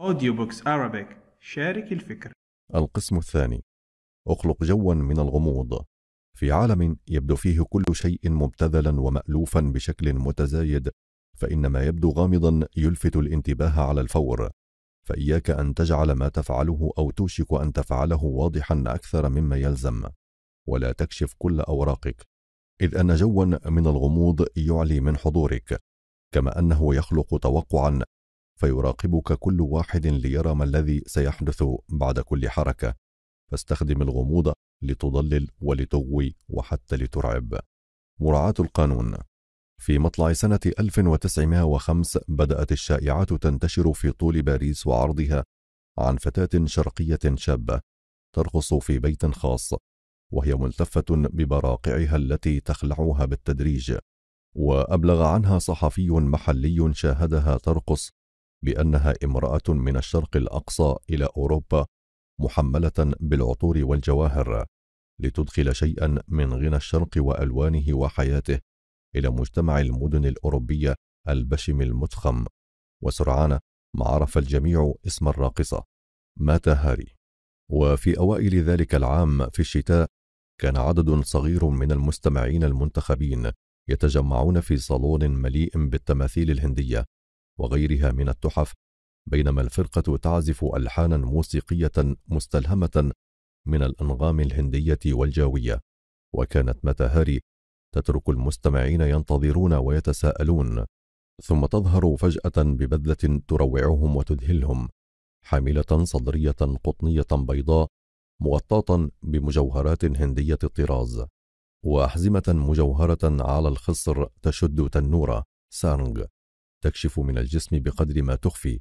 أوديو بوكس Arabic شارك الفكر القسم الثاني أخلق جوا من الغموض في عالم يبدو فيه كل شيء مبتذلا ومألوفا بشكل متزايد فإن ما يبدو غامضا يلفت الانتباه على الفور فإياك أن تجعل ما تفعله أو توشك أن تفعله واضحا أكثر مما يلزم ولا تكشف كل أوراقك إذ أن جوا من الغموض يعلي من حضورك كما أنه يخلق توقعا فيراقبك كل واحد ليرى ما الذي سيحدث بعد كل حركة فاستخدم الغموض لتضلل ولتغوي وحتى لترعب مراعاة القانون في مطلع سنة 1905 بدأت الشائعات تنتشر في طول باريس وعرضها عن فتاة شرقية شابة ترقص في بيت خاص وهي ملتفة ببراقعها التي تخلعها بالتدريج وأبلغ عنها صحفي محلي شاهدها ترقص بأنها امرأة من الشرق الأقصى إلى أوروبا محملة بالعطور والجواهر لتدخل شيئا من غنى الشرق وألوانه وحياته إلى مجتمع المدن الأوروبية البشم المتخم وسرعان ما عرف الجميع اسم الراقصة مات هاري وفي أوائل ذلك العام في الشتاء كان عدد صغير من المستمعين المنتخبين يتجمعون في صالون مليء بالتماثيل الهندية وغيرها من التحف بينما الفرقة تعزف ألحانا موسيقية مستلهمة من الأنغام الهندية والجاوية وكانت متى تترك المستمعين ينتظرون ويتساءلون ثم تظهر فجأة ببذلة تروعهم وتذهلهم حاملة صدرية قطنية بيضاء مغطاة بمجوهرات هندية الطراز وأحزمة مجوهرة على الخصر تشد تنورة سارنج تكشف من الجسم بقدر ما تخفي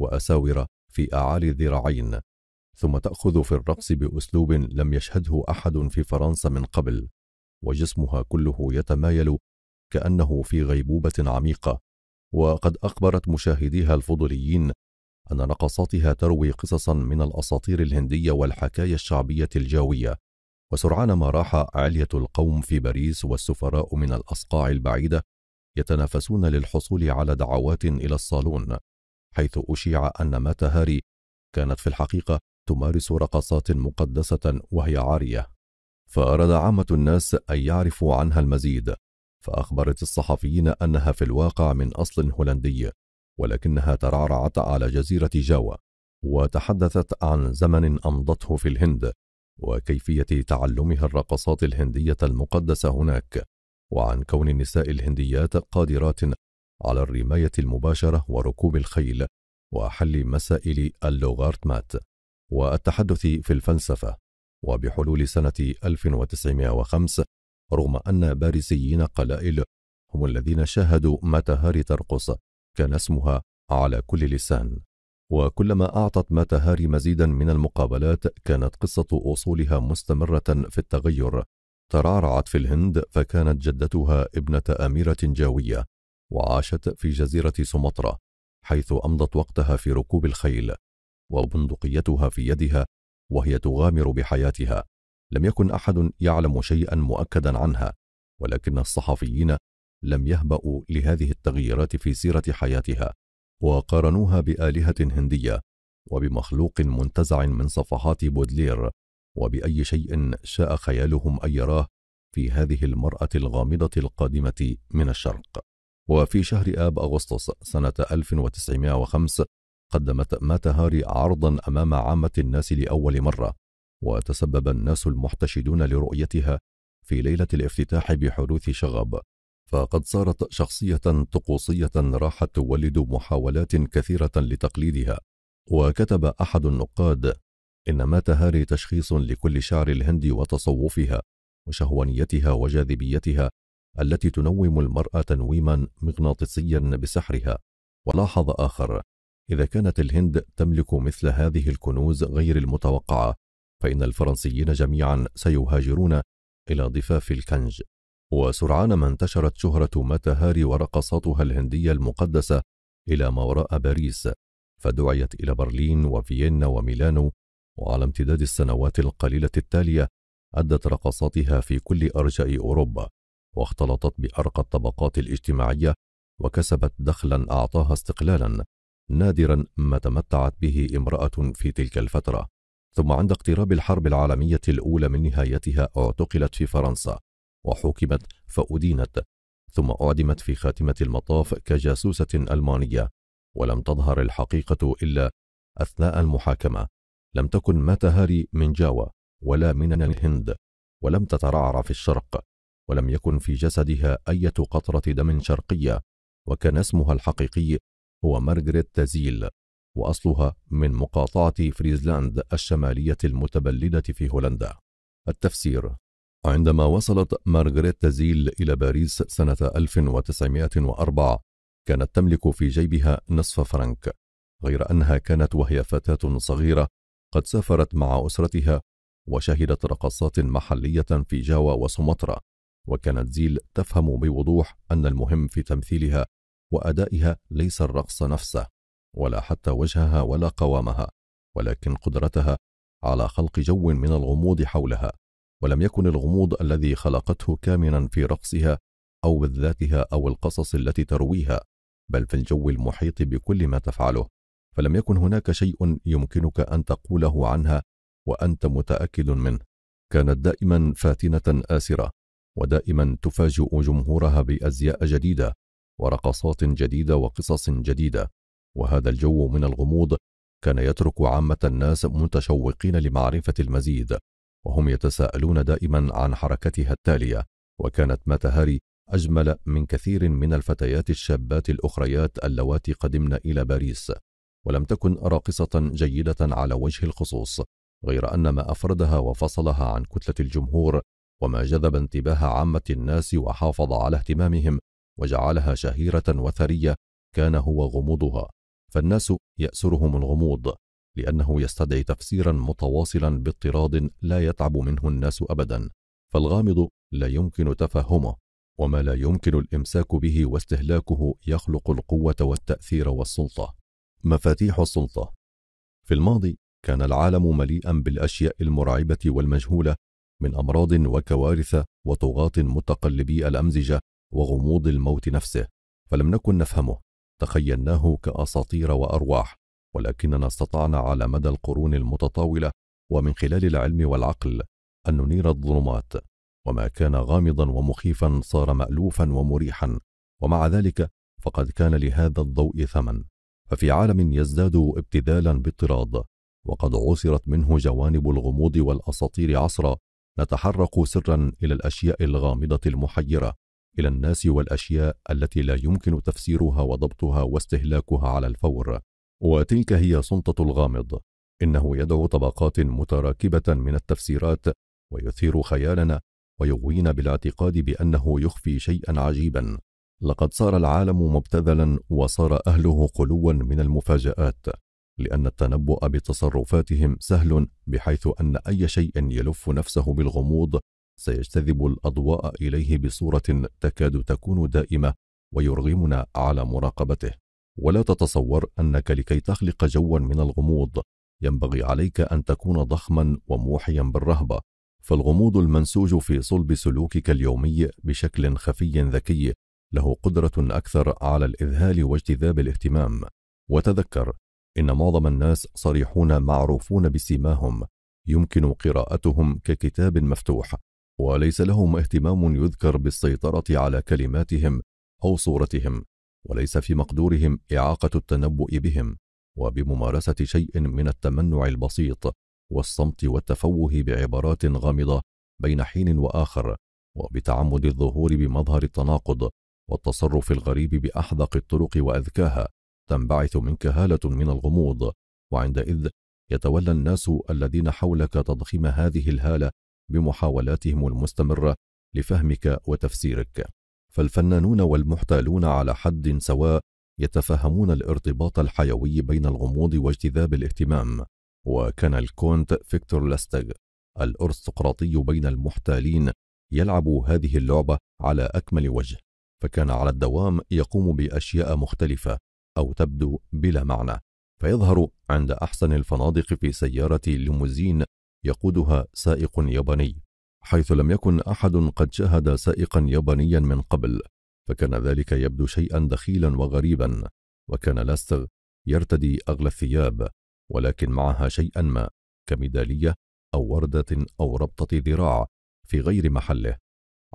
وأساور في أعالي الذراعين ثم تأخذ في الرقص بأسلوب لم يشهده أحد في فرنسا من قبل وجسمها كله يتمايل كأنه في غيبوبة عميقة وقد أخبرت مشاهديها الفضوليين أن رقصاتها تروي قصصا من الأساطير الهندية والحكاية الشعبية الجاوية وسرعان ما راح علية القوم في باريس والسفراء من الأصقاع البعيدة يتنافسون للحصول على دعوات إلى الصالون حيث أشيع أن ماتا هاري كانت في الحقيقة تمارس رقصات مقدسة وهي عارية فأراد عامة الناس أن يعرفوا عنها المزيد فأخبرت الصحفيين أنها في الواقع من أصل هولندي ولكنها ترعرعت على جزيرة جاوا وتحدثت عن زمن أمضته في الهند وكيفية تعلمها الرقصات الهندية المقدسة هناك وعن كون النساء الهنديات قادرات على الرماية المباشرة وركوب الخيل وحل مسائل اللوغارتمات والتحدث في الفلسفة وبحلول سنة 1905 رغم أن باريسيين قلائل هم الذين شاهدوا متهاري ترقص كان اسمها على كل لسان وكلما أعطت متهاري مزيدا من المقابلات كانت قصة أصولها مستمرة في التغير ترعرعت في الهند فكانت جدتها ابنة أميرة جاوية وعاشت في جزيرة سمطرة حيث أمضت وقتها في ركوب الخيل وبندقيتها في يدها وهي تغامر بحياتها لم يكن أحد يعلم شيئا مؤكدا عنها ولكن الصحفيين لم يهبأوا لهذه التغييرات في سيرة حياتها وقارنوها بآلهة هندية وبمخلوق منتزع من صفحات بودلير وبأي شيء شاء خيالهم أن يراه في هذه المرأة الغامضة القادمة من الشرق وفي شهر آب أغسطس سنة 1905 قدمت مات هاري عرضا أمام عامة الناس لأول مرة وتسبب الناس المحتشدون لرؤيتها في ليلة الافتتاح بحدوث شغب فقد صارت شخصية طقوسية راحت تولد محاولات كثيرة لتقليدها وكتب أحد النقاد إن مات هاري تشخيص لكل شعر الهند وتصوفها وشهوانيتها وجاذبيتها التي تنوم المرأة تنويما مغناطيسيا بسحرها ولاحظ آخر إذا كانت الهند تملك مثل هذه الكنوز غير المتوقعة فإن الفرنسيين جميعا سيهاجرون إلى ضفاف الكنج وسرعان ما انتشرت شهرة هاري ورقصاتها الهندية المقدسة إلى ما وراء باريس فدعيت إلى برلين وفيينا وميلانو وعلى امتداد السنوات القليلة التالية أدت رقصاتها في كل أرجاء أوروبا واختلطت بأرقى الطبقات الاجتماعية وكسبت دخلا أعطاها استقلالا نادرا ما تمتعت به امرأة في تلك الفترة ثم عند اقتراب الحرب العالمية الأولى من نهايتها اعتقلت في فرنسا وحكمت فأدينت ثم أعدمت في خاتمة المطاف كجاسوسة ألمانية ولم تظهر الحقيقة إلا أثناء المحاكمة لم تكن هاري من جاوا ولا من الهند ولم تترعرع في الشرق ولم يكن في جسدها أية قطرة دم شرقية وكان اسمها الحقيقي هو مارغريت تازيل وأصلها من مقاطعة فريزلاند الشمالية المتبلدة في هولندا التفسير عندما وصلت مارغريت تازيل إلى باريس سنة 1904 كانت تملك في جيبها نصف فرنك غير أنها كانت وهي فتاة صغيرة قد سافرت مع أسرتها وشهدت رقصات محلية في جاوا وسمطرة وكانت زيل تفهم بوضوح أن المهم في تمثيلها وأدائها ليس الرقص نفسه ولا حتى وجهها ولا قوامها ولكن قدرتها على خلق جو من الغموض حولها ولم يكن الغموض الذي خلقته كامنا في رقصها أو بذاتها أو القصص التي ترويها بل في الجو المحيط بكل ما تفعله فلم يكن هناك شيء يمكنك أن تقوله عنها وأنت متأكد منه كانت دائما فاتنة آسرة ودائما تفاجئ جمهورها بأزياء جديدة ورقصات جديدة وقصص جديدة وهذا الجو من الغموض كان يترك عامة الناس متشوقين لمعرفة المزيد وهم يتساءلون دائما عن حركتها التالية وكانت ماتا هاري أجمل من كثير من الفتيات الشابات الأخريات اللواتي قدمن إلى باريس ولم تكن راقصة جيدة على وجه الخصوص غير أن ما أفردها وفصلها عن كتلة الجمهور وما جذب انتباه عامة الناس وحافظ على اهتمامهم وجعلها شهيرة وثرية كان هو غموضها فالناس يأسرهم الغموض لأنه يستدعي تفسيرا متواصلا باضطراد لا يتعب منه الناس أبدا فالغامض لا يمكن تفهمه وما لا يمكن الإمساك به واستهلاكه يخلق القوة والتأثير والسلطة مفاتيح السلطة في الماضي كان العالم مليئا بالأشياء المرعبة والمجهولة من أمراض وكوارث وطغاة متقلبي الأمزجة وغموض الموت نفسه فلم نكن نفهمه تخيلناه كأساطير وأرواح ولكننا استطعنا على مدى القرون المتطاولة ومن خلال العلم والعقل أن ننير الظلمات وما كان غامضا ومخيفا صار مألوفا ومريحا ومع ذلك فقد كان لهذا الضوء ثمن ففي عالم يزداد ابتذالا باضطراد وقد عُصرت منه جوانب الغموض والأساطير عصرا نتحرق سرا إلى الأشياء الغامضة المحيرة إلى الناس والأشياء التي لا يمكن تفسيرها وضبطها واستهلاكها على الفور وتلك هي سلطة الغامض إنه يدعو طبقات متراكبة من التفسيرات ويثير خيالنا ويغوينا بالاعتقاد بأنه يخفي شيئا عجيبا لقد صار العالم مبتذلا وصار أهله خلوا من المفاجآت لأن التنبؤ بتصرفاتهم سهل بحيث أن أي شيء يلف نفسه بالغموض سيجتذب الأضواء إليه بصورة تكاد تكون دائمة ويرغمنا على مراقبته ولا تتصور أنك لكي تخلق جوا من الغموض ينبغي عليك أن تكون ضخما وموحيا بالرهبة فالغموض المنسوج في صلب سلوكك اليومي بشكل خفي ذكي له قدرة أكثر على الإذهال واجتذاب الاهتمام وتذكر إن معظم الناس صريحون معروفون بسيماهم يمكن قراءتهم ككتاب مفتوح وليس لهم اهتمام يذكر بالسيطرة على كلماتهم أو صورتهم وليس في مقدورهم إعاقة التنبؤ بهم وبممارسة شيء من التمنع البسيط والصمت والتفوه بعبارات غامضة بين حين وآخر وبتعمد الظهور بمظهر التناقض والتصرف الغريب بأحدق الطرق وأذكاها تنبعث منك هالة من الغموض وعندئذ يتولى الناس الذين حولك تضخيم هذه الهالة بمحاولاتهم المستمرة لفهمك وتفسيرك فالفنانون والمحتالون على حد سواء يتفهمون الارتباط الحيوي بين الغموض واجتذاب الاهتمام وكان الكونت فيكتور لاستغ الارستقراطي بين المحتالين يلعب هذه اللعبة على أكمل وجه فكان على الدوام يقوم باشياء مختلفه او تبدو بلا معنى فيظهر عند احسن الفنادق في سياره ليموزين يقودها سائق ياباني حيث لم يكن احد قد شاهد سائقا يابانيا من قبل فكان ذلك يبدو شيئا دخيلا وغريبا وكان لاستغ يرتدي اغلى الثياب ولكن معها شيئا ما كميداليه او ورده او ربطه ذراع في غير محله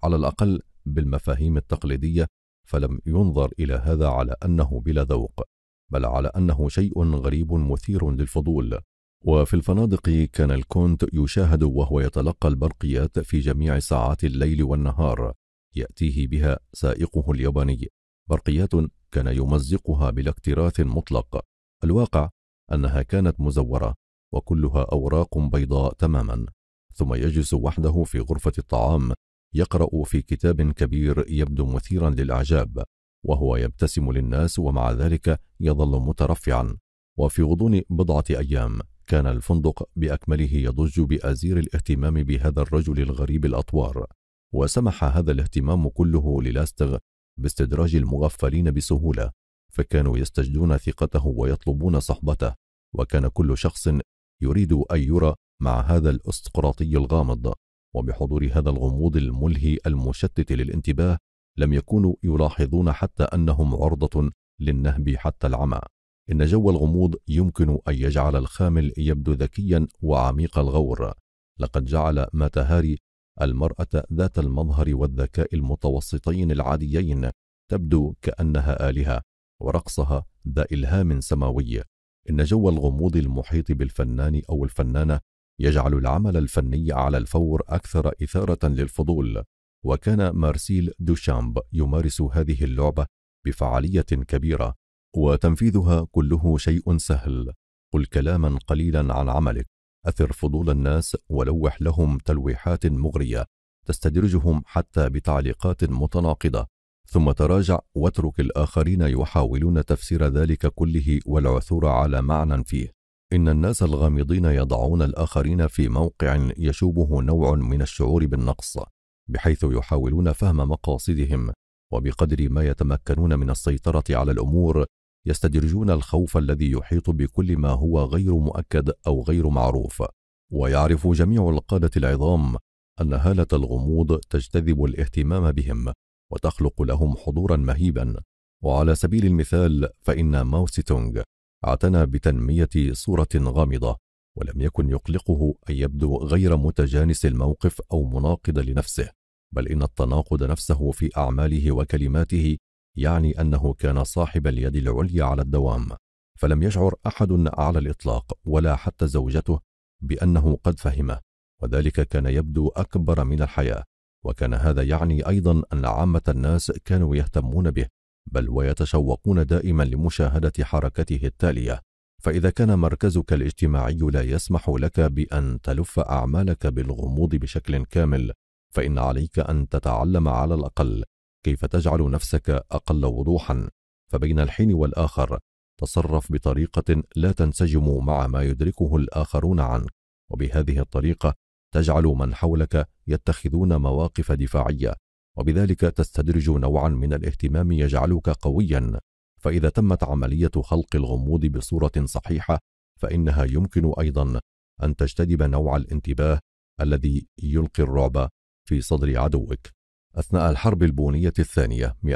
على الاقل بالمفاهيم التقليدية فلم ينظر إلى هذا على أنه بلا ذوق بل على أنه شيء غريب مثير للفضول وفي الفنادق كان الكونت يشاهد وهو يتلقى البرقيات في جميع ساعات الليل والنهار يأتيه بها سائقه الياباني برقيات كان يمزقها بلا اكتراث مطلق الواقع أنها كانت مزورة وكلها أوراق بيضاء تماما ثم يجلس وحده في غرفة الطعام يقرأ في كتاب كبير يبدو مثيرا للإعجاب وهو يبتسم للناس ومع ذلك يظل مترفعا وفي غضون بضعة أيام كان الفندق بأكمله يضج بأزير الاهتمام بهذا الرجل الغريب الأطوار وسمح هذا الاهتمام كله للاستغ باستدراج المغفلين بسهولة فكانوا يستجدون ثقته ويطلبون صحبته وكان كل شخص يريد أن يرى مع هذا الاستقراطي الغامض وبحضور هذا الغموض الملهي المشتت للانتباه لم يكونوا يلاحظون حتى أنهم عرضة للنهب حتى العمى إن جو الغموض يمكن أن يجعل الخامل يبدو ذكيا وعميق الغور لقد جعل ماتهاري المرأة ذات المظهر والذكاء المتوسطين العاديين تبدو كأنها آلهة ورقصها ذا إلهام سماوي إن جو الغموض المحيط بالفنان أو الفنانة يجعل العمل الفني على الفور أكثر إثارة للفضول وكان مارسيل دوشامب يمارس هذه اللعبة بفعالية كبيرة وتنفيذها كله شيء سهل قل كلاما قليلا عن عملك أثر فضول الناس ولوح لهم تلويحات مغرية تستدرجهم حتى بتعليقات متناقضة ثم تراجع واترك الآخرين يحاولون تفسير ذلك كله والعثور على معنى فيه إن الناس الغامضين يضعون الآخرين في موقع يشوبه نوع من الشعور بالنقص بحيث يحاولون فهم مقاصدهم وبقدر ما يتمكنون من السيطرة على الأمور يستدرجون الخوف الذي يحيط بكل ما هو غير مؤكد أو غير معروف ويعرف جميع القادة العظام أن هالة الغموض تجتذب الاهتمام بهم وتخلق لهم حضورا مهيبا وعلى سبيل المثال فإن ماوسيتونغ اعتنى بتنمية صورة غامضة ولم يكن يقلقه أن يبدو غير متجانس الموقف أو مناقض لنفسه بل إن التناقض نفسه في أعماله وكلماته يعني أنه كان صاحب اليد العليا على الدوام فلم يشعر أحد على الإطلاق ولا حتى زوجته بأنه قد فهمه وذلك كان يبدو أكبر من الحياة وكان هذا يعني أيضا أن عامة الناس كانوا يهتمون به بل ويتشوقون دائما لمشاهدة حركته التالية فإذا كان مركزك الاجتماعي لا يسمح لك بأن تلف أعمالك بالغموض بشكل كامل فإن عليك أن تتعلم على الأقل كيف تجعل نفسك أقل وضوحا فبين الحين والآخر تصرف بطريقة لا تنسجم مع ما يدركه الآخرون عنك وبهذه الطريقة تجعل من حولك يتخذون مواقف دفاعية وبذلك تستدرج نوعا من الاهتمام يجعلك قويا فإذا تمت عملية خلق الغموض بصورة صحيحة فإنها يمكن أيضا أن تجتذب نوع الانتباه الذي يلقي الرعب في صدر عدوك أثناء الحرب البونية الثانية 219-202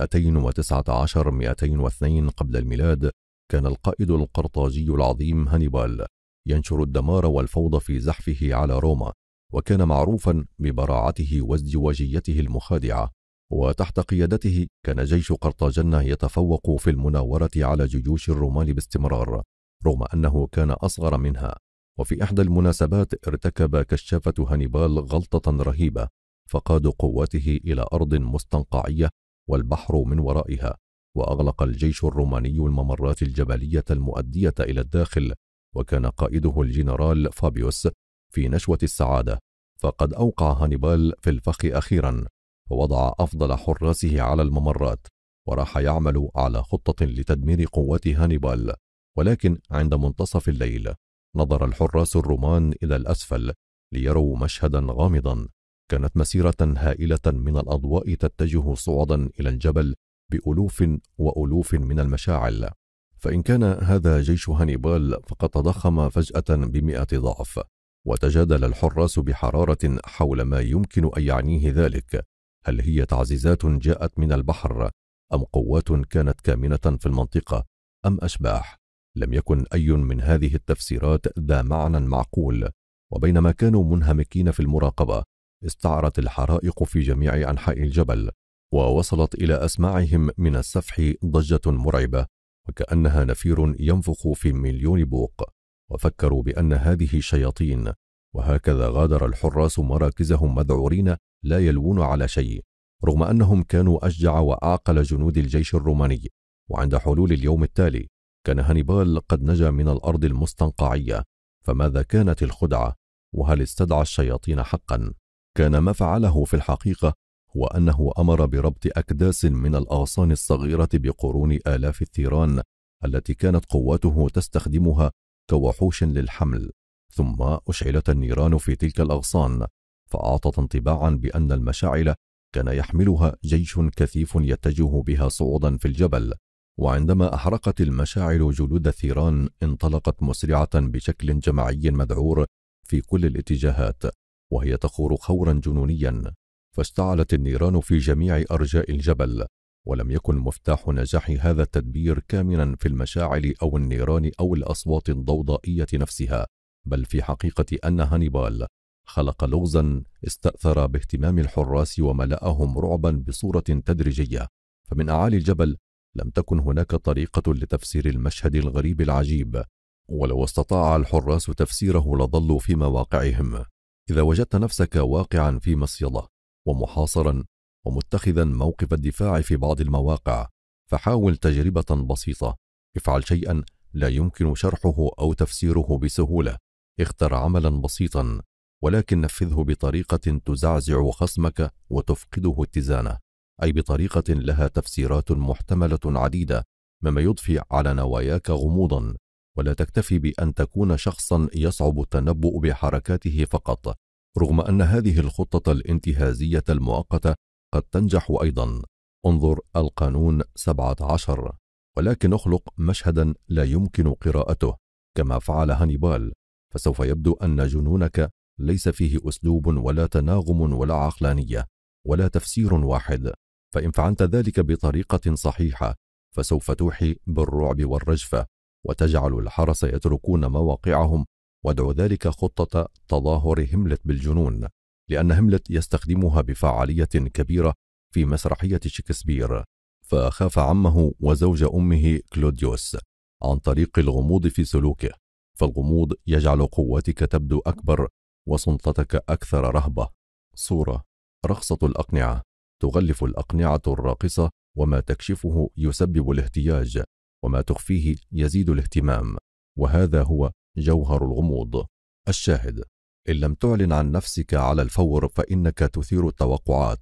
قبل الميلاد كان القائد القرطاجي العظيم هانيبال ينشر الدمار والفوضى في زحفه على روما وكان معروفا ببراعته وازدواجيته المخادعة وتحت قيادته كان جيش قرطاجنة يتفوق في المناورة على جيوش الرومان باستمرار رغم أنه كان أصغر منها وفي إحدى المناسبات ارتكب كشافة هانيبال غلطة رهيبة فقاد قواته إلى أرض مستنقعية والبحر من ورائها وأغلق الجيش الروماني الممرات الجبلية المؤدية إلى الداخل وكان قائده الجنرال فابيوس في نشوة السعادة فقد أوقع هانيبال في الفخ أخيرا ووضع أفضل حراسه على الممرات وراح يعمل على خطة لتدمير قوات هانيبال ولكن عند منتصف الليل نظر الحراس الرومان إلى الأسفل ليروا مشهدا غامضا كانت مسيرة هائلة من الأضواء تتجه صعدا إلى الجبل بألوف وألوف من المشاعل فإن كان هذا جيش هانيبال فقد تضخم فجأة بمئة ضعف وتجادل الحراس بحرارة حول ما يمكن أن يعنيه ذلك هل هي تعزيزات جاءت من البحر أم قوات كانت كامنة في المنطقة أم أشباح لم يكن أي من هذه التفسيرات ذا معنى معقول وبينما كانوا منهمكين في المراقبة استعرت الحرائق في جميع أنحاء الجبل ووصلت إلى أسماعهم من السفح ضجة مرعبة وكأنها نفير ينفخ في مليون بوق وفكروا بأن هذه شياطين وهكذا غادر الحراس مراكزهم مذعورين لا يلوون على شيء رغم أنهم كانوا أشجع وأعقل جنود الجيش الروماني وعند حلول اليوم التالي كان هانيبال قد نجا من الأرض المستنقعية فماذا كانت الخدعة وهل استدعى الشياطين حقا كان ما فعله في الحقيقة هو أنه أمر بربط أكداس من الأغصان الصغيرة بقرون آلاف الثيران التي كانت قواته تستخدمها كوحوش للحمل ثم أشعلت النيران في تلك الأغصان فأعطت انطباعا بأن المشاعل كان يحملها جيش كثيف يتجه بها صعودا في الجبل وعندما أحرقت المشاعل جلود الثيران انطلقت مسرعة بشكل جماعي مذعور في كل الاتجاهات وهي تخور خورا جنونيا فاشتعلت النيران في جميع أرجاء الجبل ولم يكن مفتاح نجاح هذا التدبير كامنا في المشاعل أو النيران أو الأصوات الضوضائية نفسها بل في حقيقة أن هانيبال خلق لغزا استأثر باهتمام الحراس وملأهم رعبا بصورة تدريجية فمن أعالي الجبل لم تكن هناك طريقة لتفسير المشهد الغريب العجيب ولو استطاع الحراس تفسيره لظلوا في مواقعهم إذا وجدت نفسك واقعا في مصيدة ومحاصرا ومتخذا موقف الدفاع في بعض المواقع فحاول تجربة بسيطة افعل شيئا لا يمكن شرحه أو تفسيره بسهولة اختر عملا بسيطا ولكن نفذه بطريقة تزعزع خصمك وتفقده اتزانه أي بطريقة لها تفسيرات محتملة عديدة مما يضفي على نواياك غموضا ولا تكتفي بأن تكون شخصا يصعب التنبؤ بحركاته فقط رغم أن هذه الخطة الانتهازية المؤقتة قد تنجح أيضا انظر القانون 17 ولكن اخلق مشهدا لا يمكن قراءته كما فعل هانيبال فسوف يبدو أن جنونك ليس فيه أسلوب ولا تناغم ولا عقلانية ولا تفسير واحد فإن فعلت ذلك بطريقة صحيحة فسوف توحي بالرعب والرجفة وتجعل الحرس يتركون مواقعهم وادعو ذلك خطة تظاهر هملت بالجنون لأن هملت يستخدمها بفعالية كبيرة في مسرحية شكسبير فأخاف عمه وزوج أمه كلوديوس عن طريق الغموض في سلوكه فالغموض يجعل قوتك تبدو أكبر وسلطتك أكثر رهبة صورة رخصة الأقنعة تغلف الأقنعة الراقصة وما تكشفه يسبب الاهتياج وما تخفيه يزيد الاهتمام وهذا هو جوهر الغموض الشاهد إن لم تعلن عن نفسك على الفور فإنك تثير التوقعات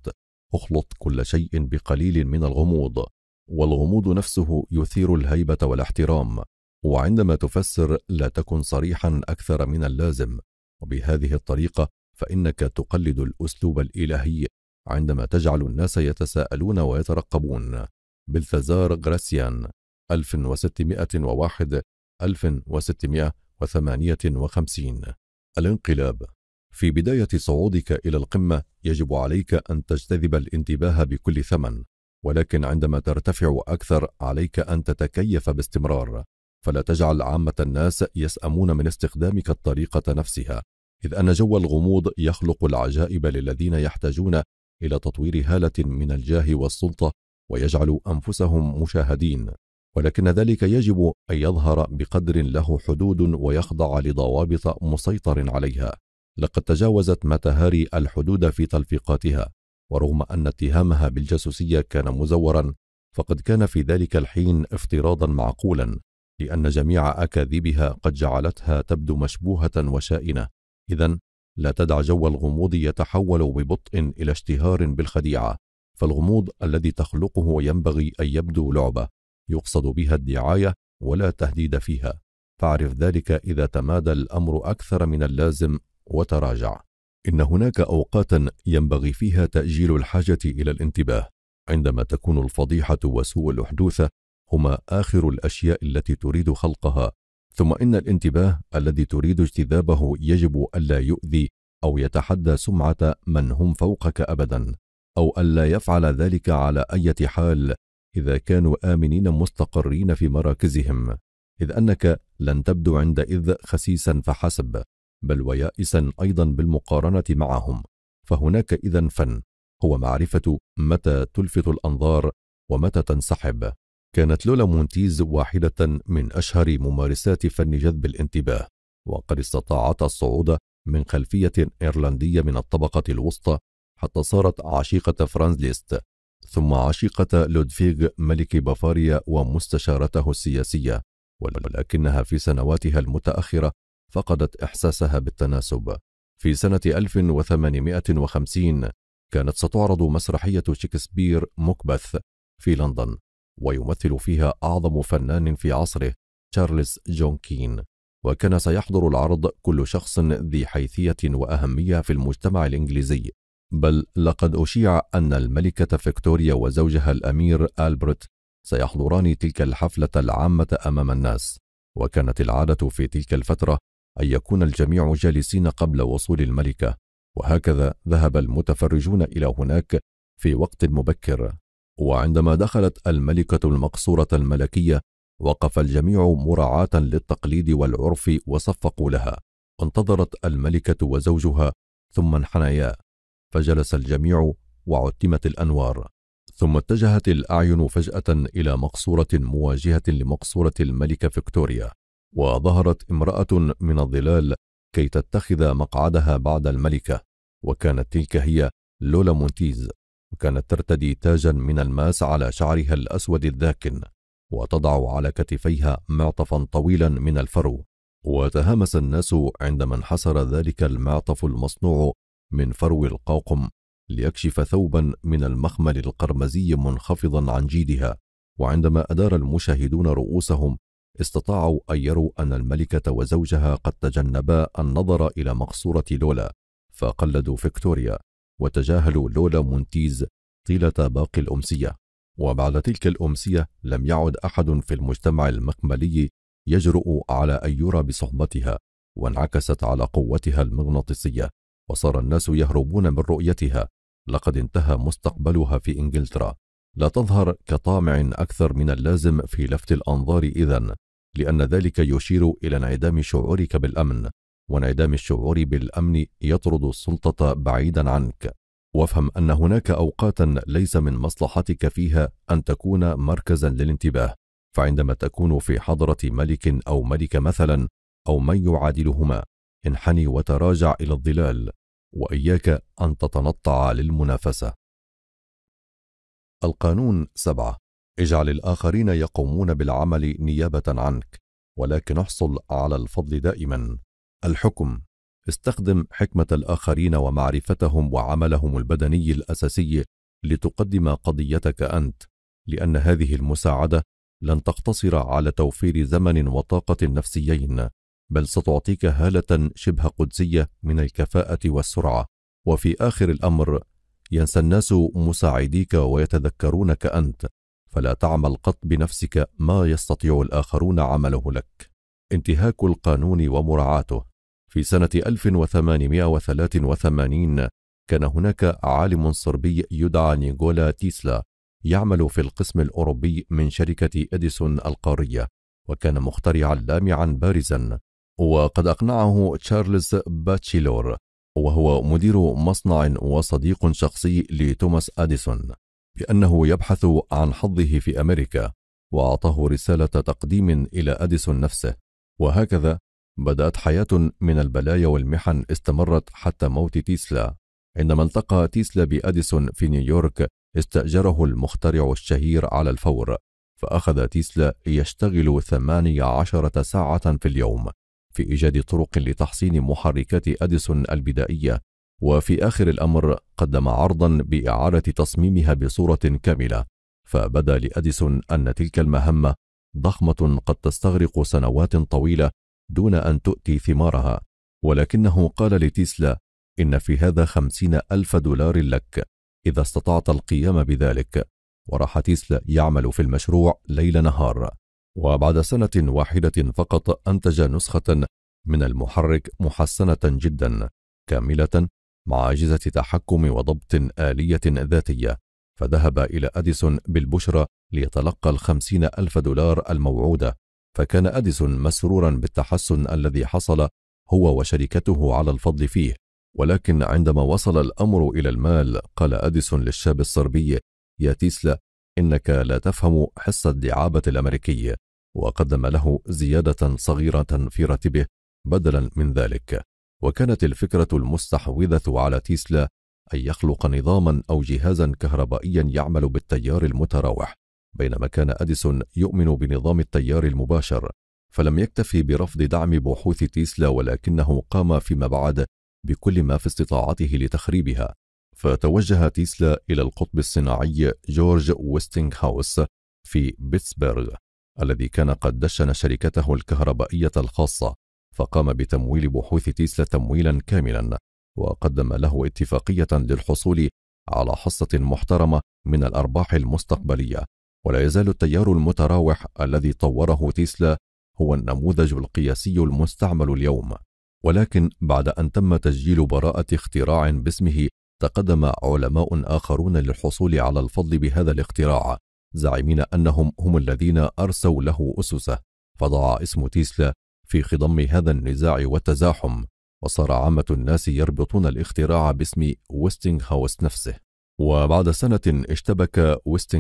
اخلط كل شيء بقليل من الغموض والغموض نفسه يثير الهيبة والاحترام وعندما تفسر لا تكن صريحا أكثر من اللازم وبهذه الطريقة فإنك تقلد الأسلوب الإلهي عندما تجعل الناس يتساءلون ويترقبون بلثزار غراسيان 1601 1658 الانقلاب في بداية صعودك إلى القمة يجب عليك أن تجتذب الانتباه بكل ثمن ولكن عندما ترتفع أكثر عليك أن تتكيف باستمرار فلا تجعل عامة الناس يسأمون من استخدامك الطريقة نفسها إذ أن جو الغموض يخلق العجائب للذين يحتاجون إلى تطوير هالة من الجاه والسلطة ويجعل أنفسهم مشاهدين ولكن ذلك يجب أن يظهر بقدر له حدود ويخضع لضوابط مسيطر عليها لقد تجاوزت متهاري الحدود في تلفيقاتها ورغم أن اتهامها بالجاسوسية كان مزورا فقد كان في ذلك الحين افتراضا معقولا لأن جميع أكاذيبها قد جعلتها تبدو مشبوهة وشائنة إذا لا تدع جو الغموض يتحول ببطء إلى اشتهار بالخديعة فالغموض الذي تخلقه ينبغي أن يبدو لعبة يقصد بها الدعاية ولا تهديد فيها فاعرف ذلك إذا تمادى الأمر أكثر من اللازم وتراجع إن هناك أوقاتا ينبغي فيها تأجيل الحاجة إلى الانتباه عندما تكون الفضيحة وسوء الأحدوثة هما آخر الأشياء التي تريد خلقها ثم إن الانتباه الذي تريد اجتذابه يجب ألا يؤذي أو يتحدى سمعة من هم فوقك أبدا أو ألا يفعل ذلك على أي حال إذا كانوا آمنين مستقرين في مراكزهم إذ أنك لن تبدو عندئذ خسيسا فحسب بل ويائسا أيضا بالمقارنة معهم فهناك إذا فن هو معرفة متى تلفت الأنظار ومتى تنسحب كانت لولا مونتيز واحدة من أشهر ممارسات فن جذب الانتباه وقد استطاعت الصعود من خلفية إيرلندية من الطبقة الوسطى حتى صارت عشيقة فرانز ليست ثم عشيقة لودفيغ ملك بافاريا ومستشارته السياسية ولكنها في سنواتها المتأخرة فقدت إحساسها بالتناسب في سنة 1850 كانت ستعرض مسرحية شكسبير مكبث في لندن ويمثل فيها أعظم فنان في عصره تشارلز جون كين وكان سيحضر العرض كل شخص ذي حيثية وأهمية في المجتمع الإنجليزي بل لقد أشيع أن الملكة فيكتوريا وزوجها الأمير ألبرت سيحضران تلك الحفلة العامة أمام الناس وكانت العادة في تلك الفترة أن يكون الجميع جالسين قبل وصول الملكة وهكذا ذهب المتفرجون إلى هناك في وقت مبكر وعندما دخلت الملكة المقصورة الملكية وقف الجميع مراعاة للتقليد والعرف وصفقوا لها انتظرت الملكة وزوجها ثم انحنيا فجلس الجميع وعتمت الأنوار ثم اتجهت الأعين فجأة إلى مقصورة مواجهة لمقصورة الملكة فيكتوريا وظهرت امرأة من الظلال كي تتخذ مقعدها بعد الملكة وكانت تلك هي لولا مونتيز وكانت ترتدي تاجا من الماس على شعرها الأسود الذاكن وتضع على كتفيها معطفا طويلا من الفرو وتهامس الناس عندما انحسر ذلك المعطف المصنوع من فرو القوقم ليكشف ثوبا من المخمل القرمزي منخفضا عن جيدها وعندما أدار المشاهدون رؤوسهم استطاعوا أن يروا أن الملكة وزوجها قد تجنبا النظر إلى مقصورة لولا فقلدوا فيكتوريا وتجاهلوا لولا مونتيز طيلة باقي الأمسية وبعد تلك الأمسية لم يعد أحد في المجتمع المخملي يجرؤ على أن يرى بصحبتها وانعكست على قوتها المغناطيسية وصار الناس يهربون من رؤيتها لقد انتهى مستقبلها في إنجلترا لا تظهر كطامع أكثر من اللازم في لفت الأنظار إذا لأن ذلك يشير إلى انعدام شعورك بالأمن وانعدام الشعور بالأمن يطرد السلطة بعيدا عنك وافهم أن هناك أوقاتا ليس من مصلحتك فيها أن تكون مركزا للانتباه فعندما تكون في حضرة ملك أو ملكة مثلا أو من يعادلهما انحني وتراجع إلى الظلال وإياك أن تتنطع للمنافسة. القانون سبعة اجعل الآخرين يقومون بالعمل نيابة عنك ولكن احصل على الفضل دائما. الحكم استخدم حكمة الآخرين ومعرفتهم وعملهم البدني الأساسي لتقدم قضيتك أنت لأن هذه المساعدة لن تقتصر على توفير زمن وطاقة نفسيين بل ستعطيك هاله شبه قدسيه من الكفاءه والسرعه وفي اخر الامر ينسى الناس مساعديك ويتذكرونك انت فلا تعمل قط بنفسك ما يستطيع الاخرون عمله لك انتهاك القانون ومراعاته في سنه 1883 كان هناك عالم صربي يدعى نيكولا تيسلا يعمل في القسم الأوروبي من شركة إديسون القارية وكان مخترعا لامعا بارزا وقد أقنعه تشارلز باتشيلور وهو مدير مصنع وصديق شخصي لتوماس أديسون بأنه يبحث عن حظه في أمريكا وأعطاه رسالة تقديم إلى أديسون نفسه وهكذا بدأت حياة من البلايا والمحن استمرت حتى موت تيسلا عندما التقى تيسلا بأديسون في نيويورك استأجره المخترع الشهير على الفور فأخذ تيسلا يشتغل ثمانية عشرة ساعة في اليوم في إيجاد طرق لتحسين محركات أديسون البدائية وفي آخر الأمر قدم عرضا بإعادة تصميمها بصورة كاملة فبدا لأديسون أن تلك المهمة ضخمة قد تستغرق سنوات طويلة دون أن تؤتي ثمارها ولكنه قال لتيسلا إن في هذا خمسين ألف دولار لك إذا استطعت القيام بذلك وراح تيسلا يعمل في المشروع ليل نهار وبعد سنة واحدة فقط أنتج نسخة من المحرك محسنة جدا كاملة مع أجهزة تحكم وضبط آلية ذاتية فذهب إلى أديسون بالبشرى ليتلقى الخمسين ألف دولار الموعودة فكان أديسون مسرورا بالتحسن الذي حصل هو وشركته على الفضل فيه ولكن عندما وصل الأمر إلى المال قال أديسون للشاب الصربي يا تيسلا إنك لا تفهم حس الدعابة الأمريكي وقدم له زيادة صغيرة في راتبه بدلا من ذلك وكانت الفكرة المستحوذة على تيسلا أن يخلق نظاما أو جهازا كهربائيا يعمل بالتيار المتراوح بينما كان أديسون يؤمن بنظام التيار المباشر فلم يكتفي برفض دعم بحوث تيسلا ولكنه قام فيما بعد بكل ما في استطاعته لتخريبها فتوجه تيسلا إلى القطب الصناعي جورج هاوس في بيتسبرغ الذي كان قد دشن شركته الكهربائية الخاصة فقام بتمويل بحوث تيسلا تمويلا كاملا وقدم له اتفاقية للحصول على حصة محترمة من الأرباح المستقبلية ولا يزال التيار المتراوح الذي طوره تيسلا هو النموذج القياسي المستعمل اليوم ولكن بعد أن تم تسجيل براءة اختراع باسمه تقدم علماء آخرون للحصول على الفضل بهذا الاختراع زعمين أنهم هم الذين أرسوا له أسسه فضاع اسم تيسلا في خضم هذا النزاع والتزاحم وصار عامة الناس يربطون الاختراع باسم هاوس نفسه وبعد سنة اشتبك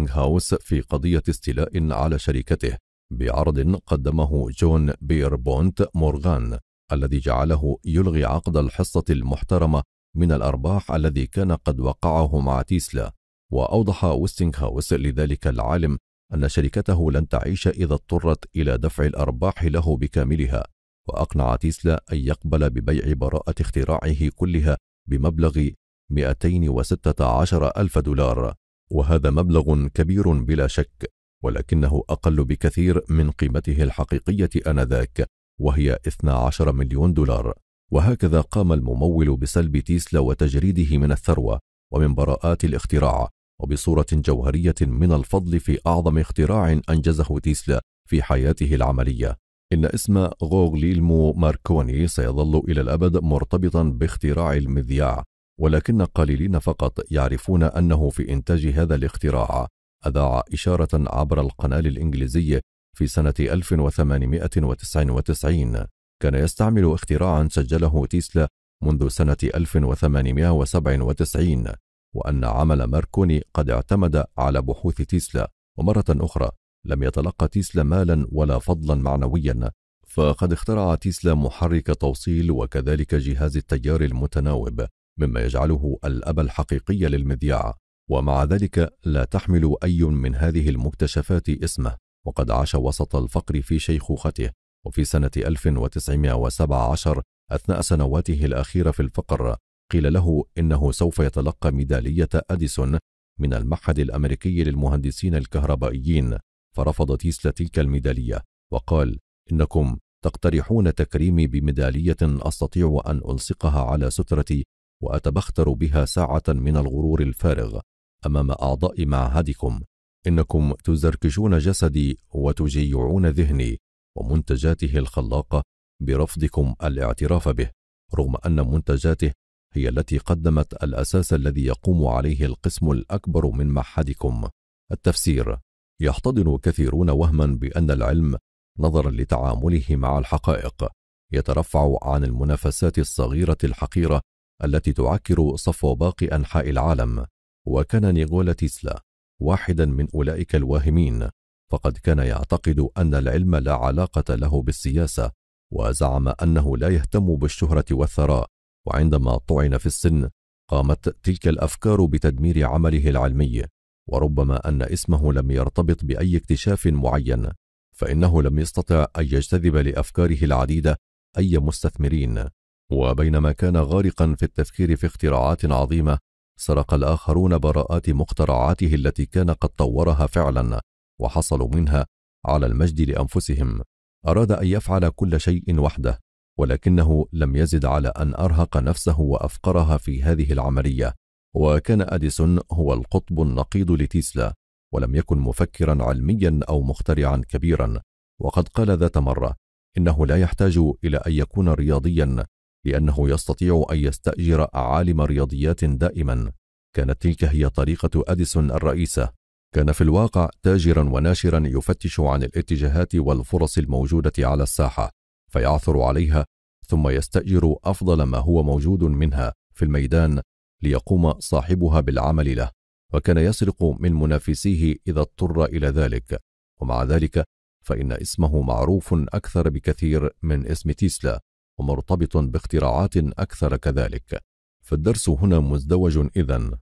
هاوس في قضية استيلاء على شركته بعرض قدمه جون بيربونت مورغان الذي جعله يلغي عقد الحصة المحترمة من الأرباح الذي كان قد وقعه مع تيسلا وأوضح ويستنغهاوس لذلك العالم أن شركته لن تعيش إذا اضطرت إلى دفع الأرباح له بكاملها وأقنع تيسلا أن يقبل ببيع براءة اختراعه كلها بمبلغ 216 ألف دولار وهذا مبلغ كبير بلا شك ولكنه أقل بكثير من قيمته الحقيقية آنذاك وهي 12 مليون دولار وهكذا قام الممول بسلب تيسلا وتجريده من الثروة ومن براءات الاختراع وبصورة جوهرية من الفضل في أعظم اختراع أنجزه تيسلا في حياته العملية إن اسم غوغليلمو ماركوني سيظل إلى الأبد مرتبطا باختراع المذياع ولكن قليلين فقط يعرفون أنه في إنتاج هذا الاختراع أذاع إشارة عبر القناة الإنجليزية في سنة 1899 كان يستعمل اختراعا سجله تيسلا منذ سنة 1897 وأن عمل ماركوني قد اعتمد على بحوث تيسلا ومرة أخرى لم يتلقى تيسلا مالا ولا فضلا معنويا فقد اخترع تيسلا محرك توصيل وكذلك جهاز التيار المتناوب مما يجعله الأب الحقيقي للمذياع ومع ذلك لا تحمل أي من هذه المكتشفات اسمه وقد عاش وسط الفقر في شيخوخته وفي سنة 1917 أثناء سنواته الأخيرة في الفقر قيل له إنه سوف يتلقى ميدالية أديسون من المعهد الأمريكي للمهندسين الكهربائيين فرفض تيسلا تلك الميدالية وقال إنكم تقترحون تكريمي بميدالية أستطيع أن ألصقها على سترتي وأتبختر بها ساعة من الغرور الفارغ أمام أعضاء معهدكم إنكم تزركشون جسدي وتجيعون ذهني ومنتجاته الخلاقة برفضكم الاعتراف به رغم أن منتجاته هي التي قدمت الأساس الذي يقوم عليه القسم الأكبر من معهدكم التفسير يحتضن كثيرون وهما بأن العلم نظرا لتعامله مع الحقائق يترفع عن المنافسات الصغيرة الحقيرة التي تعكر صفو باقي أنحاء العالم وكان نيغولا تيسلا واحدا من أولئك الواهمين فقد كان يعتقد أن العلم لا علاقة له بالسياسة وزعم أنه لا يهتم بالشهرة والثراء وعندما طعن في السن قامت تلك الأفكار بتدمير عمله العلمي وربما أن اسمه لم يرتبط بأي اكتشاف معين فإنه لم يستطع أن يجتذب لأفكاره العديدة أي مستثمرين وبينما كان غارقا في التفكير في اختراعات عظيمة سرق الآخرون براءات مخترعاته التي كان قد طورها فعلا وحصلوا منها على المجد لأنفسهم أراد أن يفعل كل شيء وحده ولكنه لم يزد على أن أرهق نفسه وأفقرها في هذه العملية وكان أديسون هو القطب النقيض لتيسلا ولم يكن مفكرا علميا أو مخترعا كبيرا وقد قال ذات مرة إنه لا يحتاج إلى أن يكون رياضيا لأنه يستطيع أن يستأجر عالم رياضيات دائما كانت تلك هي طريقة أديسون الرئيسة كان في الواقع تاجرا وناشرا يفتش عن الاتجاهات والفرص الموجودة على الساحة فيعثر عليها ثم يستأجر أفضل ما هو موجود منها في الميدان ليقوم صاحبها بالعمل له وكان يسرق من منافسيه إذا اضطر إلى ذلك ومع ذلك فإن اسمه معروف أكثر بكثير من اسم تيسلا ومرتبط باختراعات أكثر كذلك فالدرس هنا مزدوج إذن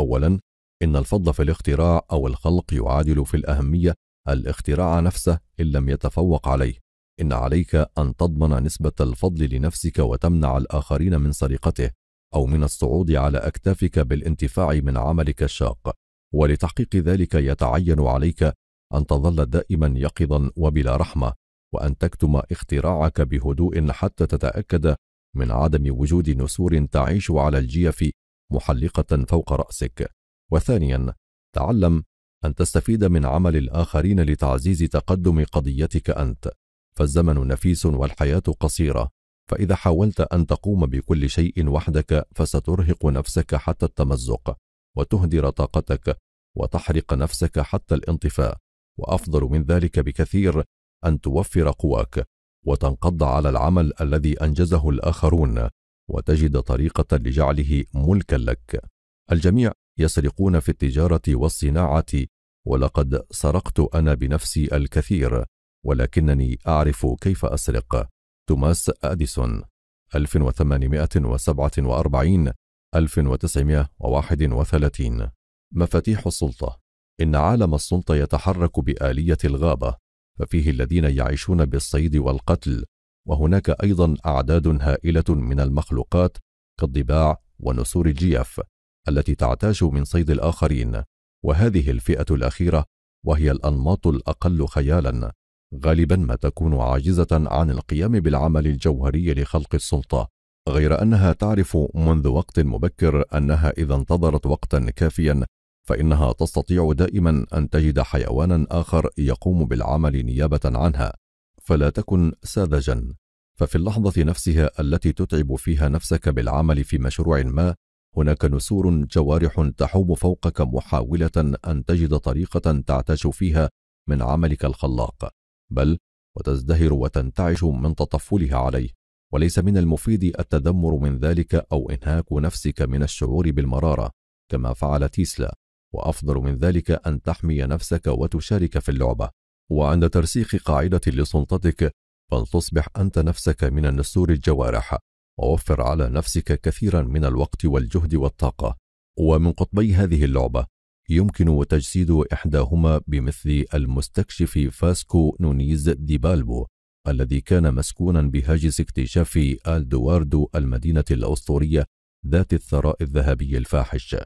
أولا إن الفضل في الاختراع أو الخلق يعادل في الأهمية الاختراع نفسه إن لم يتفوق عليه إن عليك أن تضمن نسبة الفضل لنفسك وتمنع الآخرين من سرقته أو من الصعود على أكتافك بالانتفاع من عملك الشاق ولتحقيق ذلك يتعين عليك أن تظل دائما يقظا وبلا رحمة وأن تكتم اختراعك بهدوء حتى تتأكد من عدم وجود نسور تعيش على الجيف محلقة فوق رأسك وثانيا تعلم أن تستفيد من عمل الآخرين لتعزيز تقدم قضيتك أنت فالزمن نفيس والحياة قصيرة فإذا حاولت أن تقوم بكل شيء وحدك فسترهق نفسك حتى التمزق وتهدر طاقتك وتحرق نفسك حتى الانطفاء وأفضل من ذلك بكثير أن توفر قواك وتنقض على العمل الذي أنجزه الآخرون وتجد طريقة لجعله ملكا لك الجميع يسرقون في التجارة والصناعة ولقد سرقت أنا بنفسي الكثير ولكنني أعرف كيف أسرق توماس أديسون 1847 1931 مفاتيح السلطة إن عالم السلطة يتحرك بآلية الغابة ففيه الذين يعيشون بالصيد والقتل وهناك أيضا أعداد هائلة من المخلوقات كالضباع ونسور الجيف التي تعتاش من صيد الآخرين وهذه الفئة الأخيرة وهي الأنماط الأقل خيالا غالبا ما تكون عاجزة عن القيام بالعمل الجوهري لخلق السلطة غير أنها تعرف منذ وقت مبكر أنها إذا انتظرت وقتا كافيا فإنها تستطيع دائما أن تجد حيوانا آخر يقوم بالعمل نيابة عنها فلا تكن ساذجا ففي اللحظة نفسها التي تتعب فيها نفسك بالعمل في مشروع ما هناك نسور جوارح تحوم فوقك محاولة أن تجد طريقة تعتش فيها من عملك الخلاق بل وتزدهر وتنتعش من تطفلها عليه وليس من المفيد التدمر من ذلك أو إنهاك نفسك من الشعور بالمرارة كما فعل تيسلا وأفضل من ذلك أن تحمي نفسك وتشارك في اللعبة وعند ترسيخ قاعدة لسلطتك فلتصبح أنت نفسك من النسور الجوارح ووفر على نفسك كثيرا من الوقت والجهد والطاقة ومن قطبي هذه اللعبة يمكن تجسيد إحداهما بمثل المستكشف فاسكو نونيز دي بالبو الذي كان مسكونا بهاجس اكتشاف الدواردو المدينة الأسطورية ذات الثراء الذهبي الفاحش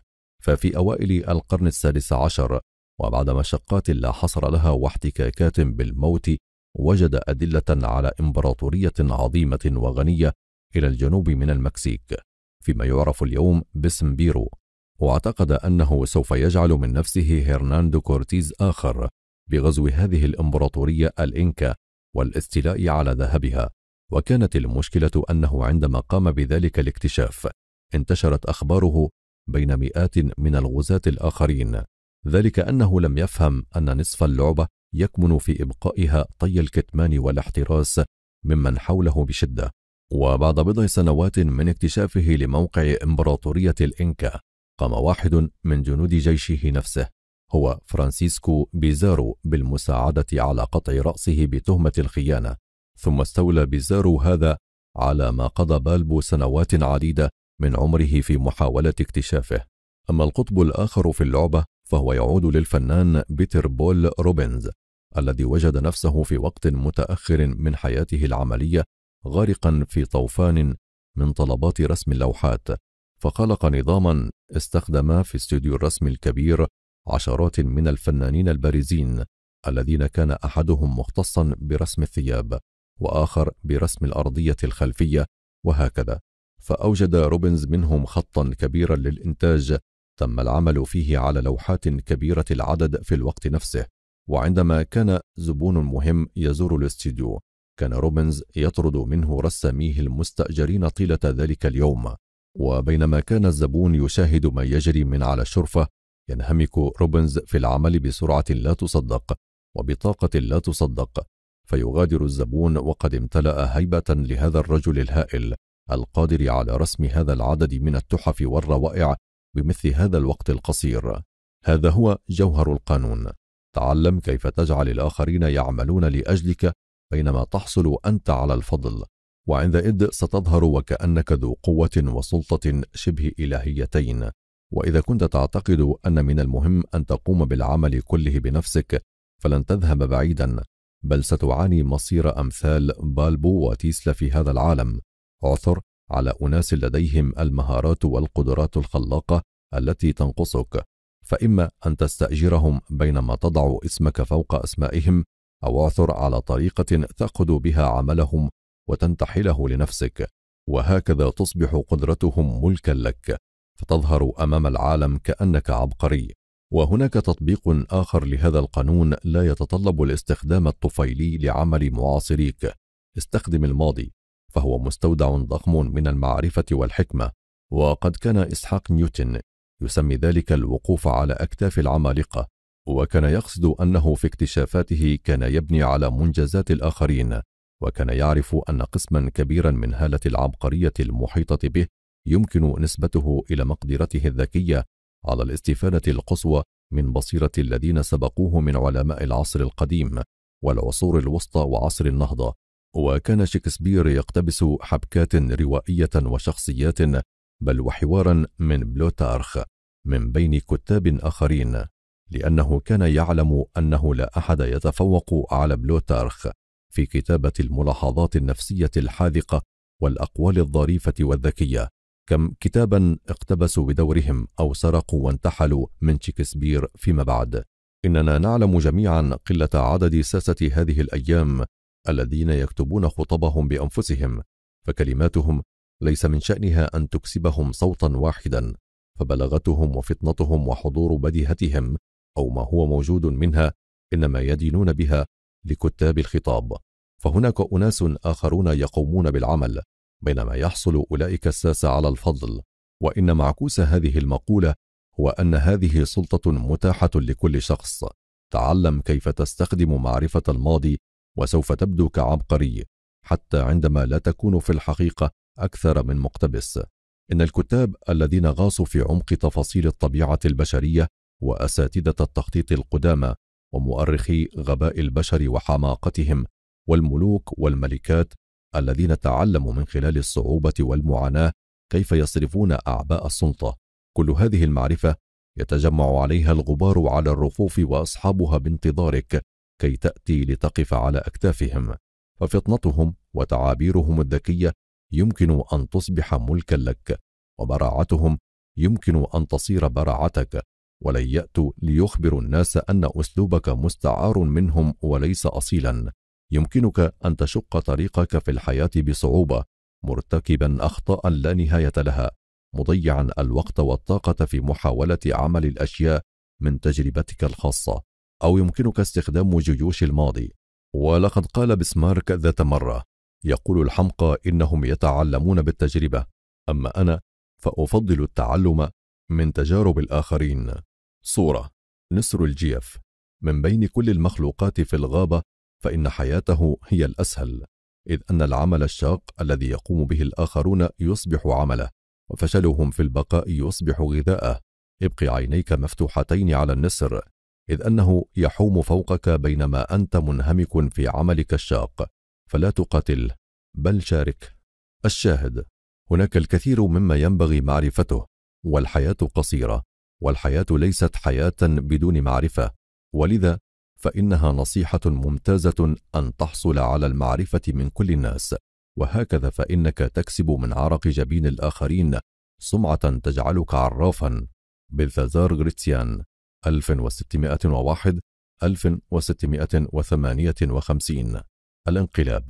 ففي أوائل القرن السادس عشر وبعد مشقات لا حصر لها واحتكاكات بالموت وجد أدلة على إمبراطورية عظيمة وغنية إلى الجنوب من المكسيك فيما يعرف اليوم باسم بيرو واعتقد أنه سوف يجعل من نفسه هرناندو كورتيز آخر بغزو هذه الإمبراطورية الإنكا والاستيلاء على ذهبها وكانت المشكلة أنه عندما قام بذلك الاكتشاف انتشرت أخباره بين مئات من الغزاة الآخرين ذلك أنه لم يفهم أن نصف اللعبة يكمن في إبقائها طي الكتمان والاحتراس ممن حوله بشدة وبعد بضع سنوات من اكتشافه لموقع إمبراطورية الإنكا قام واحد من جنود جيشه نفسه هو فرانسيسكو بيزارو بالمساعدة على قطع رأسه بتهمة الخيانة ثم استولى بيزارو هذا على ما قضى بالبو سنوات عديدة من عمره في محاولة اكتشافه أما القطب الآخر في اللعبة فهو يعود للفنان بيتر بول روبنز الذي وجد نفسه في وقت متأخر من حياته العملية غارقا في طوفان من طلبات رسم اللوحات فخلق نظاما استخدم في استوديو الرسم الكبير عشرات من الفنانين البارزين الذين كان احدهم مختصا برسم الثياب واخر برسم الارضيه الخلفيه وهكذا فاوجد روبنز منهم خطا كبيرا للانتاج تم العمل فيه على لوحات كبيره العدد في الوقت نفسه وعندما كان زبون مهم يزور الاستوديو كان روبنز يطرد منه رساميه المستأجرين طيلة ذلك اليوم وبينما كان الزبون يشاهد ما يجري من على الشرفة ينهمك روبنز في العمل بسرعة لا تصدق وبطاقة لا تصدق فيغادر الزبون وقد امتلأ هيبة لهذا الرجل الهائل القادر على رسم هذا العدد من التحف والروائع بمثل هذا الوقت القصير هذا هو جوهر القانون تعلم كيف تجعل الآخرين يعملون لأجلك بينما تحصل أنت على الفضل وعندئذ ستظهر وكأنك ذو قوة وسلطة شبه إلهيتين وإذا كنت تعتقد أن من المهم أن تقوم بالعمل كله بنفسك فلن تذهب بعيدا بل ستعاني مصير أمثال بالبو وتيسلا في هذا العالم عثر على أناس لديهم المهارات والقدرات الخلاقة التي تنقصك فإما أن تستأجرهم بينما تضع اسمك فوق أسمائهم أو أواثر على طريقة تأخذ بها عملهم وتنتحله لنفسك وهكذا تصبح قدرتهم ملكا لك فتظهر أمام العالم كأنك عبقري وهناك تطبيق آخر لهذا القانون لا يتطلب الاستخدام الطفيلي لعمل معاصريك استخدم الماضي فهو مستودع ضخم من المعرفة والحكمة وقد كان إسحاق نيوتن يسمي ذلك الوقوف على أكتاف العمالقة وكان يقصد أنه في اكتشافاته كان يبني على منجزات الآخرين وكان يعرف أن قسما كبيرا من هالة العبقرية المحيطة به يمكن نسبته إلى مقدرته الذكية على الاستفادة القصوى من بصيرة الذين سبقوه من علماء العصر القديم والعصور الوسطى وعصر النهضة وكان شكسبير يقتبس حبكات روائية وشخصيات بل وحوارا من بلوتارخ من بين كتاب آخرين لأنه كان يعلم أنه لا أحد يتفوق على بلوتارخ في كتابة الملاحظات النفسية الحاذقة والأقوال الظريفة والذكية كم كتابا اقتبسوا بدورهم أو سرقوا وانتحلوا من شكسبير فيما بعد إننا نعلم جميعا قلة عدد ساسة هذه الأيام الذين يكتبون خطبهم بأنفسهم فكلماتهم ليس من شأنها أن تكسبهم صوتا واحدا فبلغتهم وفطنتهم وحضور بديهتهم أو ما هو موجود منها إنما يدينون بها لكتاب الخطاب فهناك أناس آخرون يقومون بالعمل بينما يحصل أولئك الساس على الفضل وإن معكوس هذه المقولة هو أن هذه سلطة متاحة لكل شخص تعلم كيف تستخدم معرفة الماضي وسوف تبدو كعبقري حتى عندما لا تكون في الحقيقة أكثر من مقتبس إن الكتاب الذين غاصوا في عمق تفاصيل الطبيعة البشرية وأساتذة التخطيط القدامى ومؤرخي غباء البشر وحماقتهم والملوك والملكات الذين تعلموا من خلال الصعوبة والمعاناة كيف يصرفون أعباء السلطة كل هذه المعرفة يتجمع عليها الغبار على الرفوف وأصحابها بانتظارك كي تأتي لتقف على أكتافهم ففطنتهم وتعابيرهم الذكية يمكن أن تصبح ملكا لك وبراعتهم يمكن أن تصير براعتك ولن يأتوا ليخبروا الناس أن أسلوبك مستعار منهم وليس أصيلا يمكنك أن تشق طريقك في الحياة بصعوبة مرتكبا أخطاء لا نهاية لها مضيعا الوقت والطاقة في محاولة عمل الأشياء من تجربتك الخاصة أو يمكنك استخدام جيوش الماضي ولقد قال بسمارك ذات مرة يقول الحمقى إنهم يتعلمون بالتجربة أما أنا فأفضل التعلم من تجارب الآخرين صورة نسر الجيف من بين كل المخلوقات في الغابة فإن حياته هي الأسهل إذ أن العمل الشاق الذي يقوم به الآخرون يصبح عمله وفشلهم في البقاء يصبح غذاءه ابق عينيك مفتوحتين على النسر إذ أنه يحوم فوقك بينما أنت منهمك في عملك الشاق فلا تقاتل بل شارك الشاهد هناك الكثير مما ينبغي معرفته والحياة قصيرة والحياة ليست حياة بدون معرفة ولذا فإنها نصيحة ممتازة أن تحصل على المعرفة من كل الناس وهكذا فإنك تكسب من عرق جبين الآخرين سمعة تجعلك عرافا بالثزار غريتسيان 1601 1658 الانقلاب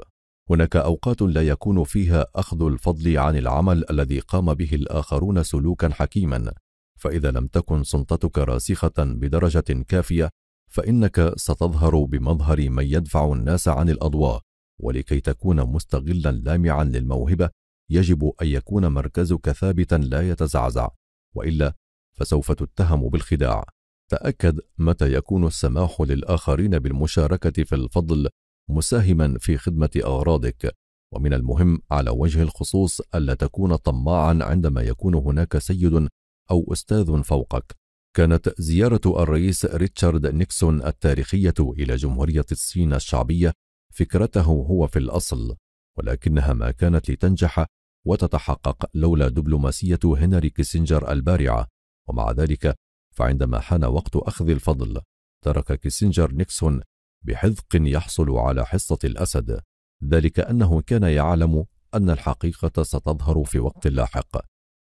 هناك أوقات لا يكون فيها أخذ الفضل عن العمل الذي قام به الآخرون سلوكا حكيما فإذا لم تكن سلطتك راسخة بدرجة كافية فإنك ستظهر بمظهر من يدفع الناس عن الأضواء ولكي تكون مستغلا لامعا للموهبة يجب أن يكون مركزك ثابتا لا يتزعزع وإلا فسوف تتهم بالخداع تأكد متى يكون السماح للآخرين بالمشاركة في الفضل مساهما في خدمة أغراضك ومن المهم على وجه الخصوص ألا تكون طماعا عندما يكون هناك سيد أو أستاذ فوقك كانت زيارة الرئيس ريتشارد نيكسون التاريخية إلى جمهورية الصين الشعبية فكرته هو في الأصل ولكنها ما كانت لتنجح وتتحقق لولا دبلوماسية هنري كيسنجر البارعة ومع ذلك فعندما حان وقت أخذ الفضل ترك كيسنجر نيكسون بحذق يحصل على حصة الأسد ذلك أنه كان يعلم أن الحقيقة ستظهر في وقت لاحق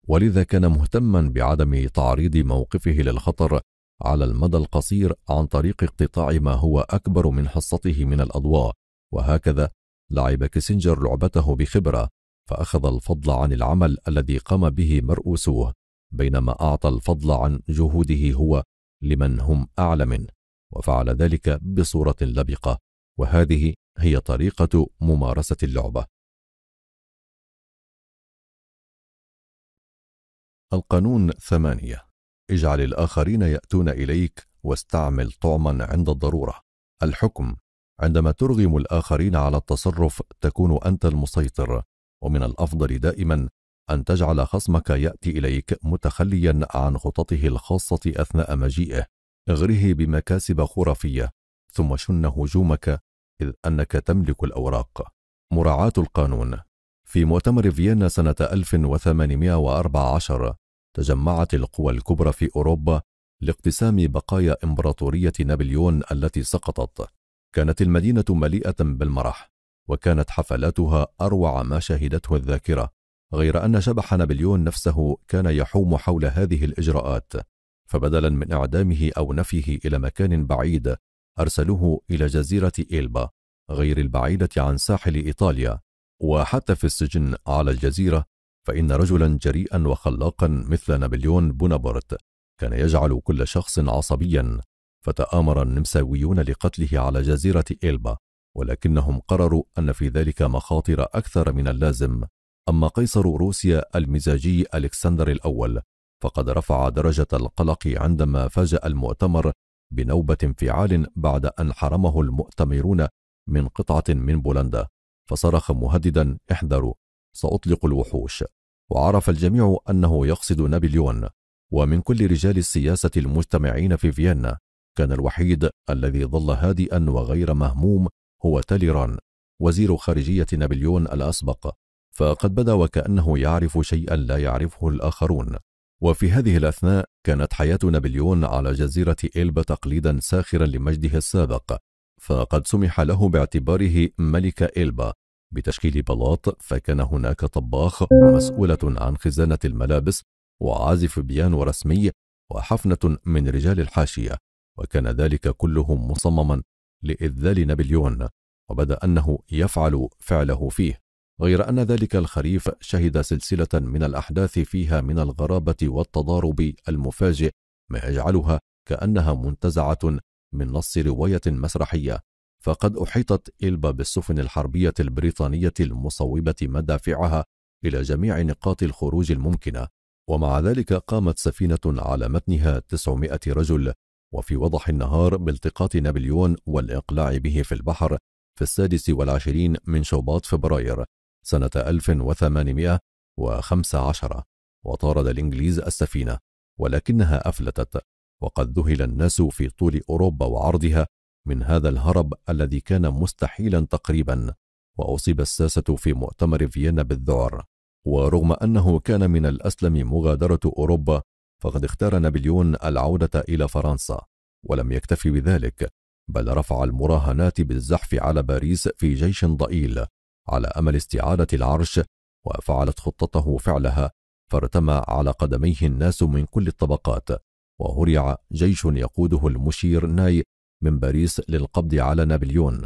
ولذا كان مهتما بعدم تعريض موقفه للخطر على المدى القصير عن طريق اقتطاع ما هو أكبر من حصته من الأضواء وهكذا لعب كيسنجر لعبته بخبرة فأخذ الفضل عن العمل الذي قام به مرؤوسوه بينما أعطى الفضل عن جهوده هو لمن هم أعلى منه وفعل ذلك بصورة لبقة وهذه هي طريقة ممارسة اللعبة القانون ثمانية اجعل الآخرين يأتون إليك واستعمل طعما عند الضرورة الحكم عندما ترغم الآخرين على التصرف تكون أنت المسيطر ومن الأفضل دائما أن تجعل خصمك يأتي إليك متخليا عن خططه الخاصة أثناء مجيئه اغره بمكاسب خرافية ثم شن هجومك إذ أنك تملك الأوراق مراعاة القانون في مؤتمر فيينا سنة 1814 تجمعت القوى الكبرى في أوروبا لاقتسام بقايا إمبراطورية نابليون التي سقطت كانت المدينة مليئة بالمرح وكانت حفلاتها أروع ما شهدته الذاكرة غير أن شبح نابليون نفسه كان يحوم حول هذه الإجراءات فبدلا من إعدامه أو نفيه إلى مكان بعيد أرسلوه إلى جزيرة ايلبا غير البعيدة عن ساحل إيطاليا وحتى في السجن على الجزيرة فإن رجلا جريئا وخلاقا مثل نابليون بونابرت كان يجعل كل شخص عصبيا فتآمر النمساويون لقتله على جزيرة ايلبا ولكنهم قرروا أن في ذلك مخاطر أكثر من اللازم أما قيصر روسيا المزاجي ألكسندر الأول فقد رفع درجة القلق عندما فاجأ المؤتمر بنوبة انفعال بعد أن حرمه المؤتمرون من قطعة من بولندا فصرخ مهددا احذروا سأطلق الوحوش وعرف الجميع أنه يقصد نابليون ومن كل رجال السياسة المجتمعين في فيينا كان الوحيد الذي ظل هادئا وغير مهموم هو تاليران وزير خارجية نابليون الأسبق فقد بدا وكأنه يعرف شيئا لا يعرفه الآخرون وفي هذه الأثناء كانت حياة نابليون على جزيرة إلبا تقليدا ساخرا لمجده السابق فقد سمح له باعتباره ملك إلبا بتشكيل بلاط فكان هناك طباخ ومسؤولة عن خزانة الملابس وعازف بيانو رسمي وحفنة من رجال الحاشية وكان ذلك كله مصمما لإذلال نابليون وبدا أنه يفعل فعله فيه غير أن ذلك الخريف شهد سلسلة من الأحداث فيها من الغرابة والتضارب المفاجئ ما يجعلها كأنها منتزعة من نص رواية مسرحية فقد أحيطت إلبا بالسفن الحربية البريطانية المصوبة مدافعها إلى جميع نقاط الخروج الممكنة ومع ذلك قامت سفينة على متنها 900 رجل وفي وضح النهار بالتقاط نابليون والإقلاع به في البحر في السادس والعشرين من شوباط فبراير سنة 1815 وطارد الإنجليز السفينة ولكنها أفلتت وقد ذهل الناس في طول أوروبا وعرضها من هذا الهرب الذي كان مستحيلا تقريبا وأصيب الساسة في مؤتمر فيينا بالذعر ورغم أنه كان من الأسلم مغادرة أوروبا فقد اختار نابليون العودة إلى فرنسا ولم يكتفي بذلك بل رفع المراهنات بالزحف على باريس في جيش ضئيل على أمل استعادة العرش وفعلت خطته فعلها فارتمى على قدميه الناس من كل الطبقات وهرع جيش يقوده المشير ناي من باريس للقبض على نابليون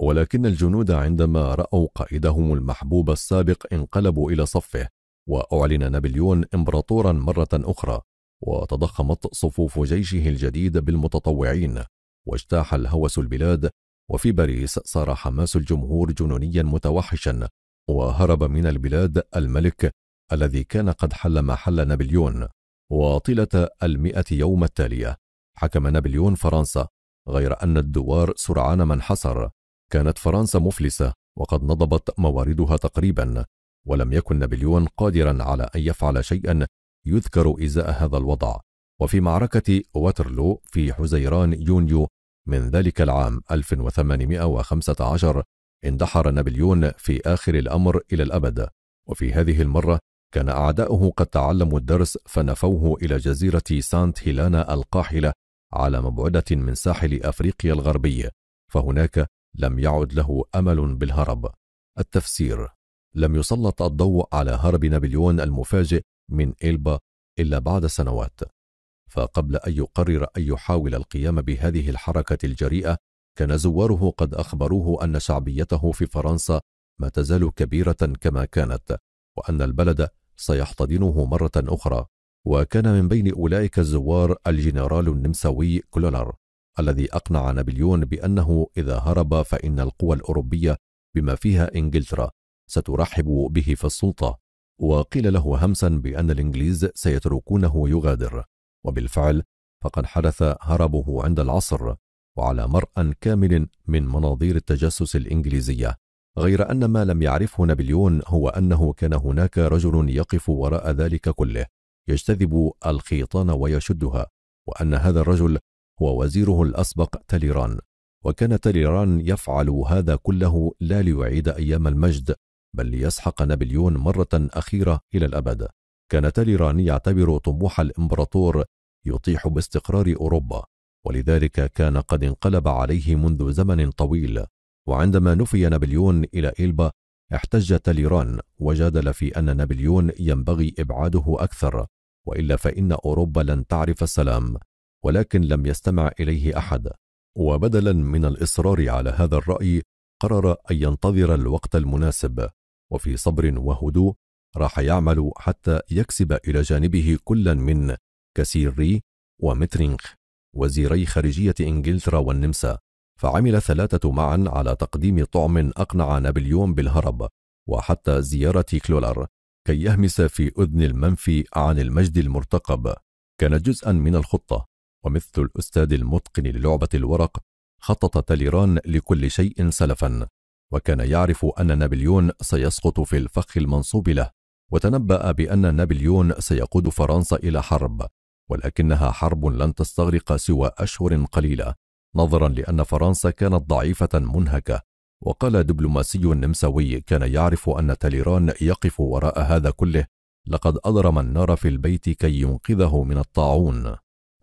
ولكن الجنود عندما رأوا قائدهم المحبوب السابق انقلبوا إلى صفه وأعلن نابليون إمبراطورا مرة أخرى وتضخمت صفوف جيشه الجديد بالمتطوعين واجتاح الهوس البلاد وفي باريس صار حماس الجمهور جنونيا متوحشا وهرب من البلاد الملك الذي كان قد حل محل نابليون وطيلة المئة يوم التالية حكم نابليون فرنسا غير أن الدوار سرعان ما انحسر كانت فرنسا مفلسة وقد نضبت مواردها تقريبا ولم يكن نابليون قادرا على أن يفعل شيئا يذكر إزاء هذا الوضع وفي معركة واترلو في حزيران يونيو من ذلك العام 1815 اندحر نابليون في آخر الأمر إلى الأبد وفي هذه المرة كان أعداؤه قد تعلموا الدرس فنفوه إلى جزيرة سانت هيلانا القاحلة على مبعدة من ساحل أفريقيا الغربية فهناك لم يعد له أمل بالهرب التفسير لم يسلط الضوء على هرب نابليون المفاجئ من إلبا إلا بعد سنوات فقبل أن يقرر أن يحاول القيام بهذه الحركة الجريئة كان زواره قد أخبروه أن شعبيته في فرنسا ما تزال كبيرة كما كانت وأن البلد سيحتضنه مرة أخرى وكان من بين أولئك الزوار الجنرال النمساوي كلولر الذي أقنع نابليون بأنه إذا هرب فإن القوى الأوروبية بما فيها إنجلترا سترحب به في السلطة وقيل له همسا بأن الإنجليز سيتركونه يغادر وبالفعل فقد حدث هربه عند العصر وعلى مرأى كامل من مناظير التجسس الإنجليزية غير أن ما لم يعرفه نابليون هو أنه كان هناك رجل يقف وراء ذلك كله يجتذب الخيطان ويشدها وأن هذا الرجل هو وزيره الأسبق تاليران وكان تاليران يفعل هذا كله لا ليعيد أيام المجد بل ليسحق نابليون مرة أخيرة إلى الأبد كان تاليران يعتبر طموح الإمبراطور يطيح باستقرار أوروبا ولذلك كان قد انقلب عليه منذ زمن طويل وعندما نفي نابليون إلى إلبا احتج تاليران وجادل في أن نابليون ينبغي إبعاده أكثر وإلا فإن أوروبا لن تعرف السلام ولكن لم يستمع إليه أحد وبدلا من الإصرار على هذا الرأي قرر أن ينتظر الوقت المناسب وفي صبر وهدوء راح يعمل حتى يكسب إلى جانبه كلا من كسيري ومترينخ وزيري خارجية إنجلترا والنمسا فعمل الثلاثة معا على تقديم طعم أقنع نابليون بالهرب وحتى زيارة كلولر كي يهمس في أذن المنفي عن المجد المرتقب كان جزءا من الخطة ومثل الأستاذ المتقن للعبة الورق خطط تاليران لكل شيء سلفا وكان يعرف أن نابليون سيسقط في الفخ المنصوب له وتنبأ بأن نابليون سيقود فرنسا إلى حرب ولكنها حرب لن تستغرق سوى أشهر قليلة نظرا لأن فرنسا كانت ضعيفة منهكة وقال دبلوماسي نمساوي كان يعرف أن تاليران يقف وراء هذا كله لقد أضرم النار في البيت كي ينقذه من الطاعون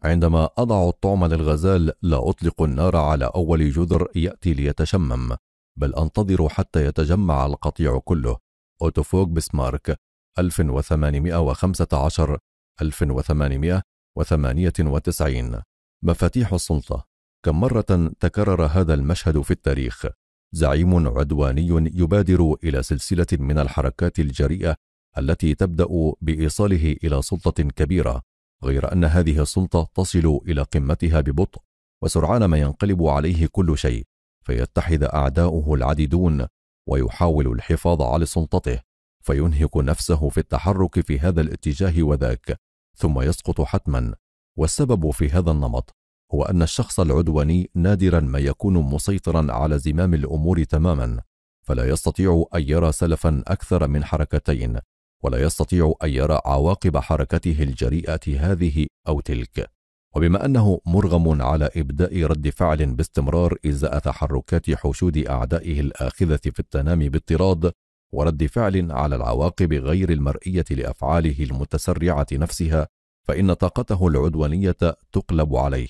عندما أضع الطعم للغزال لا أطلق النار على أول جذر يأتي ليتشمم بل أنتظر حتى يتجمع القطيع كله أوتوفوك بسمارك 1815 1898 مفاتيح السلطة كم مرة تكرر هذا المشهد في التاريخ زعيم عدواني يبادر إلى سلسلة من الحركات الجريئة التي تبدأ بإيصاله إلى سلطة كبيرة غير أن هذه السلطة تصل إلى قمتها ببطء وسرعان ما ينقلب عليه كل شيء فيتحد أعداؤه العديدون ويحاول الحفاظ على سلطته فينهك نفسه في التحرك في هذا الاتجاه وذاك ثم يسقط حتما والسبب في هذا النمط هو أن الشخص العدواني نادرا ما يكون مسيطرا على زمام الأمور تماما فلا يستطيع أن يرى سلفا أكثر من حركتين ولا يستطيع أن يرى عواقب حركته الجريئة هذه أو تلك وبما أنه مرغم على إبداء رد فعل باستمرار إزاء تحركات حشود أعدائه الآخذة في التنامي باضطراد ورد فعل على العواقب غير المرئية لأفعاله المتسرعة نفسها فإن طاقته العدوانية تقلب عليه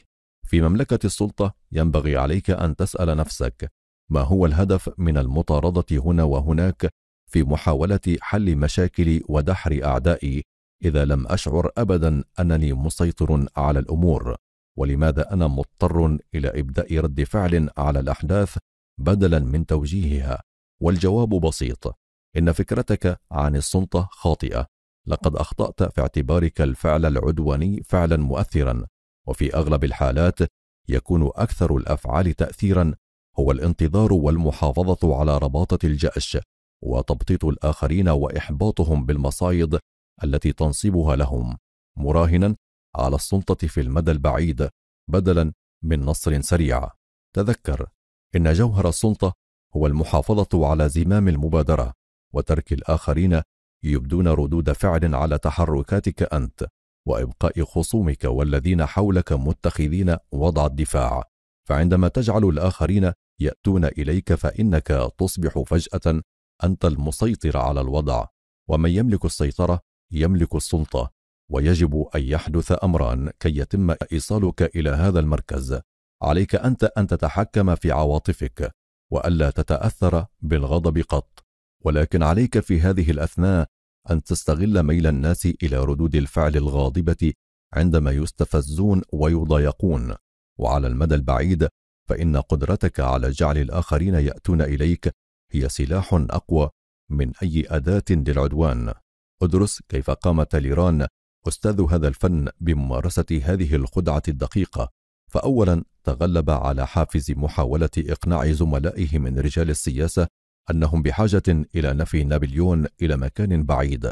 في مملكة السلطة ينبغي عليك أن تسأل نفسك ما هو الهدف من المطاردة هنا وهناك في محاولة حل مشاكلي ودحر أعدائي إذا لم أشعر أبدا أنني مسيطر على الأمور ولماذا أنا مضطر إلى إبداء رد فعل على الأحداث بدلا من توجيهها والجواب بسيط إن فكرتك عن السلطة خاطئة لقد أخطأت في اعتبارك الفعل العدواني فعلا مؤثرا وفي أغلب الحالات يكون أكثر الأفعال تأثيرا هو الانتظار والمحافظة على رباطة الجأش وتبطيط الآخرين وإحباطهم بالمصايد التي تنصبها لهم مراهنا على السلطة في المدى البعيد بدلا من نصر سريع تذكر إن جوهر السلطة هو المحافظة على زمام المبادرة وترك الآخرين يبدون ردود فعل على تحركاتك أنت وإبقاء خصومك والذين حولك متخذين وضع الدفاع فعندما تجعل الآخرين يأتون إليك فإنك تصبح فجأة أنت المسيطر على الوضع ومن يملك السيطرة يملك السلطة ويجب أن يحدث أمران كي يتم إيصالك إلى هذا المركز عليك أنت أن تتحكم في عواطفك وألا تتأثر بالغضب قط ولكن عليك في هذه الأثناء أن تستغل ميل الناس إلى ردود الفعل الغاضبة عندما يستفزون ويضايقون وعلى المدى البعيد فإن قدرتك على جعل الآخرين يأتون إليك هي سلاح أقوى من أي أداة للعدوان ادرس كيف قام تاليران أستاذ هذا الفن بممارسة هذه الخدعة الدقيقة فأولا تغلب على حافز محاولة إقناع زملائه من رجال السياسة أنهم بحاجة إلى نفي نابليون إلى مكان بعيد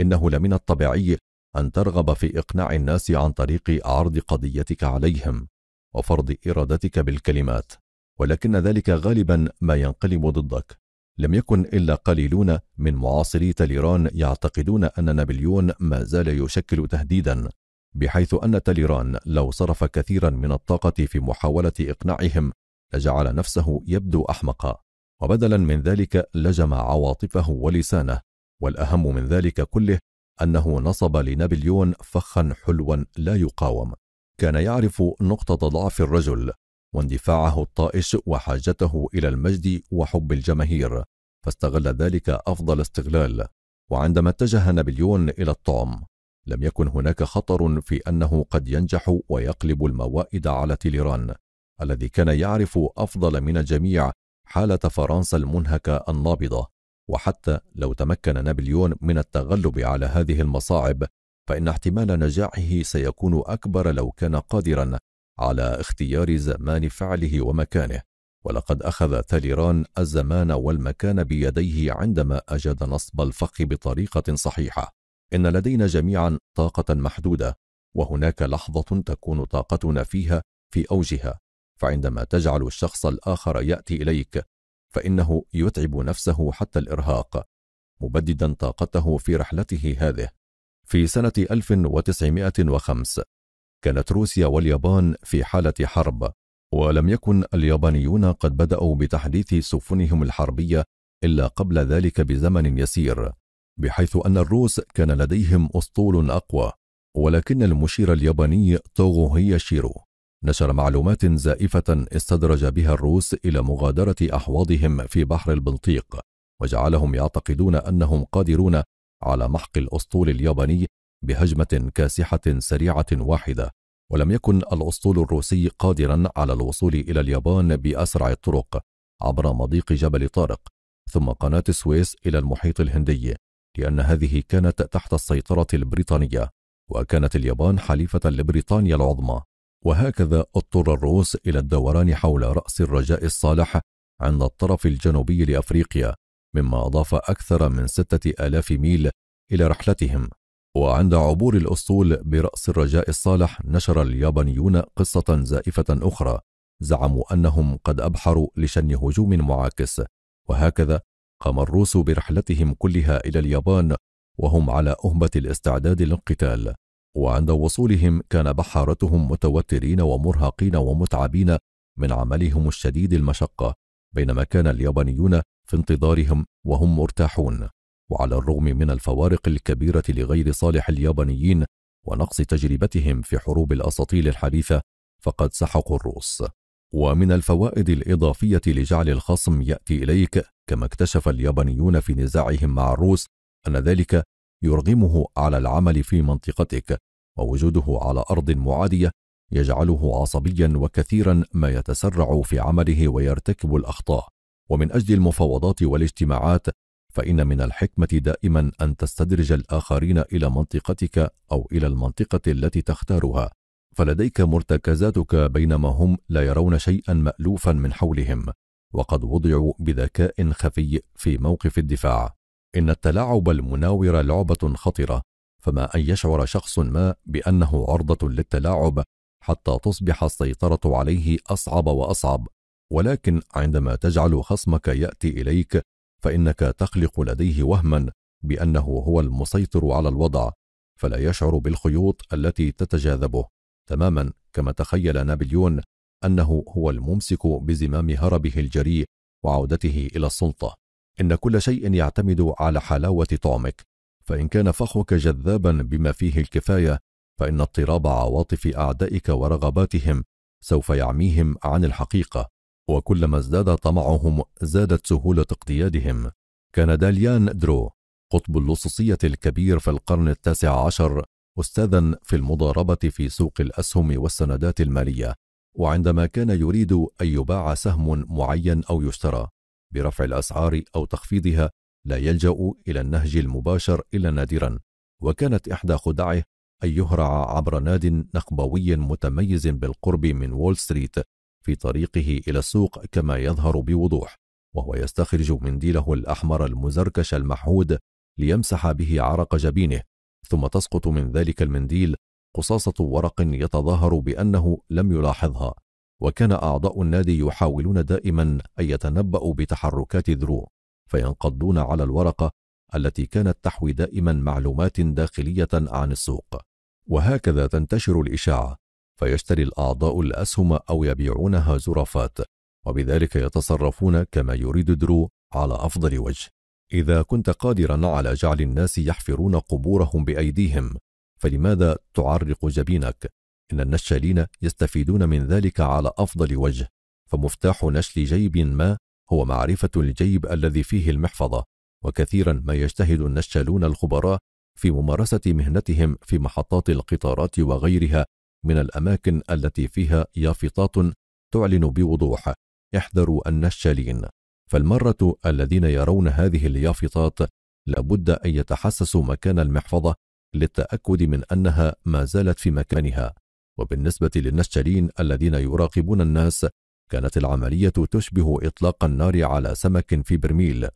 إنه لمن الطبيعي أن ترغب في إقناع الناس عن طريق عرض قضيتك عليهم وفرض إرادتك بالكلمات ولكن ذلك غالبا ما ينقلب ضدك لم يكن إلا قليلون من معاصري تاليران يعتقدون أن نابليون ما زال يشكل تهديدا بحيث أن تاليران لو صرف كثيرا من الطاقة في محاولة إقناعهم لجعل نفسه يبدو أحمقا وبدلا من ذلك لجم عواطفه ولسانه والأهم من ذلك كله أنه نصب لنابليون فخا حلوا لا يقاوم كان يعرف نقطة ضعف الرجل واندفاعه الطائش وحاجته إلى المجد وحب الجماهير فاستغل ذلك أفضل استغلال وعندما اتجه نابليون إلى الطعم لم يكن هناك خطر في أنه قد ينجح ويقلب الموائد على تيليران الذي كان يعرف أفضل من الجميع حالة فرنسا المنهكة النابضة وحتى لو تمكن نابليون من التغلب على هذه المصاعب فإن احتمال نجاحه سيكون أكبر لو كان قادرا على اختيار زمان فعله ومكانه ولقد أخذ تاليران الزمان والمكان بيديه عندما أجاد نصب الفخ بطريقة صحيحة إن لدينا جميعا طاقة محدودة وهناك لحظة تكون طاقتنا فيها في أوجها فعندما تجعل الشخص الآخر يأتي إليك فإنه يتعب نفسه حتى الإرهاق مبددا طاقته في رحلته هذه في سنة 1905 كانت روسيا واليابان في حالة حرب ولم يكن اليابانيون قد بدأوا بتحديث سفنهم الحربية إلا قبل ذلك بزمن يسير بحيث أن الروس كان لديهم أسطول أقوى ولكن المشير الياباني توغو شيرو نشر معلومات زائفة استدرج بها الروس إلى مغادرة أحواضهم في بحر البلطيق وجعلهم يعتقدون أنهم قادرون على محق الأسطول الياباني بهجمة كاسحة سريعة واحدة ولم يكن الأسطول الروسي قادرا على الوصول إلى اليابان بأسرع الطرق عبر مضيق جبل طارق ثم قناة السويس إلى المحيط الهندي لأن هذه كانت تحت السيطرة البريطانية وكانت اليابان حليفة لبريطانيا العظمى وهكذا اضطر الروس إلى الدوران حول رأس الرجاء الصالح عند الطرف الجنوبي لأفريقيا مما أضاف أكثر من ستة آلاف ميل إلى رحلتهم وعند عبور الأسطول برأس الرجاء الصالح نشر اليابانيون قصة زائفة أخرى زعموا أنهم قد أبحروا لشن هجوم معاكس وهكذا قام الروس برحلتهم كلها إلى اليابان وهم على أهبة الاستعداد للقتال وعند وصولهم كان بحارتهم متوترين ومرهقين ومتعبين من عملهم الشديد المشقة بينما كان اليابانيون في انتظارهم وهم مرتاحون وعلى الرغم من الفوارق الكبيرة لغير صالح اليابانيين ونقص تجربتهم في حروب الأساطيل الحديثة فقد سحقوا الروس ومن الفوائد الإضافية لجعل الخصم يأتي إليك كما اكتشف اليابانيون في نزاعهم مع الروس أن ذلك يرغمه على العمل في منطقتك ووجوده على أرض معادية يجعله عصبيا وكثيرا ما يتسرع في عمله ويرتكب الأخطاء ومن أجل المفاوضات والاجتماعات فإن من الحكمة دائما أن تستدرج الآخرين إلى منطقتك أو إلى المنطقة التي تختارها فلديك مرتكزاتك بينما هم لا يرون شيئا مألوفا من حولهم وقد وضعوا بذكاء خفي في موقف الدفاع إن التلاعب المناور لعبة خطرة فما أن يشعر شخص ما بأنه عرضة للتلاعب حتى تصبح السيطرة عليه أصعب وأصعب ولكن عندما تجعل خصمك يأتي إليك فإنك تخلق لديه وهما بأنه هو المسيطر على الوضع فلا يشعر بالخيوط التي تتجاذبه تماما كما تخيل نابليون أنه هو الممسك بزمام هربه الجريء وعودته إلى السلطة إن كل شيء يعتمد على حلاوة طعمك فإن كان فخك جذابا بما فيه الكفاية فإن اضطراب عواطف أعدائك ورغباتهم سوف يعميهم عن الحقيقة وكلما ازداد طمعهم زادت سهولة اقتيادهم كان داليان درو قطب اللصوصية الكبير في القرن التاسع عشر أستاذا في المضاربة في سوق الأسهم والسندات المالية وعندما كان يريد أن يباع سهم معين أو يشترى برفع الأسعار أو تخفيضها لا يلجأ إلى النهج المباشر إلا نادرا وكانت إحدى خدعه أن يهرع عبر ناد نخبوي متميز بالقرب من وول ستريت في طريقه إلى السوق كما يظهر بوضوح وهو يستخرج منديله الأحمر المزركش المحود ليمسح به عرق جبينه ثم تسقط من ذلك المنديل قصاصة ورق يتظاهر بأنه لم يلاحظها وكان أعضاء النادي يحاولون دائما أن يتنبأوا بتحركات درو فينقضون على الورقة التي كانت تحوي دائما معلومات داخلية عن السوق وهكذا تنتشر الإشاعة فيشتري الأعضاء الأسهم أو يبيعونها زرافات وبذلك يتصرفون كما يريد درو على أفضل وجه إذا كنت قادرا على جعل الناس يحفرون قبورهم بأيديهم فلماذا تعرق جبينك إن النشالين يستفيدون من ذلك على أفضل وجه فمفتاح نشل جيب ما هو معرفة الجيب الذي فيه المحفظة وكثيرا ما يجتهد النشالون الخبراء في ممارسة مهنتهم في محطات القطارات وغيرها من الأماكن التي فيها يافطات تعلن بوضوح احذروا النشالين فالمرة الذين يرون هذه اليافطات لابد أن يتحسسوا مكان المحفظة للتأكد من أنها ما زالت في مكانها وبالنسبة للنشالين الذين يراقبون الناس كانت العملية تشبه إطلاق النار على سمك في برميل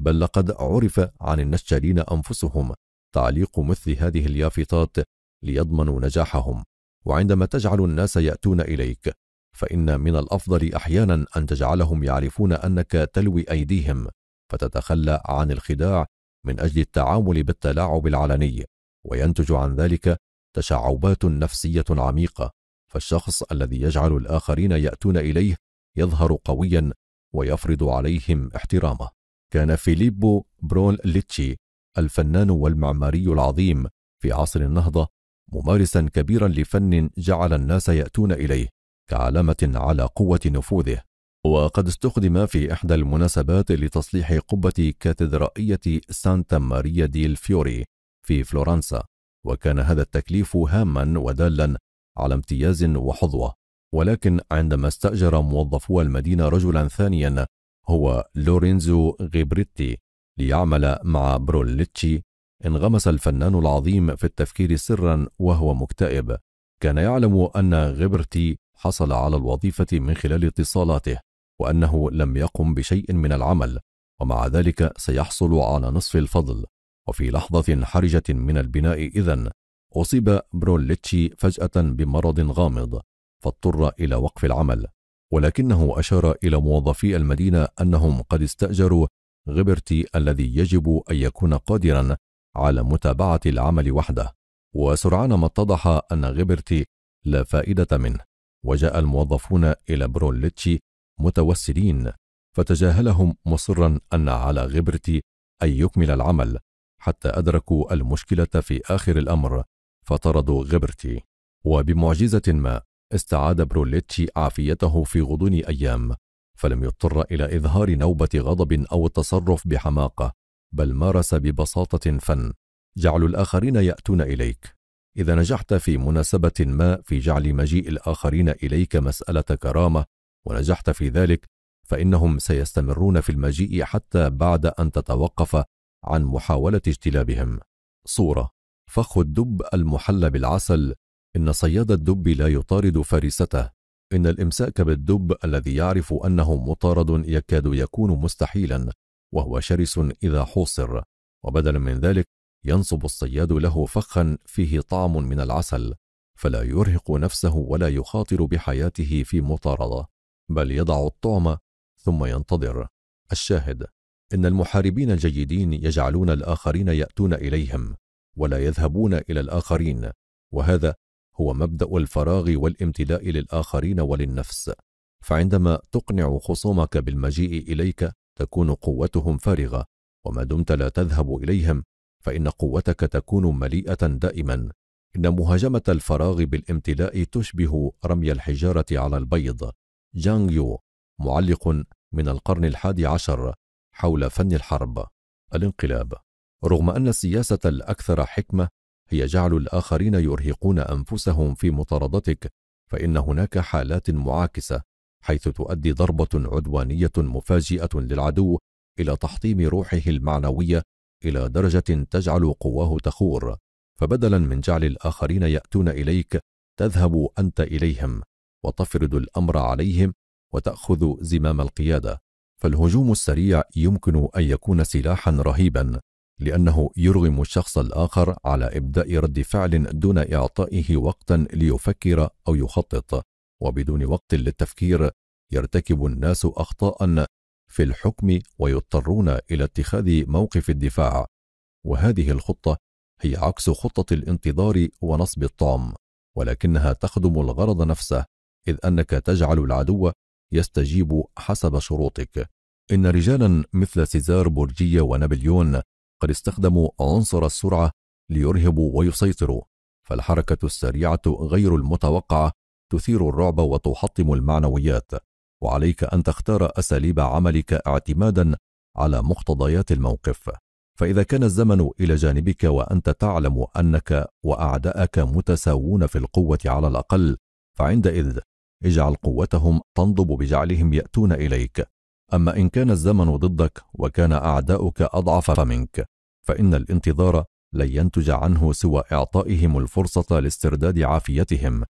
بل لقد عرف عن النشالين أنفسهم تعليق مثل هذه اليافطات ليضمنوا نجاحهم وعندما تجعل الناس يأتون إليك فإن من الأفضل أحيانا أن تجعلهم يعرفون أنك تلوي أيديهم فتتخلى عن الخداع من أجل التعامل بالتلاعب العلني وينتج عن ذلك تشعبات نفسية عميقة فالشخص الذي يجعل الآخرين يأتون إليه يظهر قويا ويفرض عليهم احترامه كان فيليبو برون ليتشي الفنان والمعماري العظيم في عصر النهضة ممارسا كبيرا لفن جعل الناس يأتون إليه كعلامة على قوة نفوذه وقد استخدم في إحدى المناسبات لتصليح قبة كاتدرائية سانتا ماريا ديل فيوري في فلورنسا وكان هذا التكليف هاما ودالا على امتياز وحظوة ولكن عندما استأجر موظفو المدينة رجلا ثانيا هو لورينزو غيبريتي ليعمل مع بروليتشي انغمس الفنان العظيم في التفكير سرا وهو مكتئب كان يعلم أن غيبرتي حصل على الوظيفة من خلال اتصالاته وأنه لم يقم بشيء من العمل ومع ذلك سيحصل على نصف الفضل وفي لحظة حرجة من البناء إذا أصيب برولتشي فجأة بمرض غامض فاضطر إلى وقف العمل ولكنه أشار إلى موظفي المدينة أنهم قد استأجروا غبرتي الذي يجب أن يكون قادرا على متابعة العمل وحده وسرعان ما اتضح أن غبرتي لا فائدة منه وجاء الموظفون إلى برولتشي متوسلين فتجاهلهم مصرا أن على غبرتي أن يكمل العمل حتى أدركوا المشكلة في آخر الأمر فطردوا غبرتي وبمعجزة ما استعاد بروليتشي عافيته في غضون أيام فلم يضطر إلى إظهار نوبة غضب أو التصرف بحماقة بل مارس ببساطة فن جعل الآخرين يأتون إليك إذا نجحت في مناسبة ما في جعل مجيء الآخرين إليك مسألة كرامة ونجحت في ذلك فإنهم سيستمرون في المجيء حتى بعد أن تتوقف عن محاولة اجتلابهم صورة فخ الدب المحلى بالعسل إن صياد الدب لا يطارد فريسته إن الإمساك بالدب الذي يعرف أنه مطارد يكاد يكون مستحيلا وهو شرس إذا حوصر وبدلا من ذلك ينصب الصياد له فخا فيه طعم من العسل فلا يرهق نفسه ولا يخاطر بحياته في مطاردة بل يضع الطعم ثم ينتظر الشاهد إن المحاربين الجيدين يجعلون الآخرين يأتون إليهم ولا يذهبون إلى الآخرين وهذا هو مبدأ الفراغ والامتلاء للآخرين وللنفس فعندما تقنع خصومك بالمجيء إليك تكون قوتهم فارغة وما دمت لا تذهب إليهم فإن قوتك تكون مليئة دائما إن مهاجمة الفراغ بالامتلاء تشبه رمي الحجارة على البيض جانغ يو معلق من القرن الحادي عشر حول فن الحرب الانقلاب رغم أن السياسة الأكثر حكمة هي جعل الآخرين يرهقون أنفسهم في مطاردتك فإن هناك حالات معاكسة حيث تؤدي ضربة عدوانية مفاجئة للعدو إلى تحطيم روحه المعنوية إلى درجة تجعل قواه تخور فبدلا من جعل الآخرين يأتون إليك تذهب أنت إليهم وتفرض الأمر عليهم وتأخذ زمام القيادة فالهجوم السريع يمكن أن يكون سلاحا رهيبا لأنه يرغم الشخص الآخر على إبداء رد فعل دون إعطائه وقتا ليفكر أو يخطط وبدون وقت للتفكير يرتكب الناس أخطاء في الحكم ويضطرون إلى اتخاذ موقف الدفاع وهذه الخطة هي عكس خطة الانتظار ونصب الطعم ولكنها تخدم الغرض نفسه إذ أنك تجعل العدو يستجيب حسب شروطك إن رجالا مثل سيزار بورجية ونابليون قد استخدموا عنصر السرعة ليرهبوا ويسيطروا فالحركة السريعة غير المتوقعة تثير الرعب وتحطم المعنويات وعليك أن تختار أساليب عملك اعتمادا على مقتضيات الموقف فإذا كان الزمن إلى جانبك وأنت تعلم أنك وأعداءك متساوون في القوة على الأقل فعندئذ اجعل قوتهم تنضب بجعلهم يأتون إليك أما إن كان الزمن ضدك وكان أعداؤك أضعف منك فإن الانتظار لن ينتج عنه سوى إعطائهم الفرصة لاسترداد عافيتهم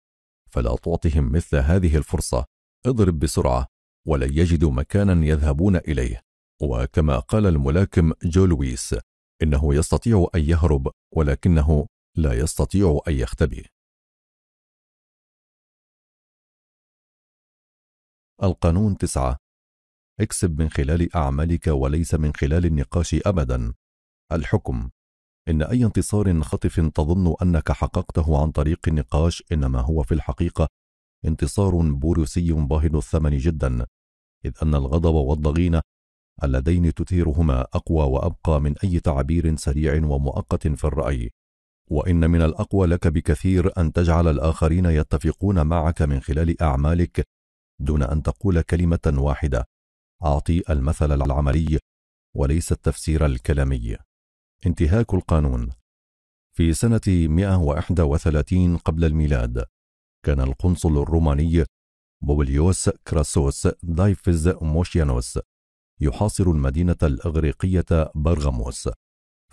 فلا تعطهم مثل هذه الفرصة اضرب بسرعة ولن يجدوا مكانا يذهبون إليه وكما قال الملاكم جو لويس إنه يستطيع أن يهرب ولكنه لا يستطيع أن يختبئ القانون تسعة اكسب من خلال أعمالك وليس من خلال النقاش أبدا الحكم إن أي انتصار خطف تظن أنك حققته عن طريق النقاش إنما هو في الحقيقة انتصار بوروسي باهظ الثمن جدا إذ أن الغضب والضغينة اللذين تثيرهما أقوى وأبقى من أي تعبير سريع ومؤقت في الرأي وإن من الأقوى لك بكثير أن تجعل الآخرين يتفقون معك من خلال أعمالك دون أن تقول كلمة واحدة أعطي المثل العملي وليس التفسير الكلامي انتهاك القانون في سنة 131 قبل الميلاد كان القنصل الروماني بوبليوس كراسوس دايفز موشيانوس يحاصر المدينة الإغريقية برغموس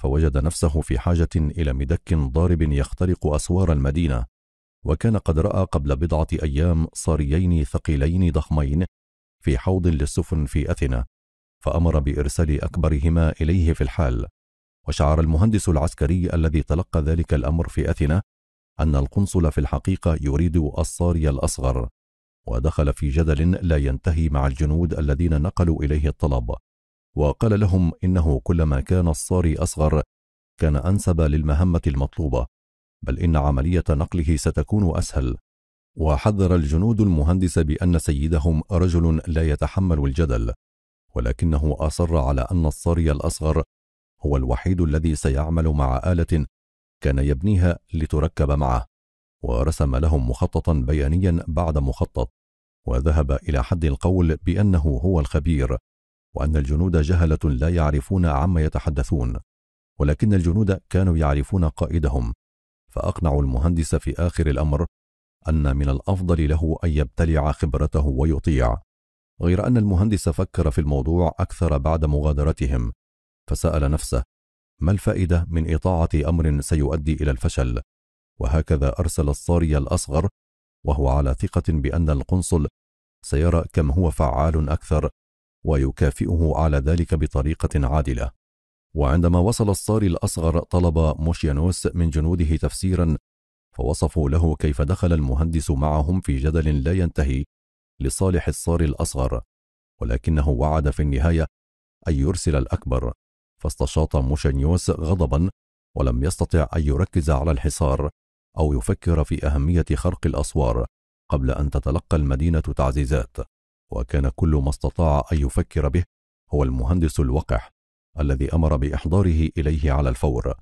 فوجد نفسه في حاجة إلى مدك ضارب يخترق أسوار المدينة وكان قد رأى قبل بضعة أيام صاريين ثقيلين ضخمين في حوض للسفن في أثينا فأمر بإرسال أكبرهما إليه في الحال وشعر المهندس العسكري الذي تلقى ذلك الأمر في أثينا أن القنصل في الحقيقة يريد الصاري الأصغر ودخل في جدل لا ينتهي مع الجنود الذين نقلوا إليه الطلب وقال لهم إنه كلما كان الصاري أصغر كان أنسب للمهمة المطلوبة بل إن عملية نقله ستكون أسهل وحذر الجنود المهندس بأن سيدهم رجل لا يتحمل الجدل ولكنه أصر على أن الصري الأصغر هو الوحيد الذي سيعمل مع آلة كان يبنيها لتركب معه ورسم لهم مخططا بيانيا بعد مخطط وذهب إلى حد القول بأنه هو الخبير وأن الجنود جهلة لا يعرفون عما يتحدثون ولكن الجنود كانوا يعرفون قائدهم فأقنعوا المهندس في آخر الأمر أن من الأفضل له أن يبتلع خبرته ويطيع غير أن المهندس فكر في الموضوع أكثر بعد مغادرتهم فسأل نفسه ما الفائدة من إطاعة أمر سيؤدي إلى الفشل وهكذا أرسل الصاري الأصغر وهو على ثقة بأن القنصل سيرى كم هو فعال أكثر ويكافئه على ذلك بطريقة عادلة وعندما وصل الصاري الأصغر طلب موشيانوس من جنوده تفسيرا فوصفوا له كيف دخل المهندس معهم في جدل لا ينتهي لصالح الصاري الأصغر ولكنه وعد في النهاية أن يرسل الأكبر فاستشاط موشيانوس غضبا ولم يستطع أن يركز على الحصار أو يفكر في أهمية خرق الأسوار قبل أن تتلقى المدينة تعزيزات وكان كل ما استطاع أن يفكر به هو المهندس الوقح الذي أمر بإحضاره إليه على الفور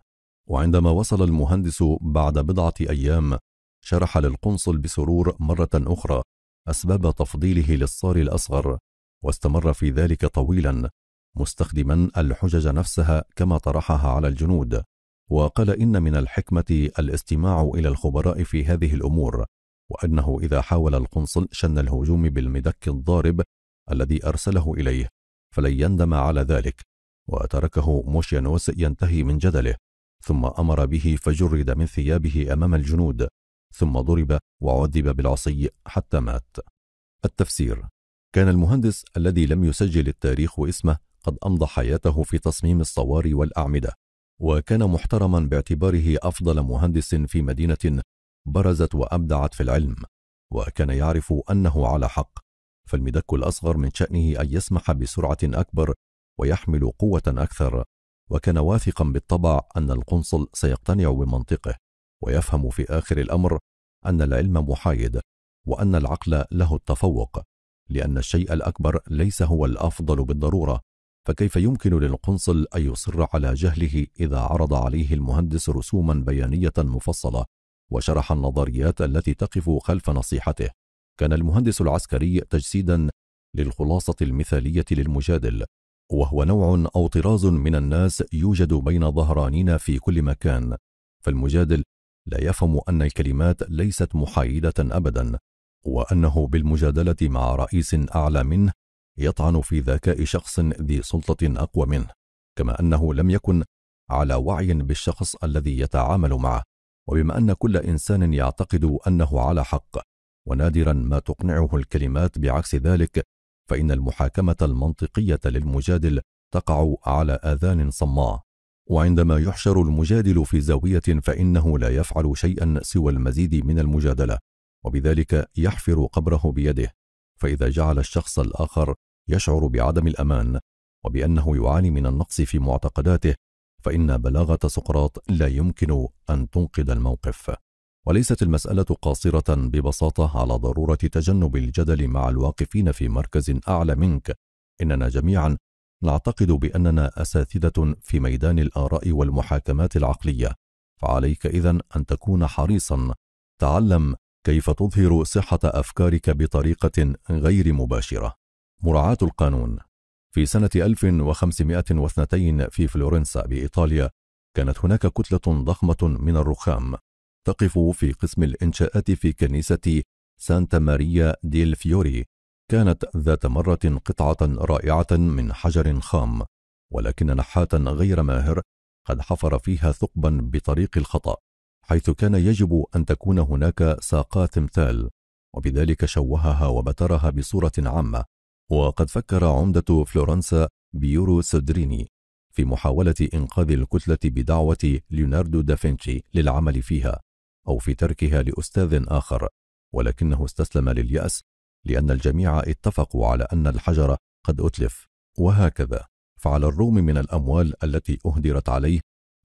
وعندما وصل المهندس بعد بضعة أيام شرح للقنصل بسرور مرة أخرى أسباب تفضيله للصار الأصغر واستمر في ذلك طويلا مستخدما الحجج نفسها كما طرحها على الجنود وقال إن من الحكمة الاستماع إلى الخبراء في هذه الأمور وأنه إذا حاول القنصل شن الهجوم بالمدك الضارب الذي أرسله إليه فلن يندم على ذلك وتركه موشيانوس ينتهي من جدله ثم أمر به فجرد من ثيابه أمام الجنود ثم ضرب وعذب بالعصي حتى مات التفسير كان المهندس الذي لم يسجل التاريخ اسمه قد أمضى حياته في تصميم الصواري والأعمدة وكان محترما باعتباره أفضل مهندس في مدينة برزت وأبدعت في العلم وكان يعرف أنه على حق فالمدك الأصغر من شأنه أن يسمح بسرعة أكبر ويحمل قوة أكثر وكان واثقا بالطبع أن القنصل سيقتنع بمنطقه ويفهم في آخر الأمر أن العلم محايد وأن العقل له التفوق لأن الشيء الأكبر ليس هو الأفضل بالضرورة فكيف يمكن للقنصل أن يصر على جهله إذا عرض عليه المهندس رسوما بيانية مفصلة وشرح النظريات التي تقف خلف نصيحته كان المهندس العسكري تجسيدا للخلاصة المثالية للمجادل وهو نوع أو طراز من الناس يوجد بين ظهرانين في كل مكان فالمجادل لا يفهم أن الكلمات ليست محايدة أبدا وأنه بالمجادلة مع رئيس أعلى منه يطعن في ذكاء شخص ذي سلطة أقوى منه كما أنه لم يكن على وعي بالشخص الذي يتعامل معه وبما أن كل إنسان يعتقد أنه على حق ونادرا ما تقنعه الكلمات بعكس ذلك فإن المحاكمة المنطقية للمجادل تقع على آذان صماء وعندما يحشر المجادل في زاوية فإنه لا يفعل شيئا سوى المزيد من المجادلة وبذلك يحفر قبره بيده فإذا جعل الشخص الآخر يشعر بعدم الأمان وبأنه يعاني من النقص في معتقداته فإن بلاغة سقراط لا يمكن أن تنقذ الموقف وليست المسألة قاصرة ببساطة على ضرورة تجنب الجدل مع الواقفين في مركز أعلى منك إننا جميعا نعتقد بأننا أساتذة في ميدان الآراء والمحاكمات العقلية فعليك إذا أن تكون حريصا تعلم كيف تظهر صحة أفكارك بطريقة غير مباشرة مراعاة القانون في سنة 1502 في فلورنسا بإيطاليا كانت هناك كتلة ضخمة من الرخام تقف في قسم الإنشاءات في كنيسة سانتا ماريا ديل فيوري كانت ذات مرة قطعة رائعة من حجر خام ولكن نحاتا غير ماهر قد حفر فيها ثقبا بطريق الخطأ حيث كان يجب أن تكون هناك ساقا تمثال وبذلك شوهها وبترها بصورة عامة وقد فكر عمدة فلورنسا بيورو سودريني في محاولة إنقاذ الكتلة بدعوة ليوناردو دافنشي للعمل فيها أو في تركها لأستاذ آخر ولكنه استسلم لليأس لأن الجميع اتفقوا على أن الحجر قد أتلف وهكذا فعلى الرغم من الأموال التي أهدرت عليه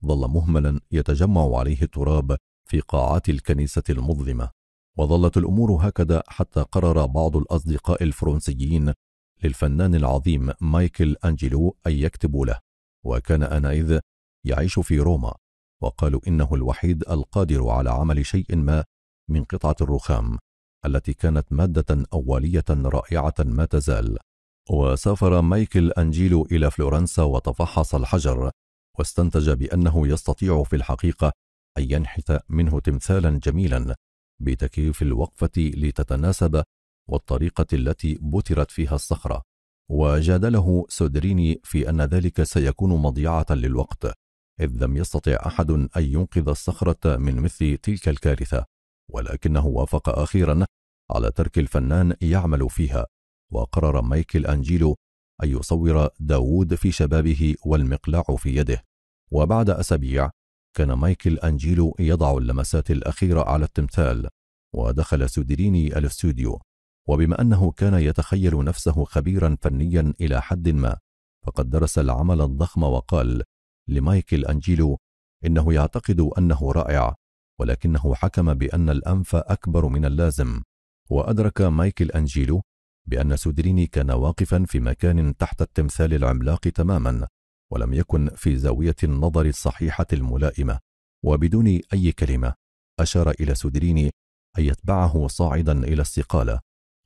ظل مهملا يتجمع عليه التراب في قاعات الكنيسة المظلمة وظلت الأمور هكذا حتى قرر بعض الأصدقاء الفرنسيين للفنان العظيم مايكل أنجلو أن يكتبوا له وكان آنئذ يعيش في روما وقالوا إنه الوحيد القادر على عمل شيء ما من قطعة الرخام التي كانت مادة أولية رائعة ما تزال وسافر مايكل أنجيلو إلى فلورنسا وتفحص الحجر واستنتج بأنه يستطيع في الحقيقة أن ينحت منه تمثالا جميلا بتكييف الوقفة لتتناسب والطريقة التي بترت فيها الصخرة وجادله سودريني في أن ذلك سيكون مضيعة للوقت إذ لم يستطع أحد أن ينقذ الصخرة من مثل تلك الكارثة ولكنه وافق أخيرا على ترك الفنان يعمل فيها وقرر مايكل أنجيلو أن يصور داوود في شبابه والمقلاع في يده وبعد أسابيع كان مايكل أنجيلو يضع اللمسات الأخيرة على التمثال ودخل سودريني الاستوديو وبما أنه كان يتخيل نفسه خبيرا فنيا إلى حد ما فقد درس العمل الضخم وقال لمايكل أنجيلو إنه يعتقد أنه رائع ولكنه حكم بأن الأنف أكبر من اللازم وأدرك مايكل أنجيلو بأن سودريني كان واقفا في مكان تحت التمثال العملاق تماما ولم يكن في زاوية النظر الصحيحة الملائمة وبدون أي كلمة أشار إلى سودريني أن يتبعه صاعدا إلى السقالة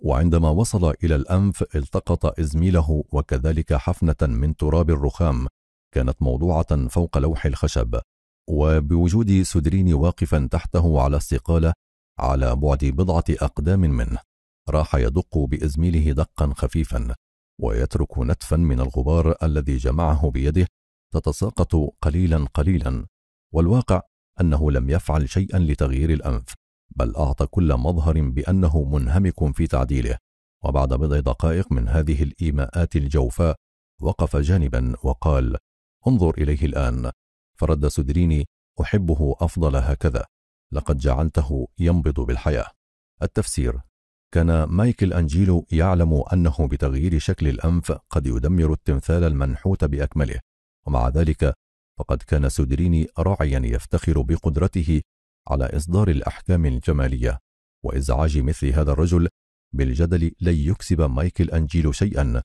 وعندما وصل إلى الأنف التقط إزميله وكذلك حفنة من تراب الرخام كانت موضوعة فوق لوح الخشب وبوجود سدريني واقفا تحته على استقالة على بعد بضعة أقدام منه راح يدق بإزميله دقا خفيفا ويترك نتفا من الغبار الذي جمعه بيده تتساقط قليلا قليلا والواقع أنه لم يفعل شيئا لتغيير الأنف بل أعطى كل مظهر بأنه منهمك في تعديله وبعد بضع دقائق من هذه الإيماءات الجوفاء وقف جانبا وقال انظر إليه الآن فرد سدريني أحبه أفضل هكذا لقد جعلته ينبض بالحياة التفسير كان مايكل أنجيلو يعلم أنه بتغيير شكل الأنف قد يدمر التمثال المنحوت بأكمله ومع ذلك فقد كان سودريني راعيا يفتخر بقدرته على إصدار الأحكام الجمالية وإزعاج مثل هذا الرجل بالجدل لن يكسب مايكل أنجيلو شيئا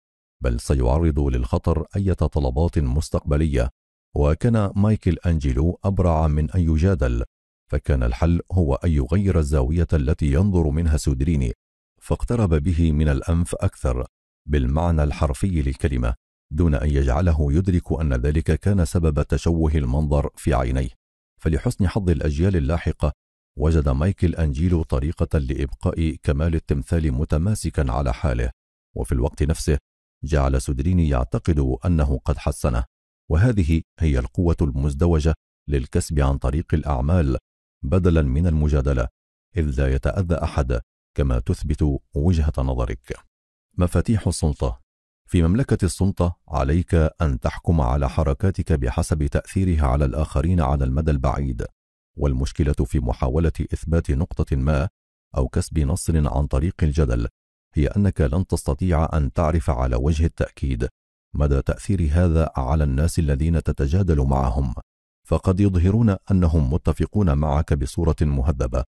بل سيعرض للخطر أية طلبات مستقبلية وكان مايكل أنجلو أبرع من أن يجادل فكان الحل هو أن يغير الزاوية التي ينظر منها سودريني فاقترب به من الأنف أكثر بالمعنى الحرفي للكلمة دون أن يجعله يدرك أن ذلك كان سبب تشوه المنظر في عينيه فلحسن حظ الأجيال اللاحقة وجد مايكل أنجيلو طريقة لإبقاء كمال التمثال متماسكا على حاله وفي الوقت نفسه جعل سدريني يعتقد أنه قد حسنه وهذه هي القوة المزدوجة للكسب عن طريق الأعمال بدلا من المجادلة إذ لا يتأذى أحد كما تثبت وجهة نظرك مفاتيح السلطة في مملكة السلطة عليك أن تحكم على حركاتك بحسب تأثيرها على الآخرين على المدى البعيد والمشكلة في محاولة إثبات نقطة ما أو كسب نصر عن طريق الجدل هي أنك لن تستطيع أن تعرف على وجه التأكيد مدى تأثير هذا على الناس الذين تتجادل معهم فقد يظهرون أنهم متفقون معك بصورة مهذبة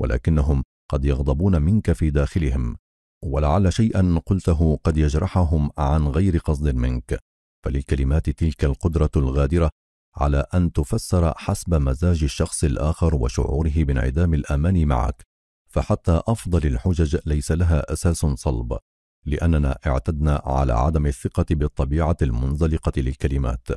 ولكنهم قد يغضبون منك في داخلهم ولعل شيئا قلته قد يجرحهم عن غير قصد منك فللكلمات تلك القدرة الغادرة على أن تفسر حسب مزاج الشخص الآخر وشعوره بانعدام الأمان معك فحتى أفضل الحجج ليس لها أساس صلب لأننا اعتدنا على عدم الثقة بالطبيعة المنزلقة للكلمات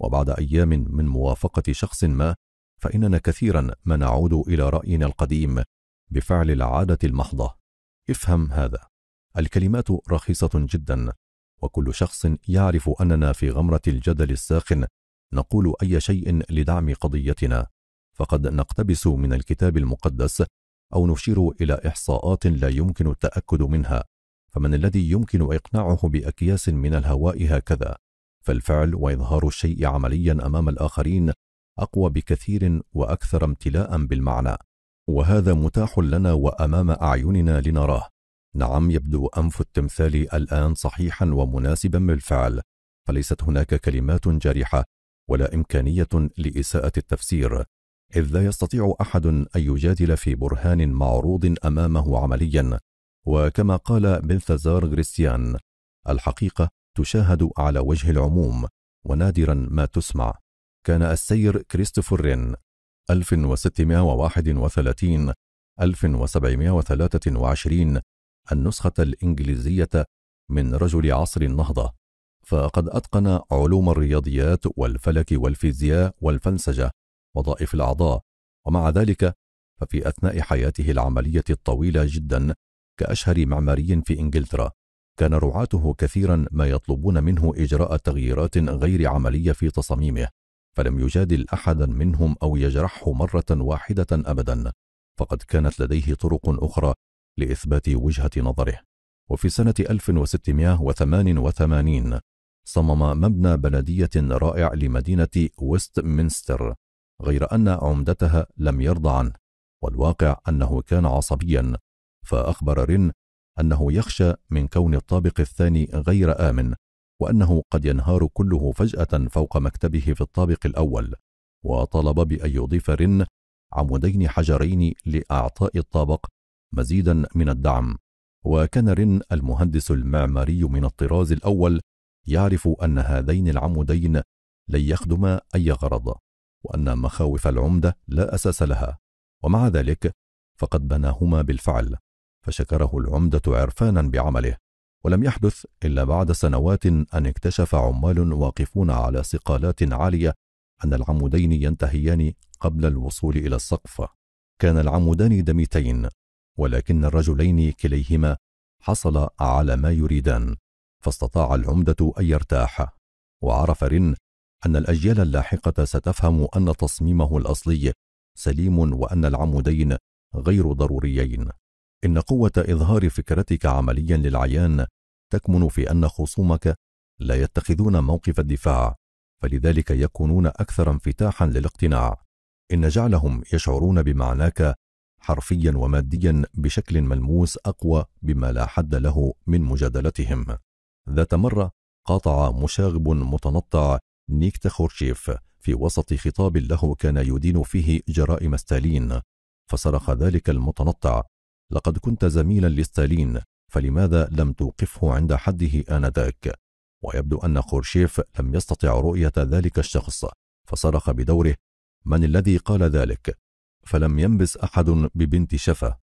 وبعد أيام من موافقة شخص ما فإننا كثيرا ما نعود إلى رأينا القديم بفعل العادة المحضة افهم هذا الكلمات رخيصة جدا وكل شخص يعرف أننا في غمرة الجدل الساخن نقول أي شيء لدعم قضيتنا فقد نقتبس من الكتاب المقدس أو نشير إلى إحصاءات لا يمكن التأكد منها فمن الذي يمكن إقناعه بأكياس من الهواء هكذا فالفعل وإظهار الشيء عمليا أمام الآخرين أقوى بكثير وأكثر امتلاء بالمعنى وهذا متاح لنا وأمام أعيننا لنراه نعم يبدو أنف التمثال الآن صحيحا ومناسبا بالفعل فليست هناك كلمات جارحة ولا إمكانية لإساءة التفسير إذ لا يستطيع أحد أن يجادل في برهان معروض أمامه عمليا وكما قال بنثزار غريسيان الحقيقة تشاهد على وجه العموم ونادرا ما تسمع كان السير كريستوفر رين 1631 1723 النسخة الإنجليزية من رجل عصر النهضة فقد أتقن علوم الرياضيات والفلك والفيزياء والفنسجة وظائف الأعضاء ومع ذلك ففي أثناء حياته العملية الطويلة جدا كأشهر معماري في إنجلترا كان رعاته كثيرا ما يطلبون منه إجراء تغييرات غير عملية في تصاميمه فلم يجادل أحدا منهم أو يجرحه مرة واحدة أبدا فقد كانت لديه طرق أخرى لإثبات وجهة نظره وفي سنة 1688 صمم مبنى بلدية رائع لمدينة ويست مينستر غير أن عمدتها لم يرضى عنه والواقع أنه كان عصبيا فأخبر رن أنه يخشى من كون الطابق الثاني غير آمن وأنه قد ينهار كله فجأة فوق مكتبه في الطابق الأول وطلب بأن يضيف رن عمودين حجرين لأعطاء الطابق مزيدا من الدعم وكان رن المهندس المعماري من الطراز الأول يعرف أن هذين العمودين لن يخدما أي غرض وأن مخاوف العمدة لا أساس لها ومع ذلك فقد بناهما بالفعل فشكره العمدة عرفانا بعمله ولم يحدث إلا بعد سنوات أن اكتشف عمال واقفون على صقالات عالية أن العمودين ينتهيان قبل الوصول إلى السقف كان العمودان دميتين ولكن الرجلين كليهما حصل على ما يريدان فاستطاع العمدة أن يرتاح وعرف رن أن الأجيال اللاحقة ستفهم أن تصميمه الأصلي سليم وأن العمودين غير ضروريين إن قوة إظهار فكرتك عمليا للعيان تكمن في أن خصومك لا يتخذون موقف الدفاع فلذلك يكونون أكثر انفتاحا للاقتناع إن جعلهم يشعرون بمعناك حرفيا وماديا بشكل ملموس أقوى بما لا حد له من مجادلتهم ذات مرة قاطع مشاغب متنطع نيكتا خورشيف في وسط خطاب له كان يدين فيه جرائم ستالين فصرخ ذلك المتنطع لقد كنت زميلا لستالين فلماذا لم توقفه عند حده آنذاك ويبدو أن خورشيف لم يستطع رؤية ذلك الشخص فصرخ بدوره من الذي قال ذلك فلم ينبس أحد ببنت شفة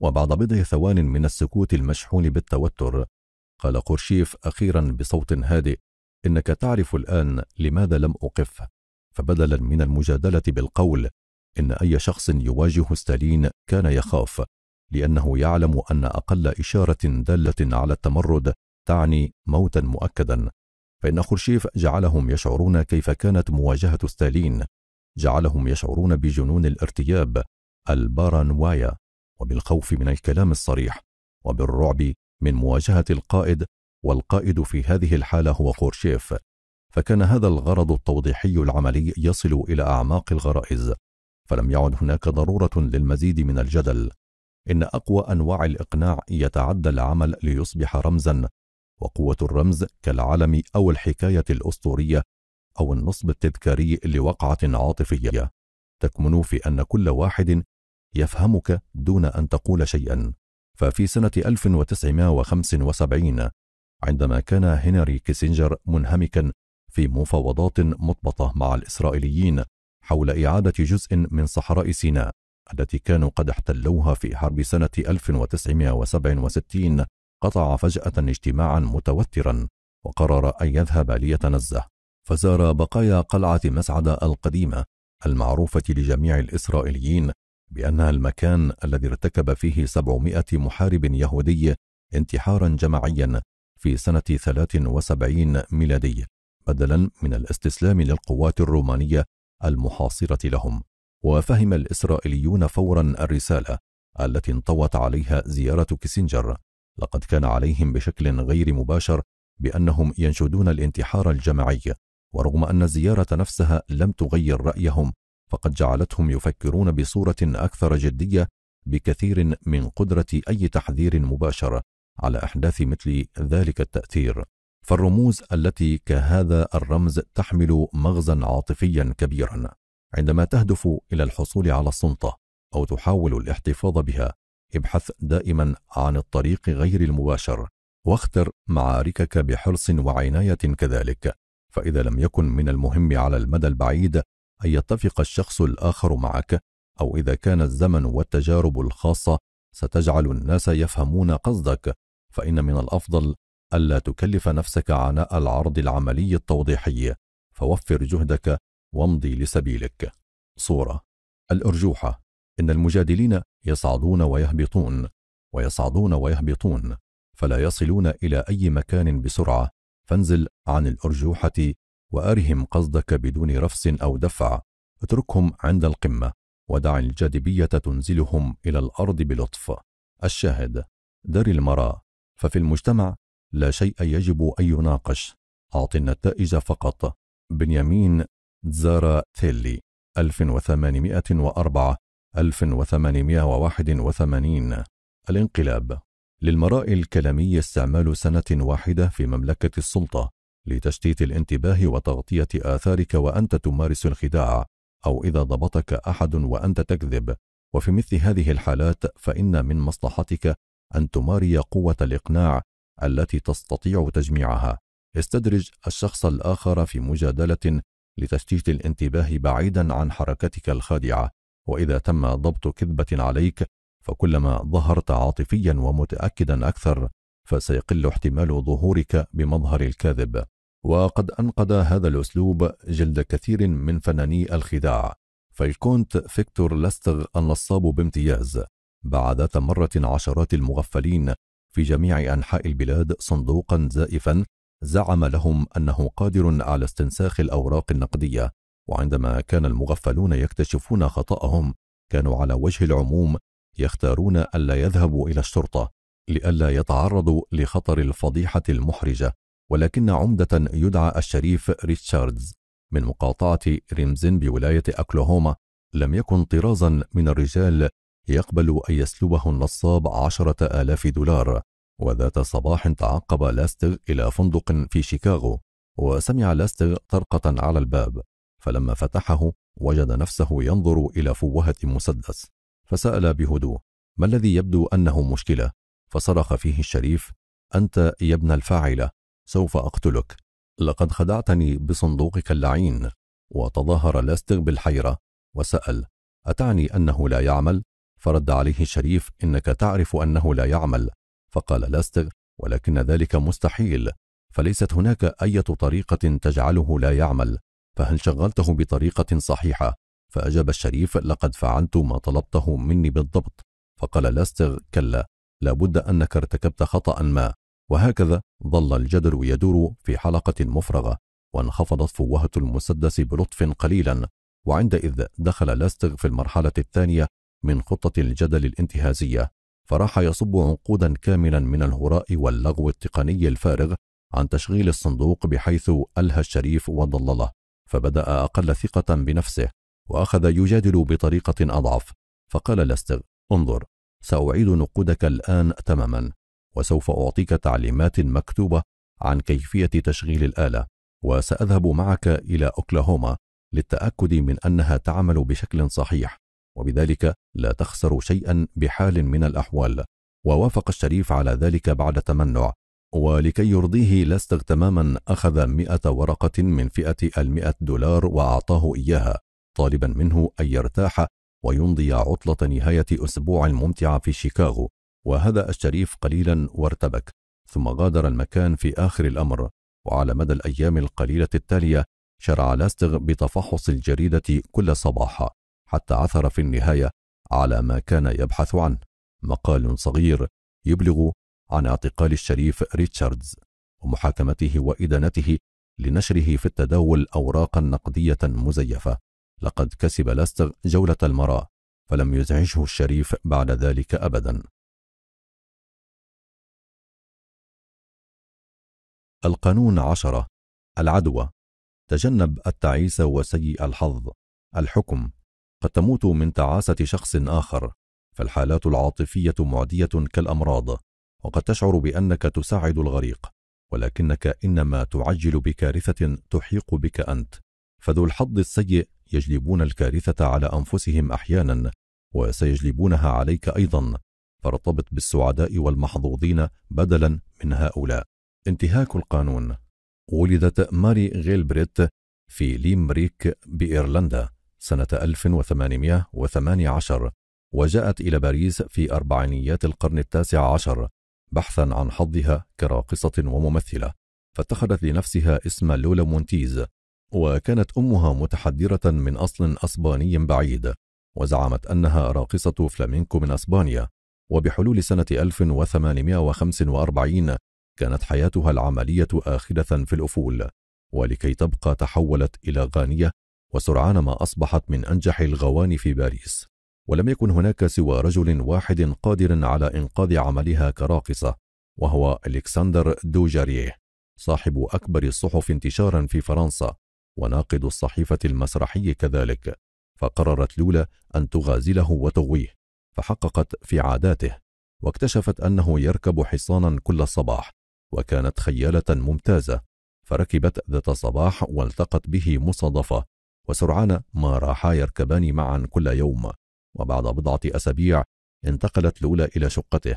وبعد بضع ثوان من السكوت المشحون بالتوتر قال خورشيف أخيرا بصوت هادئ إنك تعرف الآن لماذا لم أقف فبدلا من المجادلة بالقول إن أي شخص يواجه ستالين كان يخاف لأنه يعلم أن أقل إشارة دالة على التمرد تعني موتا مؤكدا فإن خرشيف جعلهم يشعرون كيف كانت مواجهة ستالين جعلهم يشعرون بجنون الارتياب البارانوايا وبالخوف من الكلام الصريح وبالرعب من مواجهة القائد والقائد في هذه الحالة هو خورشيف فكان هذا الغرض التوضيحي العملي يصل إلى أعماق الغرائز فلم يعد هناك ضرورة للمزيد من الجدل إن أقوى أنواع الإقناع يتعدى العمل ليصبح رمزا وقوة الرمز كالعلم أو الحكاية الأسطورية أو النصب التذكاري لوقعة عاطفية تكمن في أن كل واحد يفهمك دون أن تقول شيئا ففي سنة 1975 عندما كان هنري كيسنجر منهمكا في مفاوضات مطبطة مع الإسرائيليين حول إعادة جزء من صحراء سيناء التي كانوا قد احتلوها في حرب سنة 1967 قطع فجأة اجتماعا متوترا وقرر أن يذهب ليتنزه فزار بقايا قلعة مسعدة القديمة المعروفة لجميع الإسرائيليين بأنها المكان الذي ارتكب فيه 700 محارب يهودي انتحارا جماعيا في سنة 73 ميلادي بدلا من الاستسلام للقوات الرومانية المحاصرة لهم وفهم الإسرائيليون فورا الرسالة التي انطوت عليها زيارة كيسنجر لقد كان عليهم بشكل غير مباشر بأنهم ينشدون الانتحار الجماعي ورغم أن الزيارة نفسها لم تغير رأيهم فقد جعلتهم يفكرون بصورة أكثر جدية بكثير من قدرة أي تحذير مباشر على احداث مثل ذلك التاثير فالرموز التي كهذا الرمز تحمل مغزا عاطفيا كبيرا عندما تهدف الى الحصول على السلطه او تحاول الاحتفاظ بها ابحث دائما عن الطريق غير المباشر واختر معاركك بحرص وعنايه كذلك فاذا لم يكن من المهم على المدى البعيد ان يتفق الشخص الاخر معك او اذا كان الزمن والتجارب الخاصه ستجعل الناس يفهمون قصدك فإن من الأفضل ألا تكلف نفسك عناء العرض العملي التوضيحي فوفر جهدك وامضي لسبيلك صورة الأرجوحة إن المجادلين يصعدون ويهبطون ويصعدون ويهبطون فلا يصلون إلى أي مكان بسرعة فانزل عن الأرجوحة وأرهم قصدك بدون رفس أو دفع اتركهم عند القمة ودع الجاذبية تنزلهم إلى الأرض بلطف الشاهد در المرأة ففي المجتمع لا شيء يجب أن يناقش أعطي النتائج فقط بنيامين زارا ثيلي 1804 1881 الانقلاب للمراء الكلامي استعمال سنة واحدة في مملكة السلطة لتشتيت الانتباه وتغطية آثارك وأنت تمارس الخداع أو إذا ضبطك أحد وأنت تكذب وفي مثل هذه الحالات فإن من مصلحتك أن تماري قوة الإقناع التي تستطيع تجميعها استدرج الشخص الآخر في مجادلة لتشتيت الانتباه بعيدا عن حركتك الخادعة وإذا تم ضبط كذبة عليك فكلما ظهرت عاطفيا ومتأكدا أكثر فسيقل احتمال ظهورك بمظهر الكاذب وقد أنقذ هذا الأسلوب جلد كثير من فناني الخداع فالكونت فيكتور لاستغ النصاب بامتياز بعد مرة عشرات المغفلين في جميع أنحاء البلاد صندوقا زائفا زعم لهم أنه قادر على استنساخ الأوراق النقدية وعندما كان المغفلون يكتشفون خطأهم كانوا على وجه العموم يختارون ألا يذهبوا إلى الشرطة لئلا يتعرضوا لخطر الفضيحة المحرجة ولكن عمدة يدعى الشريف ريتشاردز من مقاطعة ريمزن بولاية أكلوهوما لم يكن طرازا من الرجال يقبل أن يسلبه النصاب عشرة آلاف دولار وذات صباح تعقب لاستر إلى فندق في شيكاغو وسمع لاستر طرقة على الباب فلما فتحه وجد نفسه ينظر إلى فوهة مسدس فسأل بهدوء ما الذي يبدو أنه مشكلة فصرخ فيه الشريف أنت يا ابن الفاعلة سوف أقتلك لقد خدعتني بصندوقك اللعين وتظاهر لاستر بالحيرة وسأل أتعني أنه لا يعمل؟ فرد عليه الشريف إنك تعرف أنه لا يعمل فقال لاستغ ولكن ذلك مستحيل فليست هناك أي طريقة تجعله لا يعمل فهل شغلته بطريقة صحيحة؟ فأجاب الشريف لقد فعلت ما طلبته مني بالضبط فقال لاستغ كلا لابد أنك ارتكبت خطأ ما وهكذا ظل الجدل يدور في حلقة مفرغة وانخفضت فوهة المسدس بلطف قليلا وعندئذ دخل لاستغ في المرحلة الثانية من خطة الجدل الانتهازية فراح يصب عنقودا كاملا من الهراء واللغو التقني الفارغ عن تشغيل الصندوق بحيث ألهى الشريف وضلله فبدأ أقل ثقة بنفسه وأخذ يجادل بطريقة أضعف فقال لاستغ انظر سأعيد نقودك الآن تماما وسوف أعطيك تعليمات مكتوبة عن كيفية تشغيل الآلة وسأذهب معك إلى أوكلاهوما للتأكد من أنها تعمل بشكل صحيح وبذلك لا تخسر شيئا بحال من الأحوال ووافق الشريف على ذلك بعد تمنع ولكي يرضيه لا تماما أخذ مئة ورقة من فئة المئة دولار وأعطاه إياها طالبا منه أن يرتاح ويمضي عطلة نهاية أسبوع ممتعة في شيكاغو وهذا الشريف قليلا وارتبك ثم غادر المكان في آخر الأمر وعلى مدى الأيام القليلة التالية شرع لاستغ بتفحص الجريدة كل صباح حتى عثر في النهاية على ما كان يبحث عنه مقال صغير يبلغ عن اعتقال الشريف ريتشاردز ومحاكمته وإدانته لنشره في التداول أوراقا نقدية مزيفة لقد كسب لاستغ جولة المرأة فلم يزعجه الشريف بعد ذلك أبدا القانون عشرة العدوى تجنب التعيس وسيء الحظ الحكم قد تموت من تعاسة شخص آخر فالحالات العاطفية معدية كالأمراض وقد تشعر بأنك تساعد الغريق ولكنك إنما تعجل بكارثة تحيق بك أنت فذو الحظ السيء يجلبون الكارثة على أنفسهم أحيانا وسيجلبونها عليك أيضا فارتبط بالسعداء والمحظوظين بدلا من هؤلاء انتهاك القانون ولدت ماري غيلبريت في ليمريك بإيرلندا سنة 1818 وجاءت إلى باريس في أربعينيات القرن التاسع عشر بحثا عن حظها كراقصة وممثلة فاتخذت لنفسها اسم لولا مونتيز وكانت أمها متحدرة من أصل أسباني بعيد وزعمت أنها راقصة فلامينكو من أسبانيا وبحلول سنة 1845 كانت حياتها العملية آخرة في الأفول ولكي تبقى تحولت إلى غانية وسرعان ما أصبحت من أنجح الغواني في باريس ولم يكن هناك سوى رجل واحد قادر على إنقاذ عملها كراقصة وهو ألكسندر دوجاريه صاحب أكبر الصحف انتشارا في فرنسا وناقد الصحيفة المسرحي كذلك فقررت لولا أن تغازله وتغويه فحققت في عاداته واكتشفت أنه يركب حصانا كل صباح وكانت خيالة ممتازة فركبت ذات صباح والتقت به مصادفة وسرعان ما راحا يركبان معا كل يوم وبعد بضعة أسابيع انتقلت لولا إلى شقته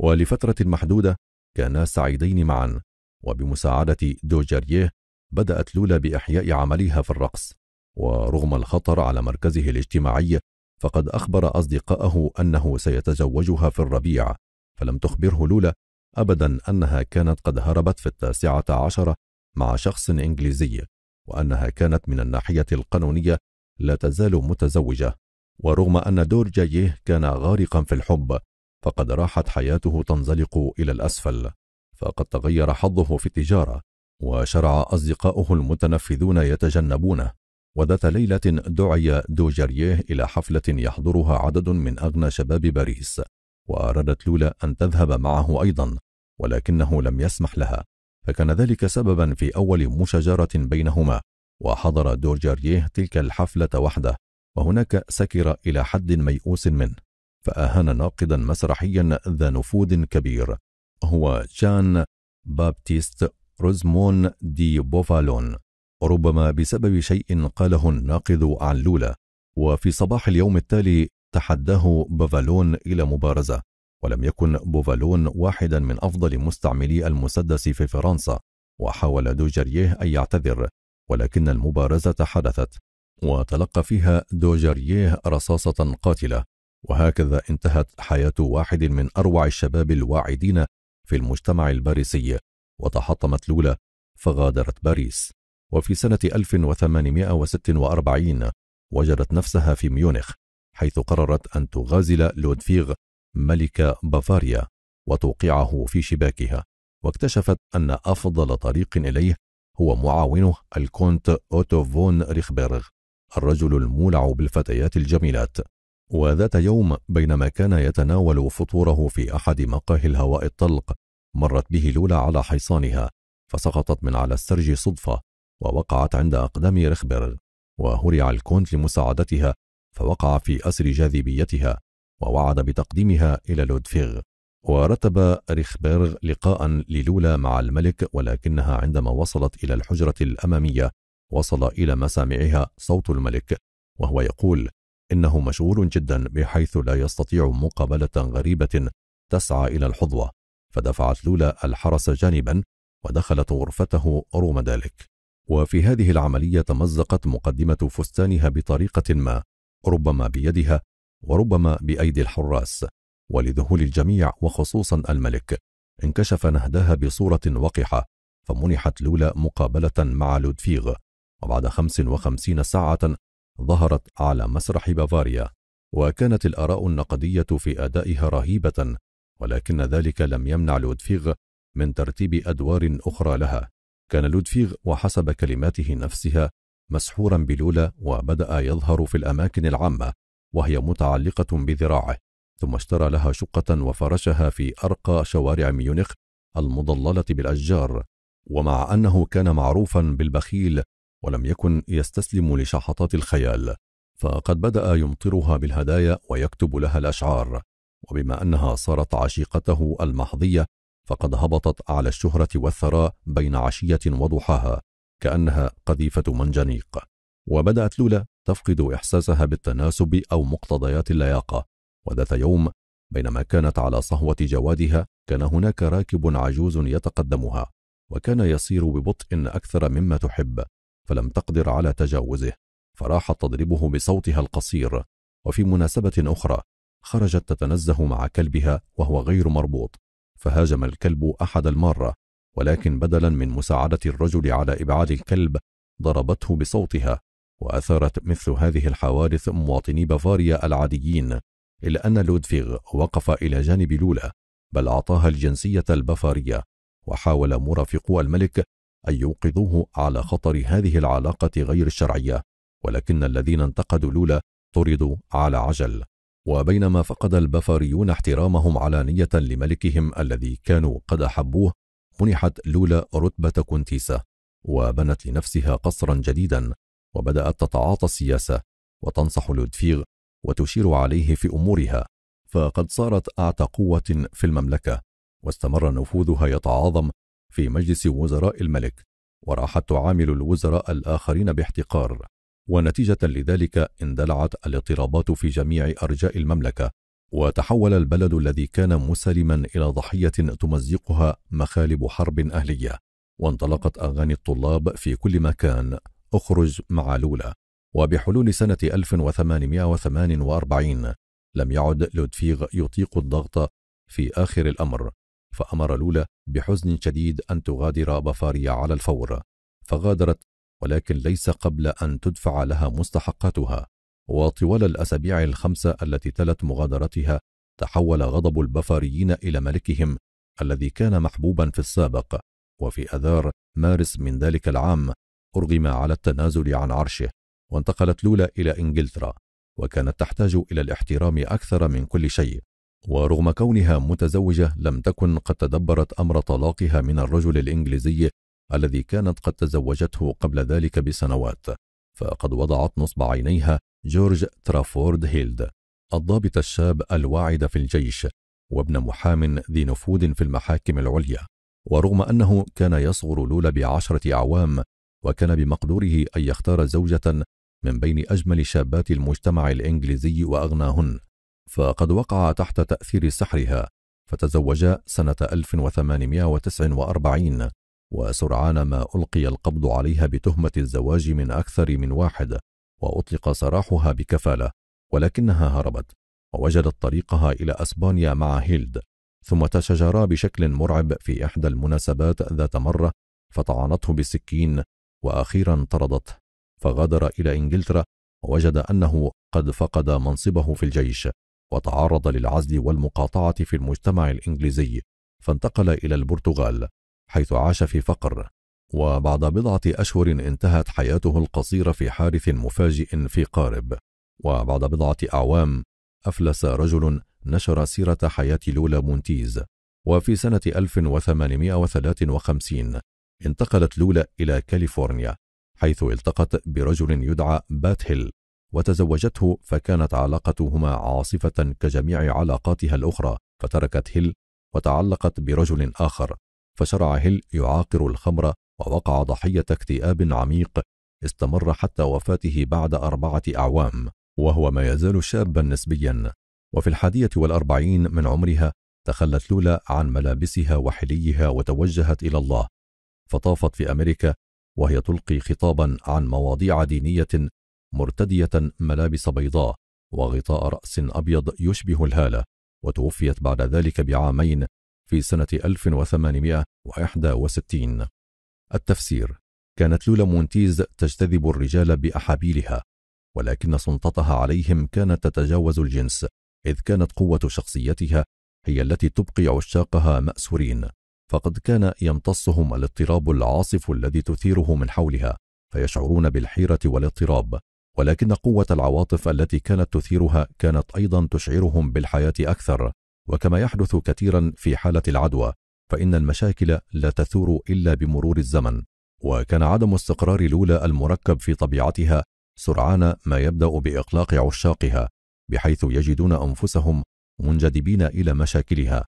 ولفترة محدودة كانا سعيدين معا وبمساعدة دوجاريه بدأت لولا بإحياء عملها في الرقص ورغم الخطر على مركزه الاجتماعي فقد أخبر أصدقائه أنه سيتزوجها في الربيع فلم تخبره لولا أبدا أنها كانت قد هربت في التاسعة عشرة مع شخص إنجليزي وأنها كانت من الناحية القانونية لا تزال متزوجة ورغم أن دورجايه كان غارقا في الحب فقد راحت حياته تنزلق إلى الأسفل فقد تغير حظه في التجارة وشرع أصدقاؤه المتنفذون يتجنبونه وذات ليلة دعي دوجاريه إلى حفلة يحضرها عدد من أغنى شباب باريس وأرادت لولا أن تذهب معه أيضا ولكنه لم يسمح لها فكان ذلك سببا في أول مشاجرة بينهما وحضر دورجاريه تلك الحفلة وحده وهناك سكر إلى حد ميؤوس منه فأهان ناقدا مسرحيا ذا نفوذ كبير هو جان بابتيست روزمون دي بوفالون ربما بسبب شيء قاله الناقد عن لولا وفي صباح اليوم التالي تحداه بافالون إلى مبارزة ولم يكن بوفالون واحدا من أفضل مستعملي المسدس في فرنسا وحاول دوجاريه أن يعتذر ولكن المبارزة حدثت وتلقى فيها دوجاريه رصاصة قاتلة وهكذا انتهت حياة واحد من أروع الشباب الواعدين في المجتمع الباريسي وتحطمت لولا فغادرت باريس وفي سنة 1846 وجدت نفسها في ميونخ حيث قررت أن تغازل لودفيغ ملك بافاريا وتوقعه في شباكها واكتشفت أن أفضل طريق إليه هو معاونه الكونت أوتو فون ريخبرغ الرجل المولع بالفتيات الجميلات وذات يوم بينما كان يتناول فطوره في أحد مقاهي الهواء الطلق مرت به لولا على حصانها فسقطت من على السرج صدفة ووقعت عند أقدام ريخبرغ وهرع الكونت لمساعدتها فوقع في أسر جاذبيتها ووعد بتقديمها إلى لودفيغ ورتب ريخبيرغ لقاء للولا مع الملك ولكنها عندما وصلت إلى الحجرة الأمامية وصل إلى مسامعها صوت الملك وهو يقول إنه مشغول جدا بحيث لا يستطيع مقابلة غريبة تسعى إلى الحظوة فدفعت لولا الحرس جانبا ودخلت غرفته رغم ذلك وفي هذه العملية تمزقت مقدمة فستانها بطريقة ما ربما بيدها وربما بأيدي الحراس ولذهول الجميع وخصوصا الملك انكشف نهدها بصورة وقحة فمنحت لولا مقابلة مع لودفيغ وبعد 55 ساعة ظهرت على مسرح بافاريا وكانت الآراء النقدية في أدائها رهيبة ولكن ذلك لم يمنع لودفيغ من ترتيب أدوار أخرى لها كان لودفيغ وحسب كلماته نفسها مسحورا بلولا وبدأ يظهر في الأماكن العامة وهي متعلقة بذراعه ثم اشترى لها شقة وفرشها في أرقى شوارع ميونخ المضللة بالأشجار ومع أنه كان معروفا بالبخيل ولم يكن يستسلم لشحطات الخيال فقد بدأ يمطرها بالهدايا ويكتب لها الأشعار وبما أنها صارت عشيقته المحضية فقد هبطت على الشهرة والثراء بين عشية وضحاها كأنها قذيفة منجنيق وبدأت لولا تفقد إحساسها بالتناسب أو مقتضيات اللياقة وذات يوم بينما كانت على صهوة جوادها كان هناك راكب عجوز يتقدمها وكان يسير ببطء أكثر مما تحب فلم تقدر على تجاوزه فراحت تضربه بصوتها القصير وفي مناسبة أخرى خرجت تتنزه مع كلبها وهو غير مربوط فهاجم الكلب أحد المارة ولكن بدلا من مساعدة الرجل على إبعاد الكلب ضربته بصوتها وأثارت مثل هذه الحوادث مواطني بافاريا العاديين إلا أن لودفيغ وقف إلى جانب لولا بل أعطاها الجنسية البافارية وحاول مرافقو الملك أن يوقظوه على خطر هذه العلاقة غير الشرعية ولكن الذين انتقدوا لولا طردوا على عجل وبينما فقد البافاريون احترامهم علانية لملكهم الذي كانوا قد أحبوه منحت لولا رتبة كنتيسة وبنت لنفسها قصرا جديدا وبدأت تتعاطى السياسة وتنصح لودفيغ وتشير عليه في أمورها فقد صارت أعتى قوة في المملكة واستمر نفوذها يتعاظم في مجلس وزراء الملك وراحت تعامل الوزراء الآخرين باحتقار ونتيجة لذلك اندلعت الاضطرابات في جميع أرجاء المملكة وتحول البلد الذي كان مسلما إلى ضحية تمزقها مخالب حرب أهلية وانطلقت أغاني الطلاب في كل مكان اخرج مع لولا وبحلول سنة 1848 لم يعد لودفيغ يطيق الضغط في آخر الأمر فأمر لولا بحزن شديد أن تغادر بافاريا على الفور فغادرت ولكن ليس قبل أن تدفع لها مستحقاتها وطوال الأسابيع الخمسة التي تلت مغادرتها تحول غضب البافاريين إلى ملكهم الذي كان محبوبا في السابق وفي أذار مارس من ذلك العام أرغم على التنازل عن عرشه وانتقلت لولا إلى إنجلترا وكانت تحتاج إلى الاحترام أكثر من كل شيء ورغم كونها متزوجة لم تكن قد تدبرت أمر طلاقها من الرجل الإنجليزي الذي كانت قد تزوجته قبل ذلك بسنوات فقد وضعت نصب عينيها جورج ترافورد هيلد الضابط الشاب الواعد في الجيش وابن محام ذي نفوذ في المحاكم العليا ورغم أنه كان يصغر لولا بعشرة أعوام وكان بمقدوره أن يختار زوجة من بين أجمل شابات المجتمع الإنجليزي وأغناهن فقد وقع تحت تأثير سحرها فتزوجا سنة 1849 وسرعان ما ألقي القبض عليها بتهمة الزواج من أكثر من واحد وأطلق سراحها بكفالة ولكنها هربت ووجدت طريقها إلى أسبانيا مع هيلد ثم تشجرا بشكل مرعب في إحدى المناسبات ذات مرة فطعنته بالسكين وأخيرا طردته فغادر إلى إنجلترا ووجد أنه قد فقد منصبه في الجيش وتعرض للعزل والمقاطعة في المجتمع الإنجليزي فانتقل إلى البرتغال حيث عاش في فقر وبعد بضعة أشهر انتهت حياته القصيرة في حادث مفاجئ في قارب وبعد بضعة أعوام أفلس رجل نشر سيرة حياة لولا مونتيز وفي سنة 1853 انتقلت لولا إلى كاليفورنيا حيث التقت برجل يدعى بات هيل وتزوجته فكانت علاقتهما عاصفة كجميع علاقاتها الأخرى فتركت هيل وتعلقت برجل آخر فشرع هيل يعاقر الخمر ووقع ضحية اكتئاب عميق استمر حتى وفاته بعد أربعة أعوام وهو ما يزال شابا نسبيا وفي الحادية والأربعين من عمرها تخلت لولا عن ملابسها وحليها وتوجهت إلى الله فطافت في أمريكا وهي تلقي خطابا عن مواضيع دينية مرتدية ملابس بيضاء وغطاء رأس أبيض يشبه الهالة وتوفيت بعد ذلك بعامين في سنة 1861 التفسير كانت لولا مونتيز تجتذب الرجال بأحابيلها ولكن سلطتها عليهم كانت تتجاوز الجنس إذ كانت قوة شخصيتها هي التي تبقي عشاقها مأسورين فقد كان يمتصهم الاضطراب العاصف الذي تثيره من حولها فيشعرون بالحيرة والاضطراب ولكن قوة العواطف التي كانت تثيرها كانت أيضا تشعرهم بالحياة أكثر وكما يحدث كثيرا في حالة العدوى فإن المشاكل لا تثور إلا بمرور الزمن وكان عدم استقرار لولا المركب في طبيعتها سرعان ما يبدأ بإقلاق عشاقها بحيث يجدون أنفسهم منجذبين إلى مشاكلها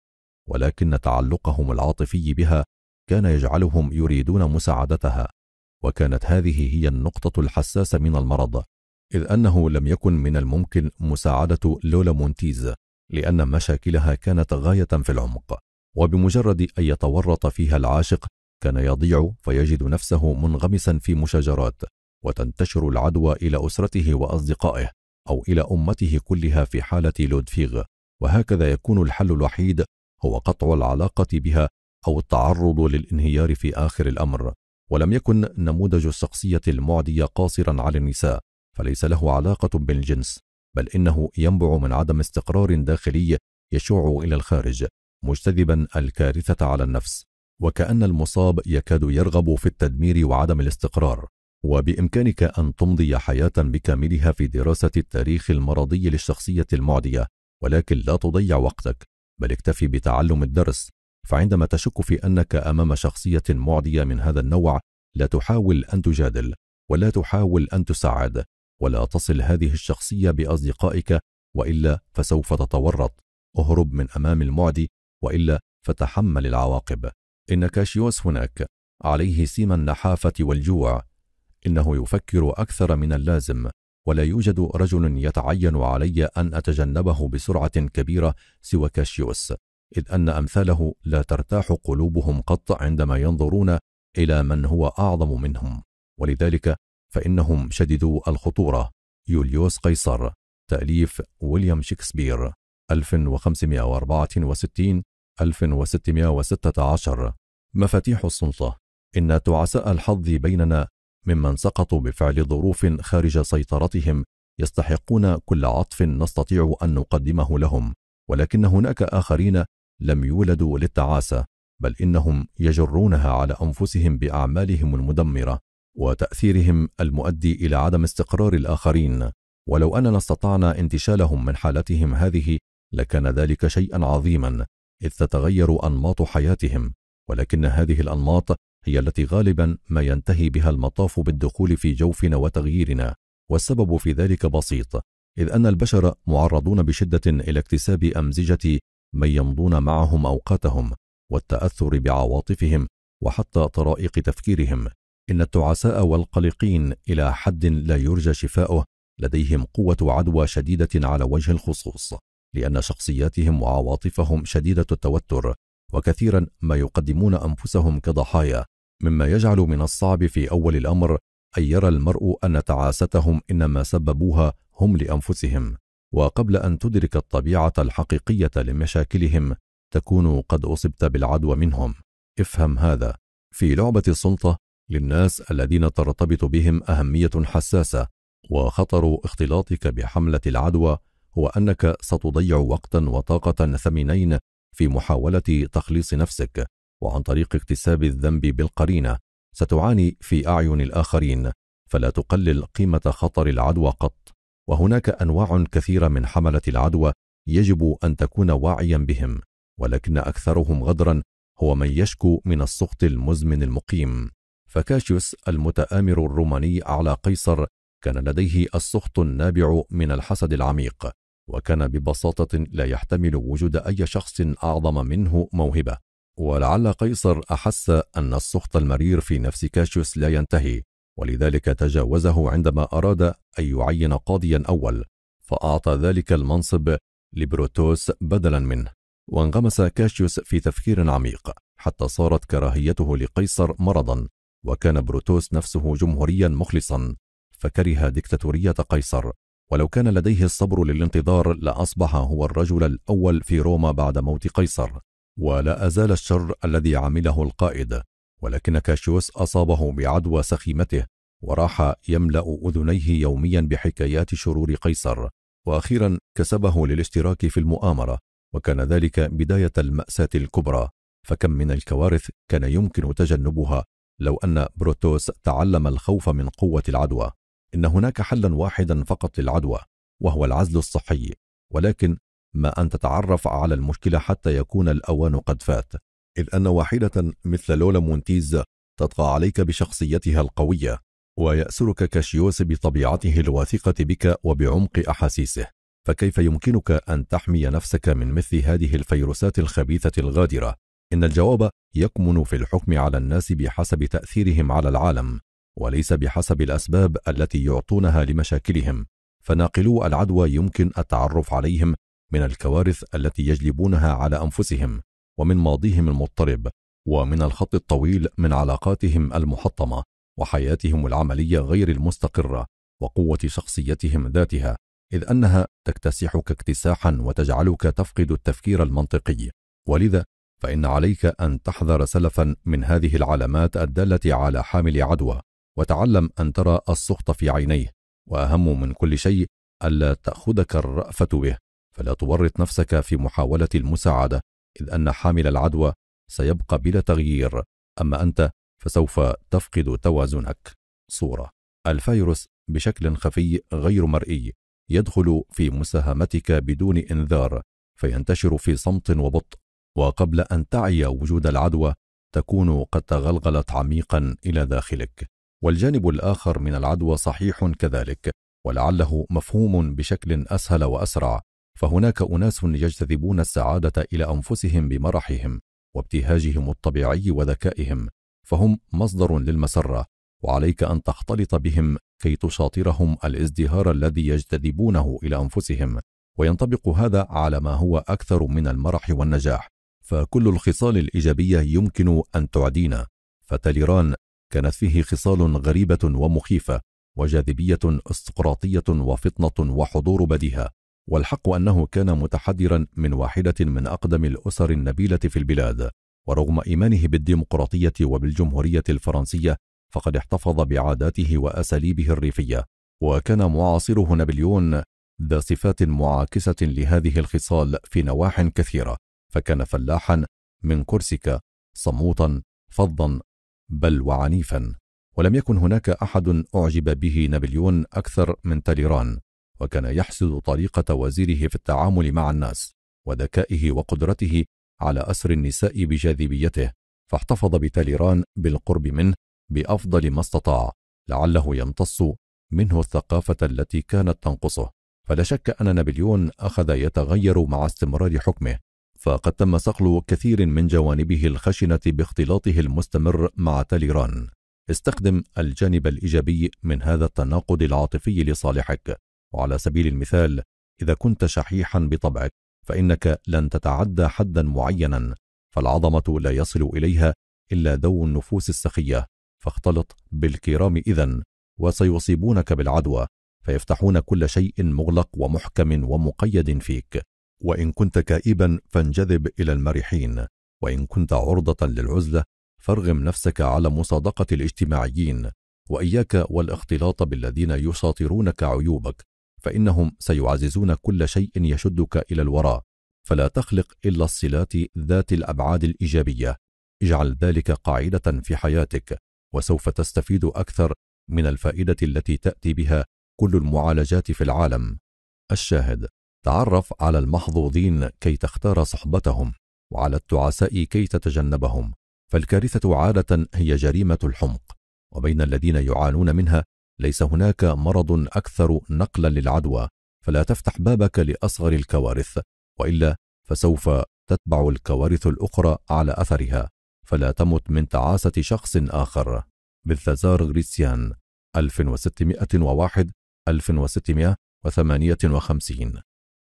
ولكن تعلقهم العاطفي بها كان يجعلهم يريدون مساعدتها وكانت هذه هي النقطة الحساسة من المرض إذ أنه لم يكن من الممكن مساعدة لولا مونتيز لأن مشاكلها كانت غاية في العمق وبمجرد أن يتورط فيها العاشق كان يضيع فيجد نفسه منغمسا في مشاجرات وتنتشر العدوى إلى أسرته وأصدقائه أو إلى أمته كلها في حالة لودفيغ وهكذا يكون الحل الوحيد هو قطع العلاقة بها أو التعرض للانهيار في آخر الأمر ولم يكن نموذج الشخصية المعدية قاصرا على النساء فليس له علاقة بالجنس بل إنه ينبع من عدم استقرار داخلي يشع إلى الخارج مجتذبا الكارثة على النفس وكأن المصاب يكاد يرغب في التدمير وعدم الاستقرار وبإمكانك أن تمضي حياة بكاملها في دراسة التاريخ المرضي للشخصية المعدية ولكن لا تضيع وقتك بل اكتفي بتعلم الدرس فعندما تشك في أنك أمام شخصية معدية من هذا النوع لا تحاول أن تجادل ولا تحاول أن تساعد ولا تصل هذه الشخصية بأصدقائك وإلا فسوف تتورط اهرب من أمام المعدي وإلا فتحمل العواقب إن كاشيوس هناك عليه سيما النحافة والجوع إنه يفكر أكثر من اللازم ولا يوجد رجل يتعين علي أن أتجنبه بسرعة كبيرة سوى كاشيوس إذ أن أمثاله لا ترتاح قلوبهم قط عندما ينظرون إلى من هو أعظم منهم ولذلك فإنهم شددوا الخطورة يوليوس قيصر تأليف ويليام شكسبير 1564 1616 مفاتيح السلطة إن تعساء الحظ بيننا ممن سقطوا بفعل ظروف خارج سيطرتهم يستحقون كل عطف نستطيع أن نقدمه لهم ولكن هناك آخرين لم يولدوا للتعاسة بل إنهم يجرونها على أنفسهم بأعمالهم المدمرة وتأثيرهم المؤدي إلى عدم استقرار الآخرين ولو أننا استطعنا انتشالهم من حالتهم هذه لكان ذلك شيئا عظيما إذ تتغير أنماط حياتهم ولكن هذه الأنماط هي التي غالبا ما ينتهي بها المطاف بالدخول في جوفنا وتغييرنا والسبب في ذلك بسيط إذ أن البشر معرضون بشدة إلى اكتساب أمزجة من يمضون معهم أوقاتهم والتأثر بعواطفهم وحتى طرائق تفكيرهم إن التعساء والقلقين إلى حد لا يرجى شفاؤه لديهم قوة عدوى شديدة على وجه الخصوص لأن شخصياتهم وعواطفهم شديدة التوتر وكثيرا ما يقدمون أنفسهم كضحايا مما يجعل من الصعب في أول الأمر أن يرى المرء أن تعاستهم إنما سببوها هم لأنفسهم وقبل أن تدرك الطبيعة الحقيقية لمشاكلهم تكون قد أصبت بالعدوى منهم افهم هذا في لعبة السلطة للناس الذين ترتبط بهم أهمية حساسة وخطر اختلاطك بحملة العدوى هو أنك ستضيع وقتا وطاقة ثمينين في محاولة تخليص نفسك وعن طريق اكتساب الذنب بالقرينة ستعاني في أعين الآخرين فلا تقلل قيمة خطر العدوى قط وهناك أنواع كثيرة من حملة العدوى يجب أن تكون واعيا بهم ولكن أكثرهم غدرا هو من يشكو من السخط المزمن المقيم فكاشيوس المتآمر الروماني على قيصر كان لديه السخط النابع من الحسد العميق وكان ببساطة لا يحتمل وجود أي شخص أعظم منه موهبة ولعل قيصر أحس أن السخط المرير في نفس كاشيوس لا ينتهي ولذلك تجاوزه عندما أراد أن يعين قاضيا أول فأعطى ذلك المنصب لبروتوس بدلا منه وانغمس كاشيوس في تفكير عميق حتى صارت كراهيته لقيصر مرضا وكان بروتوس نفسه جمهوريا مخلصا فكره ديكتاتورية قيصر ولو كان لديه الصبر للانتظار لأصبح هو الرجل الأول في روما بعد موت قيصر ولا أزال الشر الذي عمله القائد ولكن كاشيوس أصابه بعدوى سخيمته وراح يملأ أذنيه يوميا بحكايات شرور قيصر وأخيرا كسبه للاشتراك في المؤامرة وكان ذلك بداية المأساة الكبرى فكم من الكوارث كان يمكن تجنبها لو أن بروتوس تعلم الخوف من قوة العدوى إن هناك حلا واحدا فقط للعدوى وهو العزل الصحي ولكن ما أن تتعرف على المشكلة حتى يكون الأوان قد فات إذ أن واحدة مثل لولا مونتيز تطغى عليك بشخصيتها القوية ويأسرك كاشيوس بطبيعته الواثقة بك وبعمق أحاسيسه فكيف يمكنك أن تحمي نفسك من مثل هذه الفيروسات الخبيثة الغادرة؟ إن الجواب يكمن في الحكم على الناس بحسب تأثيرهم على العالم وليس بحسب الأسباب التي يعطونها لمشاكلهم فناقلو العدوى يمكن التعرف عليهم من الكوارث التي يجلبونها على أنفسهم ومن ماضيهم المضطرب ومن الخط الطويل من علاقاتهم المحطمة وحياتهم العملية غير المستقرة وقوة شخصيتهم ذاتها إذ أنها تكتسحك اكتساحا وتجعلك تفقد التفكير المنطقي ولذا فإن عليك أن تحذر سلفا من هذه العلامات الدالة على حامل عدوى وتعلم أن ترى السخط في عينيه وأهم من كل شيء ألا تأخذك الرأفة به فلا تورط نفسك في محاولة المساعدة إذ أن حامل العدوى سيبقى بلا تغيير أما أنت فسوف تفقد توازنك صورة الفيروس بشكل خفي غير مرئي يدخل في مساهمتك بدون إنذار فينتشر في صمت وبطء وقبل أن تعي وجود العدوى تكون قد تغلغلت عميقا إلى داخلك والجانب الآخر من العدوى صحيح كذلك ولعله مفهوم بشكل أسهل وأسرع فهناك أناس يجتذبون السعادة إلى أنفسهم بمرحهم وابتهاجهم الطبيعي وذكائهم فهم مصدر للمسرة وعليك أن تختلط بهم كي تشاطرهم الازدهار الذي يجتذبونه إلى أنفسهم وينطبق هذا على ما هو أكثر من المرح والنجاح فكل الخصال الإيجابية يمكن أن تعدينا فتاليران كانت فيه خصال غريبة ومخيفة وجاذبية استقراطية وفطنة وحضور بديهة والحق أنه كان متحدرا من واحدة من أقدم الأسر النبيلة في البلاد ورغم إيمانه بالديمقراطية وبالجمهورية الفرنسية فقد احتفظ بعاداته وأساليبه الريفية وكان معاصره نابليون ذا صفات معاكسة لهذه الخصال في نواح كثيرة فكان فلاحا من كورسيكا صموطا فظا بل وعنيفا ولم يكن هناك أحد أعجب به نابليون أكثر من تاليران وكان يحسد طريقة وزيره في التعامل مع الناس وذكائه وقدرته على أسر النساء بجاذبيته فاحتفظ بتاليران بالقرب منه بأفضل ما استطاع لعله يمتص منه الثقافة التي كانت تنقصه فلا شك أن نابليون أخذ يتغير مع استمرار حكمه فقد تم صقل كثير من جوانبه الخشنة باختلاطه المستمر مع تاليران استخدم الجانب الإيجابي من هذا التناقض العاطفي لصالحك وعلى سبيل المثال إذا كنت شحيحا بطبعك فإنك لن تتعدى حدا معينا فالعظمة لا يصل إليها إلا ذو النفوس السخية فاختلط بالكرام إذا وسيصيبونك بالعدوى فيفتحون كل شيء مغلق ومحكم ومقيد فيك وإن كنت كائبا فانجذب إلى المرحين وإن كنت عرضة للعزلة فارغم نفسك على مصادقة الاجتماعيين وإياك والاختلاط بالذين يساطرونك عيوبك فإنهم سيعززون كل شيء يشدك إلى الوراء فلا تخلق إلا الصلات ذات الأبعاد الإيجابية اجعل ذلك قاعدة في حياتك وسوف تستفيد أكثر من الفائدة التي تأتي بها كل المعالجات في العالم الشاهد تعرف على المحظوظين كي تختار صحبتهم وعلى التعساء كي تتجنبهم فالكارثة عادة هي جريمة الحمق وبين الذين يعانون منها ليس هناك مرض أكثر نقلا للعدوى فلا تفتح بابك لأصغر الكوارث وإلا فسوف تتبع الكوارث الأخرى على أثرها فلا تمت من تعاسة شخص آخر بالثزار غريسيان 1601 1658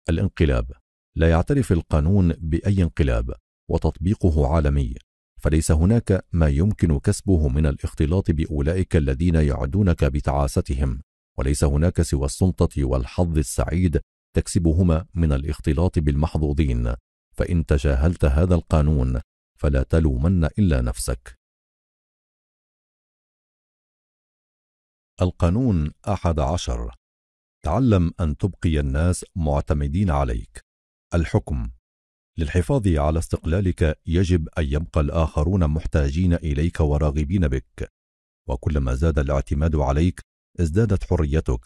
الانقلاب لا يعترف القانون بأي انقلاب وتطبيقه عالمي فليس هناك ما يمكن كسبه من الاختلاط بأولئك الذين يعدونك بتعاستهم وليس هناك سوى السلطة والحظ السعيد تكسبهما من الاختلاط بالمحظوظين فإن تجاهلت هذا القانون فلا تلومن إلا نفسك القانون أحد عشر تعلم أن تبقي الناس معتمدين عليك الحكم للحفاظ على استقلالك يجب أن يبقى الآخرون محتاجين إليك وراغبين بك وكلما زاد الاعتماد عليك ازدادت حريتك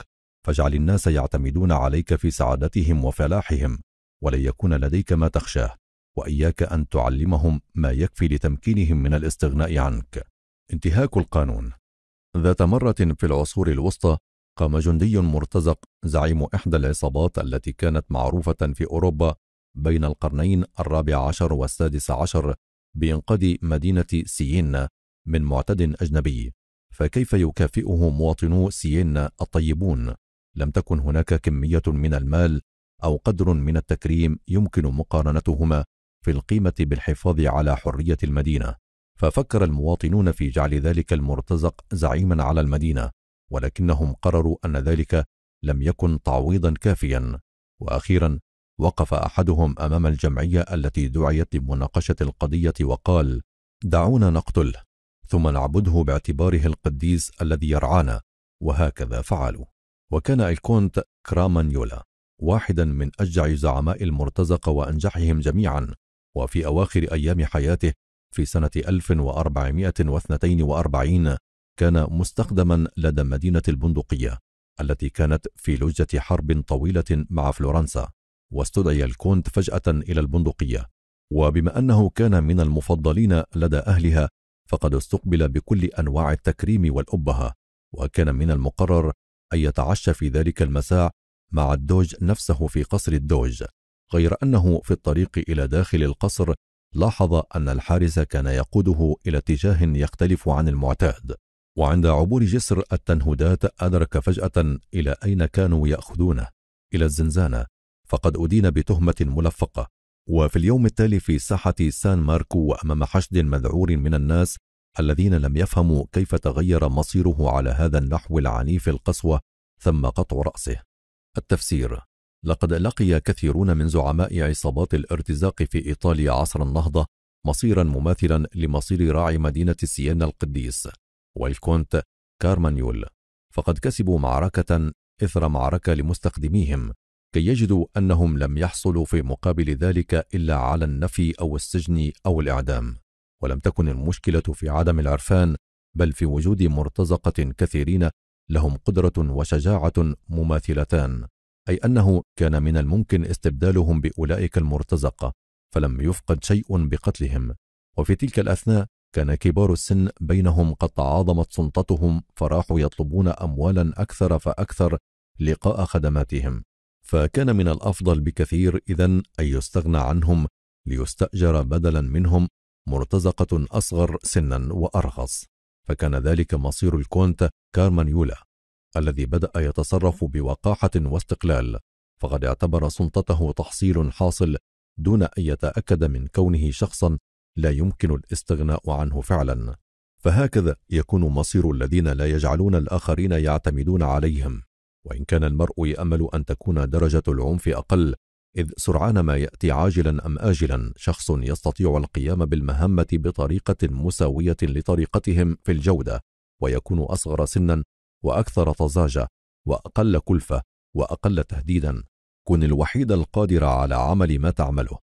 فاجعل الناس يعتمدون عليك في سعادتهم وفلاحهم ولن يكون لديك ما تخشاه وإياك أن تعلمهم ما يكفي لتمكينهم من الاستغناء عنك انتهاك القانون ذات مرة في العصور الوسطى قام جندي مرتزق زعيم إحدى العصابات التي كانت معروفة في أوروبا بين القرنين الرابع عشر والسادس عشر بإنقاذ مدينة سيين من معتد أجنبي فكيف يكافئه مواطنو سيين الطيبون لم تكن هناك كمية من المال أو قدر من التكريم يمكن مقارنتهما في القيمة بالحفاظ على حرية المدينة ففكر المواطنون في جعل ذلك المرتزق زعيما على المدينة ولكنهم قرروا أن ذلك لم يكن تعويضا كافيا وأخيرا وقف أحدهم أمام الجمعية التي دعيت لمناقشة القضية وقال دعونا نقتله ثم نعبده باعتباره القديس الذي يرعانا وهكذا فعلوا وكان الكونت كرامانيولا واحدا من أشجع زعماء المرتزقة وأنجحهم جميعا وفي أواخر أيام حياته في سنة 1442 كان مستخدما لدى مدينة البندقية التي كانت في لجة حرب طويلة مع فلورنسا واستدعي الكونت فجأة إلى البندقية وبما أنه كان من المفضلين لدى أهلها فقد استقبل بكل أنواع التكريم والأبهة وكان من المقرر أن يتعشى في ذلك المساء مع الدوج نفسه في قصر الدوج غير أنه في الطريق إلى داخل القصر لاحظ أن الحارس كان يقوده إلى اتجاه يختلف عن المعتاد وعند عبور جسر التنهدات أدرك فجأة إلى أين كانوا يأخذونه إلى الزنزانة فقد أدين بتهمة ملفقة وفي اليوم التالي في ساحة سان ماركو وأمام حشد مذعور من الناس الذين لم يفهموا كيف تغير مصيره على هذا النحو العنيف القسوة ثم قطع رأسه التفسير لقد لقي كثيرون من زعماء عصابات الارتزاق في إيطاليا عصر النهضة مصيرا مماثلا لمصير راعي مدينة سيينا القديس والكونت كارمانيول فقد كسبوا معركة إثر معركة لمستخدميهم كي يجدوا أنهم لم يحصلوا في مقابل ذلك إلا على النفي أو السجن أو الإعدام ولم تكن المشكلة في عدم العرفان بل في وجود مرتزقة كثيرين لهم قدرة وشجاعة مماثلتان أي أنه كان من الممكن استبدالهم بأولئك المرتزقة فلم يفقد شيء بقتلهم وفي تلك الأثناء كان كبار السن بينهم قد تعاظمت سلطتهم فراحوا يطلبون أموالا أكثر فأكثر لقاء خدماتهم فكان من الأفضل بكثير إذا أن يستغنى عنهم ليستأجر بدلا منهم مرتزقة أصغر سنا وأرخص فكان ذلك مصير الكونت كارمانيولا الذي بدأ يتصرف بوقاحة واستقلال فقد اعتبر سلطته تحصيل حاصل دون أن يتأكد من كونه شخصا لا يمكن الاستغناء عنه فعلا فهكذا يكون مصير الذين لا يجعلون الآخرين يعتمدون عليهم وإن كان المرء يأمل أن تكون درجة العنف أقل إذ سرعان ما يأتي عاجلا أم آجلا شخص يستطيع القيام بالمهمة بطريقة مساوية لطريقتهم في الجودة ويكون أصغر سنا وأكثر طزاجة وأقل كلفة وأقل تهديدا كن الوحيد القادر على عمل ما تعمله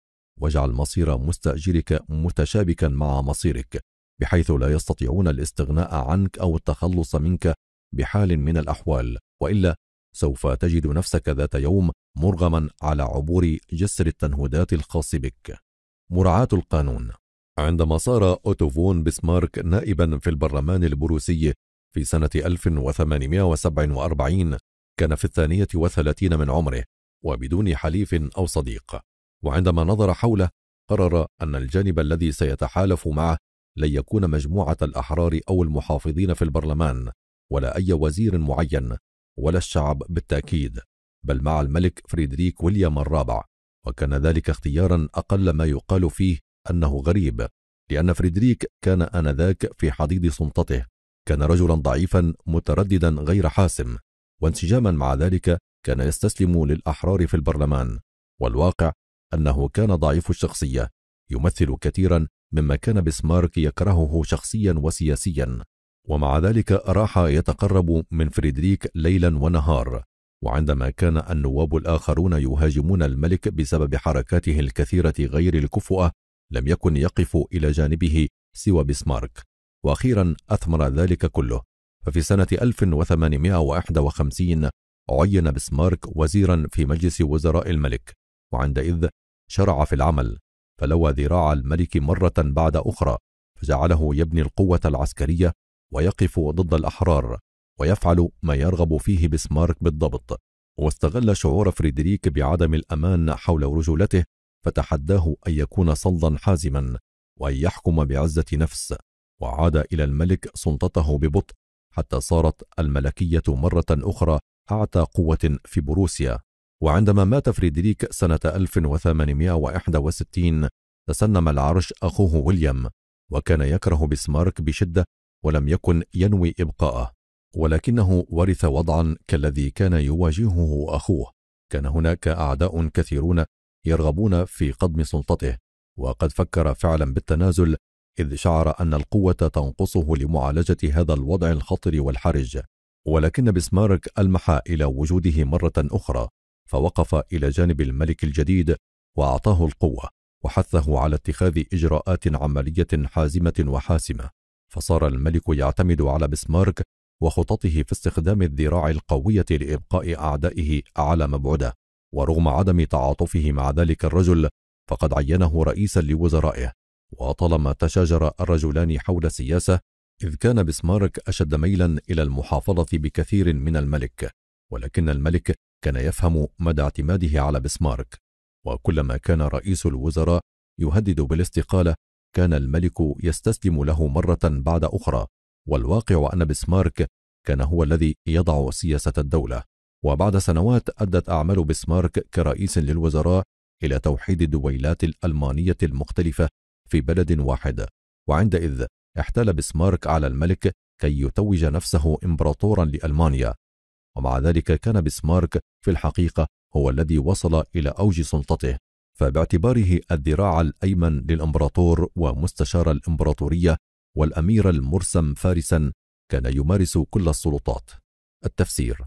واجعل مصير مستأجرك متشابكا مع مصيرك بحيث لا يستطيعون الاستغناء عنك أو التخلص منك بحال من الأحوال وإلا سوف تجد نفسك ذات يوم مرغما على عبور جسر التنهدات الخاص بك مراعاة القانون عندما صار أوتوفون بسمارك نائبا في البرلمان البروسي في سنة 1847 كان في الثانية والثلاثين من عمره وبدون حليف أو صديق وعندما نظر حوله قرر أن الجانب الذي سيتحالف معه لن يكون مجموعة الأحرار أو المحافظين في البرلمان ولا أي وزير معين ولا الشعب بالتأكيد بل مع الملك فريدريك ويليام الرابع وكان ذلك اختيارا أقل ما يقال فيه أنه غريب لأن فريدريك كان آنذاك في حضيض سلطته كان رجلا ضعيفا مترددا غير حاسم وانسجاما مع ذلك كان يستسلم للأحرار في البرلمان والواقع أنه كان ضعيف الشخصية يمثل كثيرا مما كان بسمارك يكرهه شخصيا وسياسيا ومع ذلك راح يتقرب من فريدريك ليلا ونهار وعندما كان النواب الآخرون يهاجمون الملك بسبب حركاته الكثيرة غير الكفؤة لم يكن يقف إلى جانبه سوى بسمارك وأخيرا أثمر ذلك كله ففي سنة 1851 عين بسمارك وزيرا في مجلس وزراء الملك وعندئذ شرع في العمل فلوى ذراع الملك مرة بعد أخرى فجعله يبني القوة العسكرية ويقف ضد الأحرار ويفعل ما يرغب فيه بسمارك بالضبط واستغل شعور فريدريك بعدم الأمان حول رجولته فتحداه أن يكون صلدا حازما وأن يحكم بعزة نفس وعاد إلى الملك سلطته ببطء حتى صارت الملكية مرة أخرى أعتى قوة في بروسيا وعندما مات فريدريك سنة 1861 تسنم العرش أخوه ويليام وكان يكره بسمارك بشدة ولم يكن ينوي إبقاءه ولكنه ورث وضعا كالذي كان يواجهه أخوه كان هناك أعداء كثيرون يرغبون في قضم سلطته وقد فكر فعلا بالتنازل إذ شعر أن القوة تنقصه لمعالجة هذا الوضع الخطر والحرج ولكن بسمارك ألمح إلى وجوده مرة أخرى فوقف إلى جانب الملك الجديد وأعطاه القوة وحثه على اتخاذ إجراءات عملية حازمة وحاسمة فصار الملك يعتمد على بسمارك وخططه في استخدام الذراع القوية لإبقاء أعدائه على مبعده ورغم عدم تعاطفه مع ذلك الرجل فقد عينه رئيسا لوزرائه وطالما تشاجر الرجلان حول السياسة إذ كان بسمارك أشد ميلا إلى المحافظة بكثير من الملك ولكن الملك كان يفهم مدى اعتماده على بسمارك وكلما كان رئيس الوزراء يهدد بالاستقالة كان الملك يستسلم له مرة بعد أخرى والواقع أن بسمارك كان هو الذي يضع سياسة الدولة وبعد سنوات أدت أعمال بسمارك كرئيس للوزراء إلى توحيد الدويلات الألمانية المختلفة في بلد واحد وعندئذ احتال بسمارك على الملك كي يتوج نفسه إمبراطورا لألمانيا ومع ذلك كان بسمارك في الحقيقة هو الذي وصل إلى أوج سلطته فباعتباره الذراع الأيمن للإمبراطور ومستشار الإمبراطورية والأمير المرسم فارسا كان يمارس كل السلطات التفسير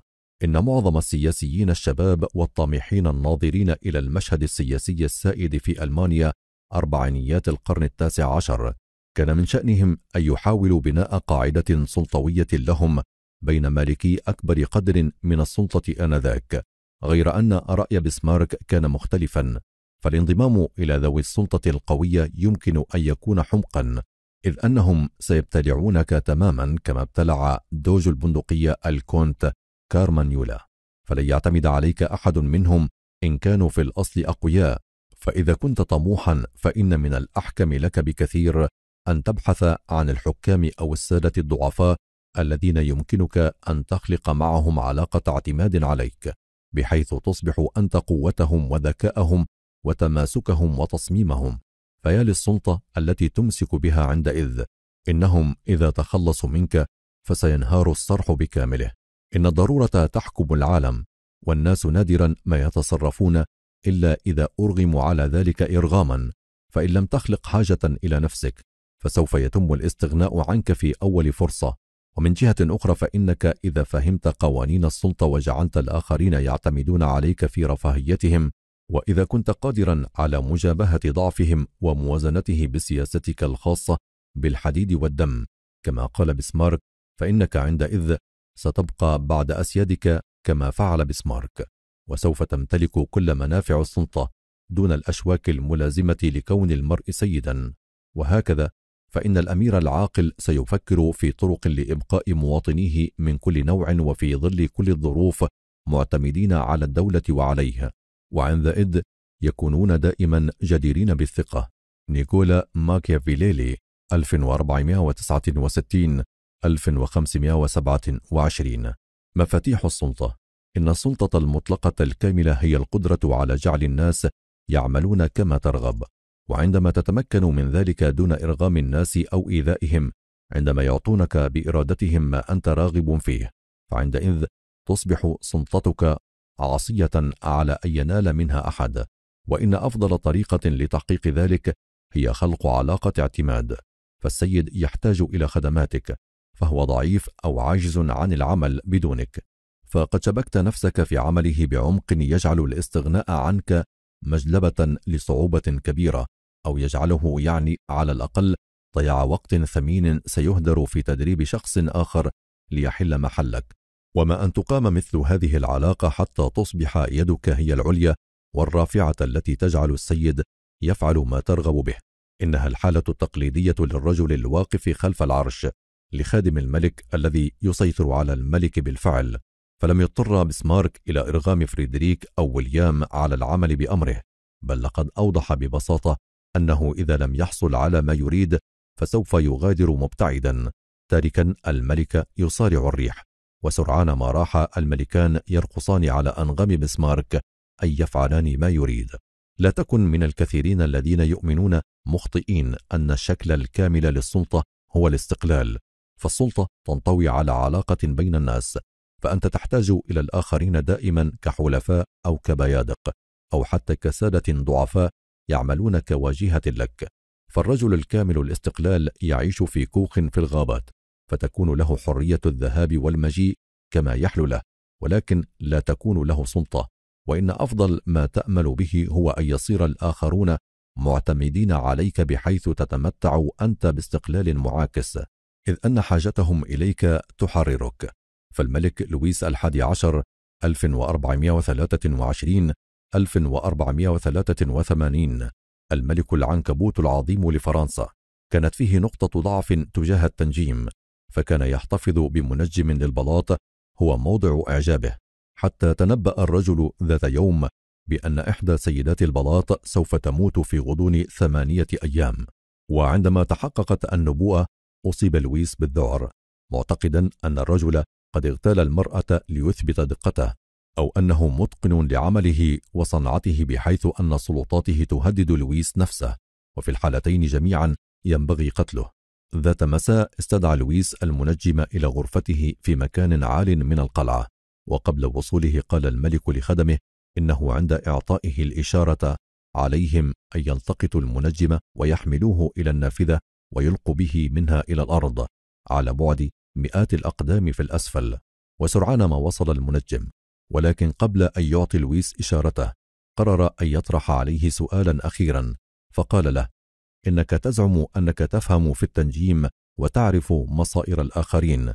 إن معظم السياسيين الشباب والطامحين الناظرين إلى المشهد السياسي السائد في ألمانيا أربعينيات القرن التاسع عشر كان من شأنهم أن يحاولوا بناء قاعدة سلطوية لهم بين مالكي أكبر قدر من السلطة آنذاك غير أن رأي بسمارك كان مختلفا فالانضمام إلى ذوي السلطة القوية يمكن أن يكون حمقا إذ أنهم سيبتلعونك تماما كما ابتلع دوج البندقية الكونت كارمانيولا فلن يعتمد عليك أحد منهم إن كانوا في الأصل أقوياء فإذا كنت طموحا فإن من الأحكم لك بكثير أن تبحث عن الحكام أو السادة الضعفاء الذين يمكنك أن تخلق معهم علاقة اعتماد عليك بحيث تصبح أنت قوتهم وذكاءهم وتماسكهم وتصميمهم فيا للسلطة التي تمسك بها عندئذ إنهم إذا تخلصوا منك فسينهار الصرح بكامله إن الضرورة تحكم العالم والناس نادرا ما يتصرفون إلا إذا أرغموا على ذلك إرغاما فإن لم تخلق حاجة إلى نفسك فسوف يتم الاستغناء عنك في أول فرصة ومن جهة أخرى فإنك إذا فهمت قوانين السلطة وجعلت الآخرين يعتمدون عليك في رفاهيتهم وإذا كنت قادرا على مجابهة ضعفهم وموازنته بسياستك الخاصة بالحديد والدم كما قال بسمارك فإنك عندئذ ستبقى بعد أسيادك كما فعل بسمارك وسوف تمتلك كل منافع السلطة دون الأشواك الملازمة لكون المرء سيدا وهكذا فإن الأمير العاقل سيفكر في طرق لإبقاء مواطنيه من كل نوع وفي ظل كل الظروف معتمدين على الدولة وعليه وعندئذ يكونون دائما جديرين بالثقة نيكولا ماكيافيليلي 1469 1527 مفاتيح السلطة إن السلطة المطلقة الكاملة هي القدرة على جعل الناس يعملون كما ترغب وعندما تتمكن من ذلك دون إرغام الناس أو إيذائهم عندما يعطونك بإرادتهم ما أنت راغب فيه فعندئذ تصبح سلطتك عاصية على أن ينال منها أحد وإن أفضل طريقة لتحقيق ذلك هي خلق علاقة اعتماد فالسيد يحتاج إلى خدماتك فهو ضعيف أو عاجز عن العمل بدونك فقد شبكت نفسك في عمله بعمق يجعل الاستغناء عنك مجلبة لصعوبة كبيرة أو يجعله يعني على الأقل ضياع وقت ثمين سيهدر في تدريب شخص آخر ليحل محلك وما أن تقام مثل هذه العلاقة حتى تصبح يدك هي العليا والرافعة التي تجعل السيد يفعل ما ترغب به إنها الحالة التقليدية للرجل الواقف خلف العرش لخادم الملك الذي يسيطر على الملك بالفعل فلم يضطر بسمارك إلى إرغام فريدريك أو ويليام على العمل بأمره بل لقد أوضح ببساطة أنه إذا لم يحصل على ما يريد فسوف يغادر مبتعدا تاركا الملك يصارع الريح وسرعان ما راح الملكان يرقصان على أنغام بسمارك أي يفعلان ما يريد لا تكن من الكثيرين الذين يؤمنون مخطئين أن الشكل الكامل للسلطة هو الاستقلال فالسلطة تنطوي على علاقة بين الناس فأنت تحتاج إلى الآخرين دائما كحلفاء أو كبيادق أو حتى كسادة ضعفاء يعملون كواجهة لك فالرجل الكامل الاستقلال يعيش في كوخ في الغابات فتكون له حرية الذهاب والمجيء كما يحل له ولكن لا تكون له سلطة وإن أفضل ما تأمل به هو أن يصير الآخرون معتمدين عليك بحيث تتمتع أنت باستقلال معاكس إذ أن حاجتهم إليك تحررك فالملك لويس الحادي عشر 1423 1483 الملك العنكبوت العظيم لفرنسا كانت فيه نقطة ضعف تجاه التنجيم فكان يحتفظ بمنجم للبلاط هو موضع إعجابه حتى تنبأ الرجل ذات يوم بأن إحدى سيدات البلاط سوف تموت في غضون ثمانية أيام وعندما تحققت النبوءة أصيب لويس بالذعر معتقدا أن الرجل قد اغتال المرأة ليثبت دقته أو أنه متقن لعمله وصنعته بحيث أن سلطاته تهدد لويس نفسه وفي الحالتين جميعا ينبغي قتله ذات مساء استدعى لويس المنجم إلى غرفته في مكان عال من القلعة وقبل وصوله قال الملك لخدمه إنه عند إعطائه الإشارة عليهم أن يلتقطوا المنجم ويحملوه إلى النافذة ويلقوا به منها إلى الأرض على بعد مئات الأقدام في الأسفل وسرعان ما وصل المنجم ولكن قبل أن يعطي لويس إشارته قرر أن يطرح عليه سؤالا أخيرا فقال له إنك تزعم أنك تفهم في التنجيم وتعرف مصائر الآخرين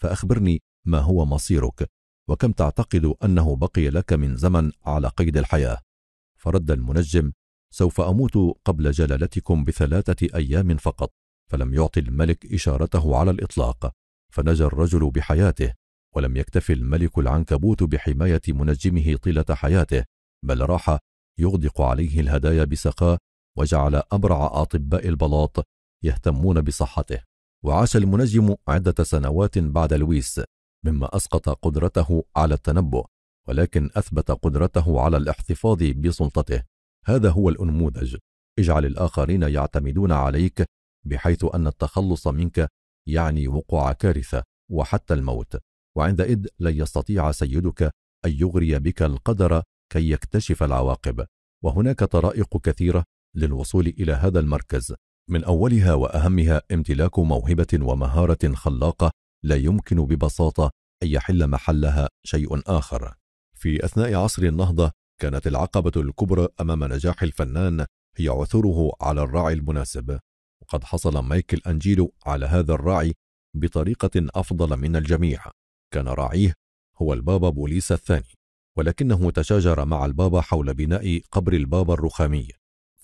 فأخبرني ما هو مصيرك وكم تعتقد أنه بقي لك من زمن على قيد الحياة فرد المنجم سوف أموت قبل جلالتكم بثلاثة أيام فقط فلم يعطي الملك إشارته على الإطلاق فنجى الرجل بحياته ولم يكتف الملك العنكبوت بحماية منجمه طيلة حياته بل راح يغدق عليه الهدايا بسخاء وجعل أبرع أطباء البلاط يهتمون بصحته وعاش المنجم عدة سنوات بعد لويس مما أسقط قدرته على التنبؤ ولكن أثبت قدرته على الاحتفاظ بسلطته هذا هو الأنموذج اجعل الآخرين يعتمدون عليك بحيث أن التخلص منك يعني وقوع كارثة وحتى الموت وعندئذ لن يستطيع سيدك أن يغري بك القدر كي يكتشف العواقب وهناك طرائق كثيرة للوصول إلى هذا المركز من أولها وأهمها امتلاك موهبة ومهارة خلاقة لا يمكن ببساطة أن يحل محلها شيء آخر في أثناء عصر النهضة كانت العقبة الكبرى أمام نجاح الفنان هي عثوره على الراعي المناسب وقد حصل مايكل أنجيلو على هذا الراعي بطريقة أفضل من الجميع كان راعيه هو البابا بوليس الثاني ولكنه تشاجر مع البابا حول بناء قبر البابا الرخامي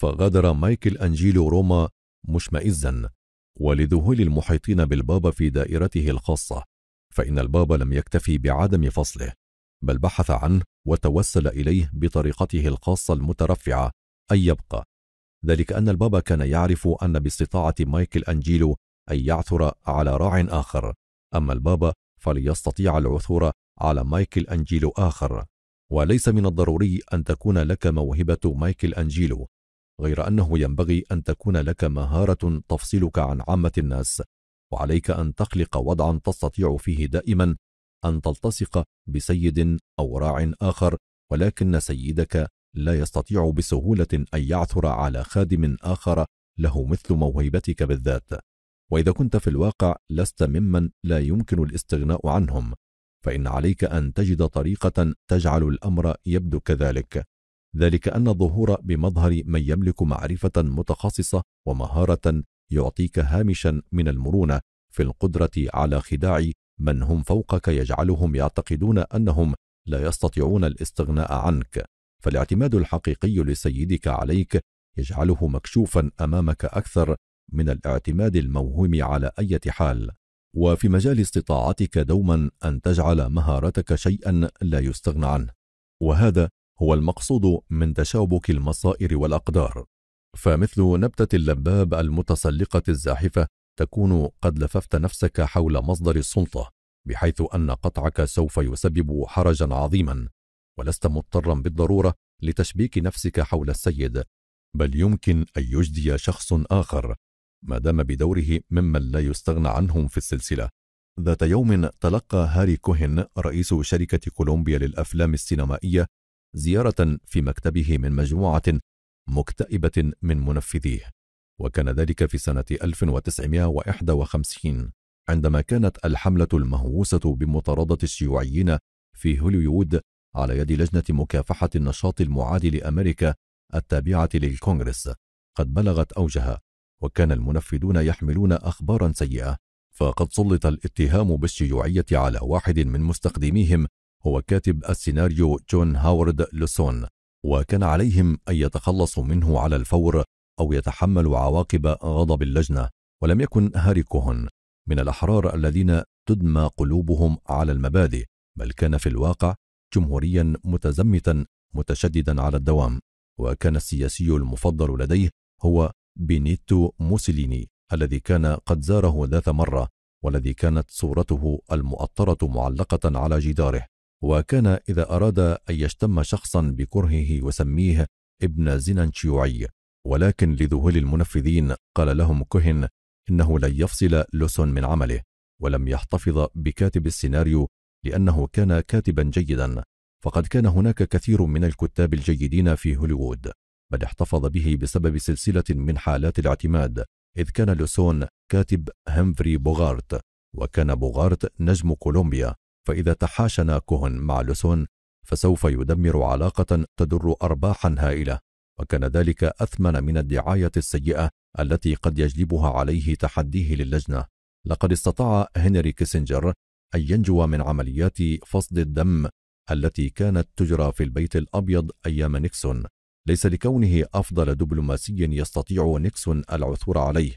فغادر مايكل أنجيلو روما مشمئزا ولذهول المحيطين بالبابا في دائرته الخاصة فإن البابا لم يكتفي بعدم فصله بل بحث عنه وتوسل إليه بطريقته الخاصة المترفعة أن يبقى ذلك أن البابا كان يعرف أن باستطاعة مايكل أنجيلو أن يعثر على راع آخر أما البابا فليستطيع العثور على مايكل أنجيلو آخر وليس من الضروري أن تكون لك موهبة مايكل أنجيلو غير أنه ينبغي أن تكون لك مهارة تفصلك عن عامة الناس وعليك أن تخلق وضعا تستطيع فيه دائما أن تلتصق بسيد أو راع آخر ولكن سيدك لا يستطيع بسهولة أن يعثر على خادم آخر له مثل موهبتك بالذات وإذا كنت في الواقع لست ممن لا يمكن الاستغناء عنهم فإن عليك أن تجد طريقة تجعل الأمر يبدو كذلك ذلك أن الظهور بمظهر من يملك معرفة متخصصة ومهارة يعطيك هامشا من المرونة في القدرة على خداع من هم فوقك يجعلهم يعتقدون أنهم لا يستطيعون الاستغناء عنك فالاعتماد الحقيقي لسيدك عليك يجعله مكشوفا أمامك أكثر من الاعتماد الموهوم على أي حال وفي مجال استطاعتك دوما أن تجعل مهارتك شيئا لا يستغنى عنه وهذا هو المقصود من تشابك المصائر والأقدار فمثل نبتة اللباب المتسلقة الزاحفة تكون قد لففت نفسك حول مصدر السلطة بحيث أن قطعك سوف يسبب حرجا عظيما ولست مضطرا بالضرورة لتشبيك نفسك حول السيد بل يمكن أن يجدي شخص آخر ما دام بدوره ممن لا يستغنى عنهم في السلسلة ذات يوم تلقى هاري كوهن رئيس شركة كولومبيا للأفلام السينمائية زيارة في مكتبه من مجموعة مكتئبة من منفذيه وكان ذلك في سنة 1951 عندما كانت الحملة المهووسة بمطاردة الشيوعيين في هوليوود على يد لجنة مكافحة النشاط المعادي لأمريكا التابعة للكونغرس قد بلغت أوجها وكان المنفذون يحملون أخبارا سيئة فقد سلط الاتهام بالشيوعية على واحد من مستخدميهم هو كاتب السيناريو جون هاورد لوسون وكان عليهم أن يتخلصوا منه على الفور أو يتحملوا عواقب غضب اللجنة ولم يكن كوهن من الأحرار الذين تدمى قلوبهم على المبادئ بل كان في الواقع جمهوريا متزمتا متشددا على الدوام وكان السياسي المفضل لديه هو بينيتو موسوليني الذي كان قد زاره ذات مرة والذي كانت صورته المؤطرة معلقة على جداره وكان إذا أراد أن يشتم شخصا بكرهه وسميه ابن زنا شيوعي ولكن لذهول المنفذين قال لهم كوهن إنه لن يفصل لوسون من عمله ولم يحتفظ بكاتب السيناريو لأنه كان كاتبا جيدا فقد كان هناك كثير من الكتاب الجيدين في هوليوود بل احتفظ به بسبب سلسلة من حالات الاعتماد إذ كان لوسون كاتب هنفري بوغارت وكان بوغارت نجم كولومبيا فإذا تحاشنا كهن مع لوسون فسوف يدمر علاقة تدر أرباحا هائلة وكان ذلك أثمن من الدعاية السيئة التي قد يجلبها عليه تحديه للجنة لقد استطاع هنري كيسنجر أن ينجو من عمليات فصد الدم التي كانت تجرى في البيت الأبيض أيام نيكسون ليس لكونه أفضل دبلوماسي يستطيع نيكسون العثور عليه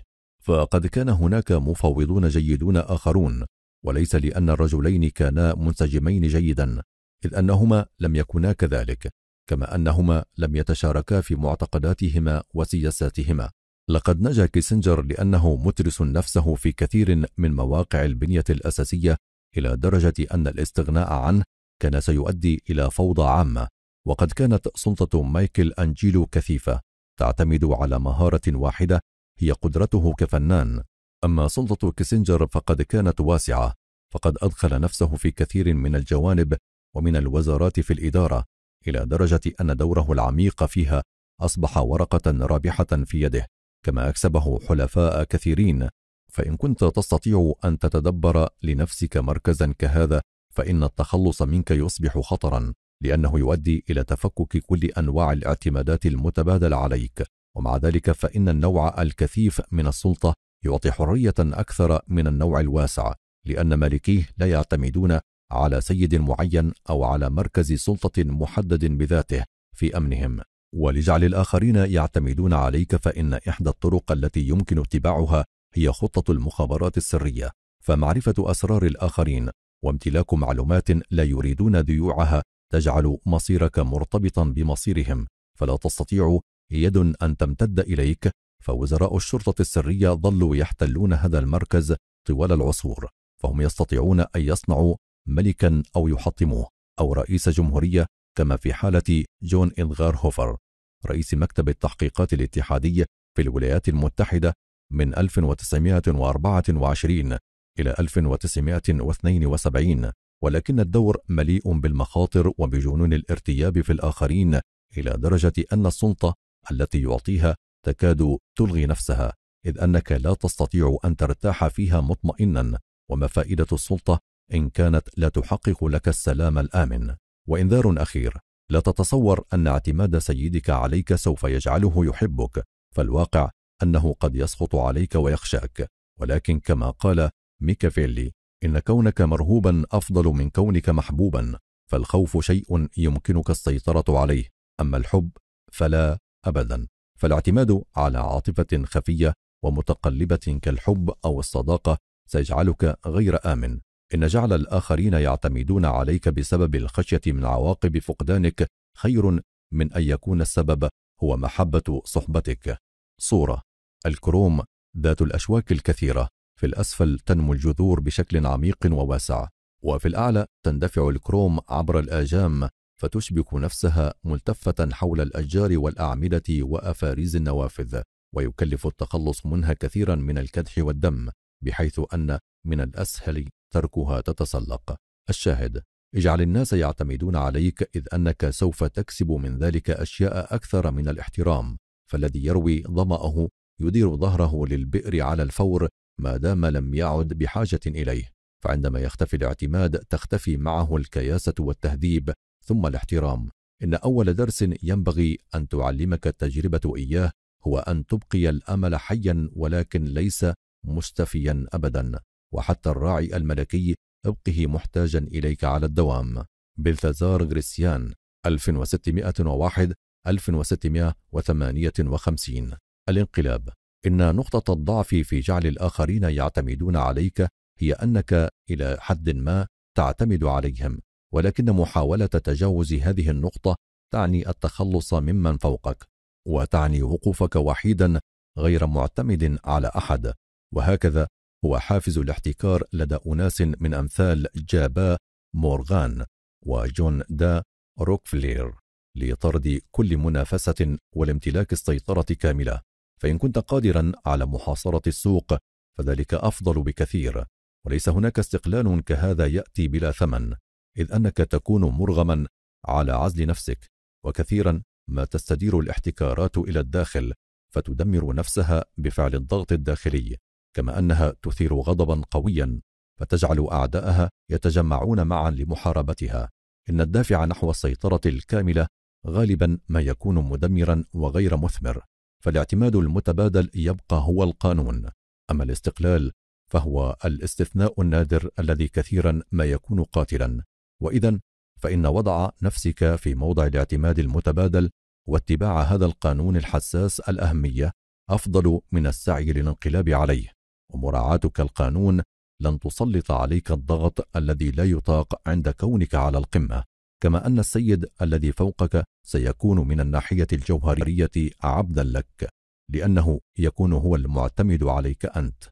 فقد كان هناك مفوضون جيدون آخرون وليس لأن الرجلين كانا منسجمين جيدا إذ أنهما لم يكونا كذلك كما أنهما لم يتشاركا في معتقداتهما وسياساتهما لقد نجا كيسنجر لأنه مترس نفسه في كثير من مواقع البنية الأساسية إلى درجة أن الاستغناء عنه كان سيؤدي إلى فوضى عامة وقد كانت سلطة مايكل أنجيلو كثيفة تعتمد على مهارة واحدة هي قدرته كفنان أما سلطة كيسنجر فقد كانت واسعة فقد أدخل نفسه في كثير من الجوانب ومن الوزارات في الإدارة إلى درجة أن دوره العميق فيها أصبح ورقة رابحة في يده كما أكسبه حلفاء كثيرين فإن كنت تستطيع أن تتدبر لنفسك مركزا كهذا فإن التخلص منك يصبح خطرا لأنه يؤدي إلى تفكك كل أنواع الاعتمادات المتبادلة عليك ومع ذلك فإن النوع الكثيف من السلطة يعطي حرية أكثر من النوع الواسع لأن مالكيه لا يعتمدون على سيد معين أو على مركز سلطة محدد بذاته في أمنهم ولجعل الآخرين يعتمدون عليك فإن إحدى الطرق التي يمكن اتباعها هي خطة المخابرات السرية فمعرفة أسرار الآخرين وامتلاك معلومات لا يريدون ذيوعها تجعل مصيرك مرتبطا بمصيرهم فلا تستطيع يد أن تمتد إليك فوزراء الشرطة السرية ظلوا يحتلون هذا المركز طوال العصور فهم يستطيعون أن يصنعوا ملكا أو يحطموه أو رئيس جمهورية كما في حالة جون إنغار هوفر رئيس مكتب التحقيقات الاتحادي في الولايات المتحدة من 1924 إلى 1972 ولكن الدور مليء بالمخاطر وبجنون الارتياب في الآخرين إلى درجة أن السلطة التي يعطيها تكاد تلغي نفسها إذ أنك لا تستطيع أن ترتاح فيها مطمئنا وما فائدة السلطة إن كانت لا تحقق لك السلام الآمن وإنذار أخير لا تتصور أن اعتماد سيدك عليك سوف يجعله يحبك فالواقع أنه قد يسقط عليك ويخشاك ولكن كما قال ميكافيلي إن كونك مرهوبا أفضل من كونك محبوبا فالخوف شيء يمكنك السيطرة عليه أما الحب فلا أبدا فالاعتماد على عاطفة خفية ومتقلبة كالحب أو الصداقة سيجعلك غير آمن إن جعل الآخرين يعتمدون عليك بسبب الخشية من عواقب فقدانك خير من أن يكون السبب هو محبة صحبتك صورة الكروم ذات الأشواك الكثيرة في الأسفل تنمو الجذور بشكل عميق وواسع وفي الأعلى تندفع الكروم عبر الآجام فتشبك نفسها ملتفة حول الأشجار والأعمدة وأفاريز النوافذ ويكلف التخلص منها كثيرا من الكدح والدم بحيث أن من الأسهل تركها تتسلق الشاهد اجعل الناس يعتمدون عليك إذ أنك سوف تكسب من ذلك أشياء أكثر من الاحترام فالذي يروي ظمأه يدير ظهره للبئر على الفور ما دام لم يعد بحاجة إليه فعندما يختفي الاعتماد تختفي معه الكياسة والتهذيب ثم الاحترام إن أول درس ينبغي أن تعلمك التجربة إياه هو أن تبقي الأمل حيا ولكن ليس مستفيا أبدا وحتى الراعي الملكي ابقه محتاجا إليك على الدوام بلتزار غريسيان 1601 1658 الانقلاب إن نقطة الضعف في جعل الآخرين يعتمدون عليك هي أنك إلى حد ما تعتمد عليهم ولكن محاولة تجاوز هذه النقطة تعني التخلص ممن فوقك وتعني وقوفك وحيدا غير معتمد على أحد وهكذا هو حافز الاحتكار لدى أناس من أمثال جابا مورغان وجون دا روكفلير لطرد كل منافسة والامتلاك السيطرة كاملة فإن كنت قادرا على محاصرة السوق فذلك أفضل بكثير وليس هناك استقلال كهذا يأتي بلا ثمن إذ أنك تكون مرغما على عزل نفسك وكثيرا ما تستدير الاحتكارات إلى الداخل فتدمر نفسها بفعل الضغط الداخلي كما أنها تثير غضبا قويا فتجعل أعداءها يتجمعون معا لمحاربتها إن الدافع نحو السيطرة الكاملة غالبا ما يكون مدمرا وغير مثمر فالاعتماد المتبادل يبقى هو القانون أما الاستقلال فهو الاستثناء النادر الذي كثيرا ما يكون قاتلا وإذا فإن وضع نفسك في موضع الاعتماد المتبادل واتباع هذا القانون الحساس الأهمية أفضل من السعي للانقلاب عليه ومراعاتك القانون لن تسلط عليك الضغط الذي لا يطاق عند كونك على القمة كما أن السيد الذي فوقك سيكون من الناحية الجوهرية عبدا لك لأنه يكون هو المعتمد عليك أنت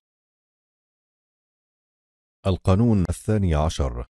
القانون الثاني عشر